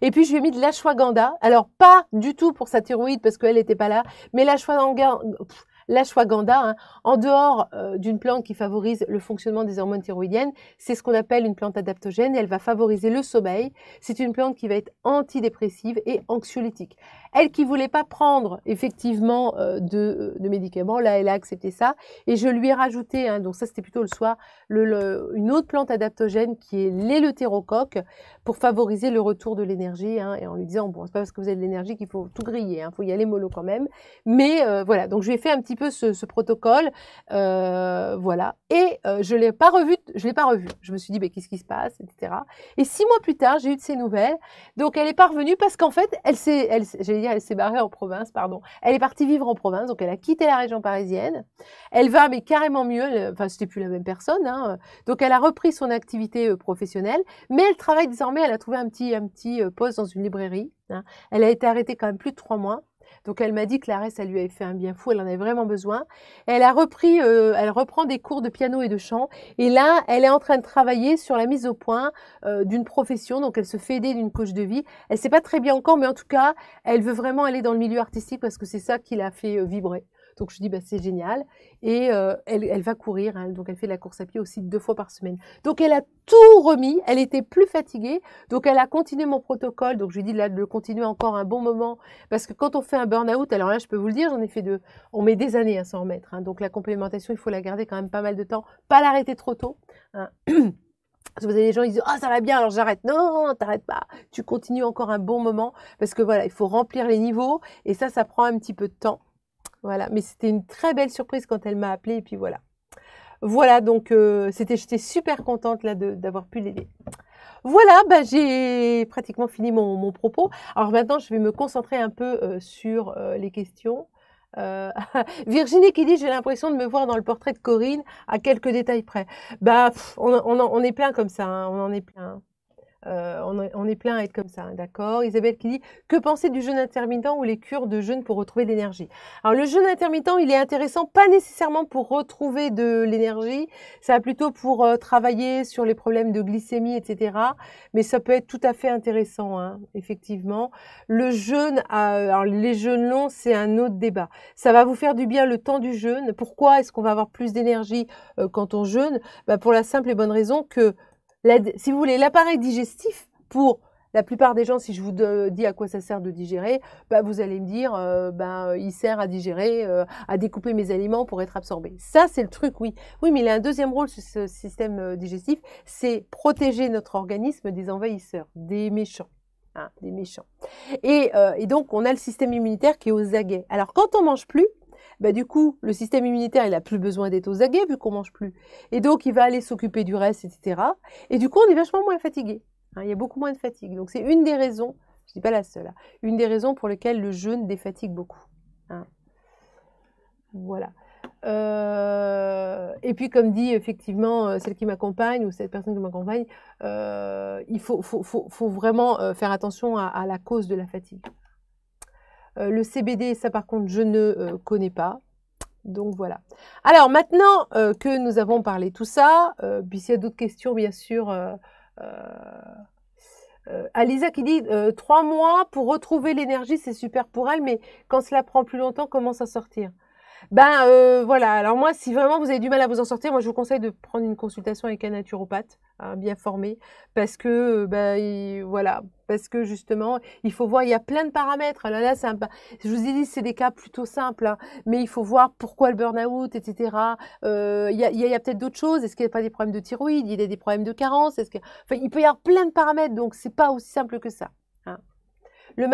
Et puis, je lui ai mis de l'ashwagandha. Alors, pas du tout pour sa thyroïde parce qu'elle n'était pas là. Mais l'ashwagandha... Pff, la hein, en dehors euh, d'une plante qui favorise le fonctionnement des hormones thyroïdiennes, c'est ce qu'on appelle une plante adaptogène et elle va favoriser le sommeil. C'est une plante qui va être antidépressive et anxiolytique. Elle qui voulait pas prendre effectivement euh, euh, de, médicaments, là elle a accepté ça. Et je lui ai rajouté, hein, donc ça c'était plutôt le soir, une autre plante adaptogène qui est l'éleutérocoque pour favoriser le retour de l'énergie. Hein, et en lui disant, bon, c'est pas parce que vous avez de l'énergie qu'il faut tout griller, il hein, faut y aller mollo quand même. Mais euh, voilà, donc je lui ai fait un petit peu ce, protocole, voilà. Et je l'ai pas revu, je l'ai pas revu. Je me suis dit, mais ben, qu'est-ce qui se passe, etc. Et six mois plus tard, j'ai eu de ces nouvelles. Donc elle est parvenue parce qu'en fait, elle s'est, elle, j'ai elle s'est barrée en province, pardon. Elle est partie vivre en province, donc elle a quitté la région parisienne. Elle va, mais carrément mieux. Enfin, enfin, c'était plus la même personne. Hein. Donc, elle a repris son activité euh, professionnelle, mais elle travaille désormais. Elle a trouvé un petit, un petit euh, poste dans une librairie. Hein. Elle a été arrêtée quand même plus de trois mois. Donc elle m'a dit que l'arrêt, ça lui avait fait un bien fou, elle en avait vraiment besoin. Elle a repris, euh, elle reprend des cours de piano et de chant. Et là, elle est en train de travailler sur la mise au point euh, d'une profession. Donc elle se fait aider d'une coach de vie. Elle sait pas très bien encore, mais en tout cas, elle veut vraiment aller dans le milieu artistique parce que c'est ça qui l'a fait euh, vibrer. Donc je dis bah, c'est génial. Et euh, elle, va courir, hein. donc elle fait la course à pied aussi deux fois par semaine. Donc elle a tout remis, elle était plus fatiguée, donc elle a continué mon protocole. Donc je lui dis de le continuer encore un bon moment, parce que quand on fait un burn-out, alors là je peux vous le dire, j'en ai fait deux, on met des années à s'en remettre. Hein. donc la complémentation, il faut la garder quand même pas mal de temps, pas l'arrêter trop tôt. Hein. vous avez des gens qui disent ah, ça va bien alors j'arrête non t'arrêtes pas tu continues encore un bon moment parce que voilà il faut remplir les niveaux et ça ça prend un petit peu de temps voilà, mais c'était une très belle surprise quand elle m'a appelée et puis voilà. Voilà, donc euh, c'était, j'étais super contente là d'avoir pu l'aider. Voilà, bah, j'ai pratiquement fini mon, mon, propos. Alors maintenant, je vais me concentrer un peu euh, sur euh, les questions. Virginie qui dit j'ai l'impression de me voir dans le portrait de Corinne à quelques détails près. Bah, on, on, est plein comme ça, hein, on en est plein. Euh, on, est, plein à être comme ça, hein, d'accord Isabelle qui dit Que penser du jeûne intermittent ou les cures de jeûne pour retrouver de l'énergie Alors, le jeûne intermittent, il est intéressant, pas nécessairement pour retrouver de l'énergie, ça va plutôt pour euh, travailler sur les problèmes de glycémie, etc. Mais ça peut être tout à fait intéressant, hein, effectivement. Le jeûne, euh, alors les jeûnes longs, c'est un autre débat. Ça va vous faire du bien le temps du jeûne. Pourquoi est-ce qu'on va avoir plus d'énergie quand on jeûne bah, Pour la simple et bonne raison que si vous voulez, l'appareil digestif pour la plupart des gens, si je vous dis à quoi ça sert de digérer, bah vous allez me dire, euh, ben, il sert à digérer, euh, à découper mes aliments pour être absorbés. Ça, c'est le truc, oui. Oui, mais il a un deuxième rôle, ce, ce système euh, digestif, c'est protéger notre organisme des envahisseurs, des méchants. Hein, des méchants. Et, et donc, on a le système immunitaire qui est aux aguets. Alors, quand on mange plus, bah, du coup, le système immunitaire, il n'a plus besoin d'être aux aguets vu qu'on mange plus. Et donc, il va aller s'occuper du reste, etc. Et du coup, on est vachement moins fatigué. Hein. il y a beaucoup moins de fatigue. Donc, c'est une des raisons, je ne dis pas la seule, hein, une des raisons pour lesquelles le jeûne défatigue beaucoup. Hein. Voilà. Euh, et puis, comme dit effectivement euh, celle qui m'accompagne ou cette personne qui m'accompagne, euh, il faut, vraiment faire attention à la cause de la fatigue. Euh, le CBD, ça par contre, je ne euh, connais pas. Donc voilà. Alors maintenant euh, que nous avons parlé tout ça, puis s'il y a d'autres questions, bien sûr, Alisa qui dit 3 trois mois pour retrouver l'énergie, c'est super pour elle, mais quand cela prend plus longtemps, comment ça sortir ben euh, voilà, alors moi, si vraiment vous avez du mal à vous en sortir, moi je vous conseille de prendre une consultation avec un naturopathe hein, bien formé, parce que, euh, ben, voilà, parce que justement, il faut voir, il y a plein de paramètres. Là, là, je vous ai dit, c'est des cas plutôt simples, hein. mais il faut voir pourquoi le burn-out, etc. Euh, il y a, peut-être d'autres choses. Est-ce qu'il n'y a pas des problèmes de thyroïde Il y a des problèmes de carence Est-ce enfin, il peut y avoir plein de paramètres, donc c'est pas aussi simple que ça. Hein. Le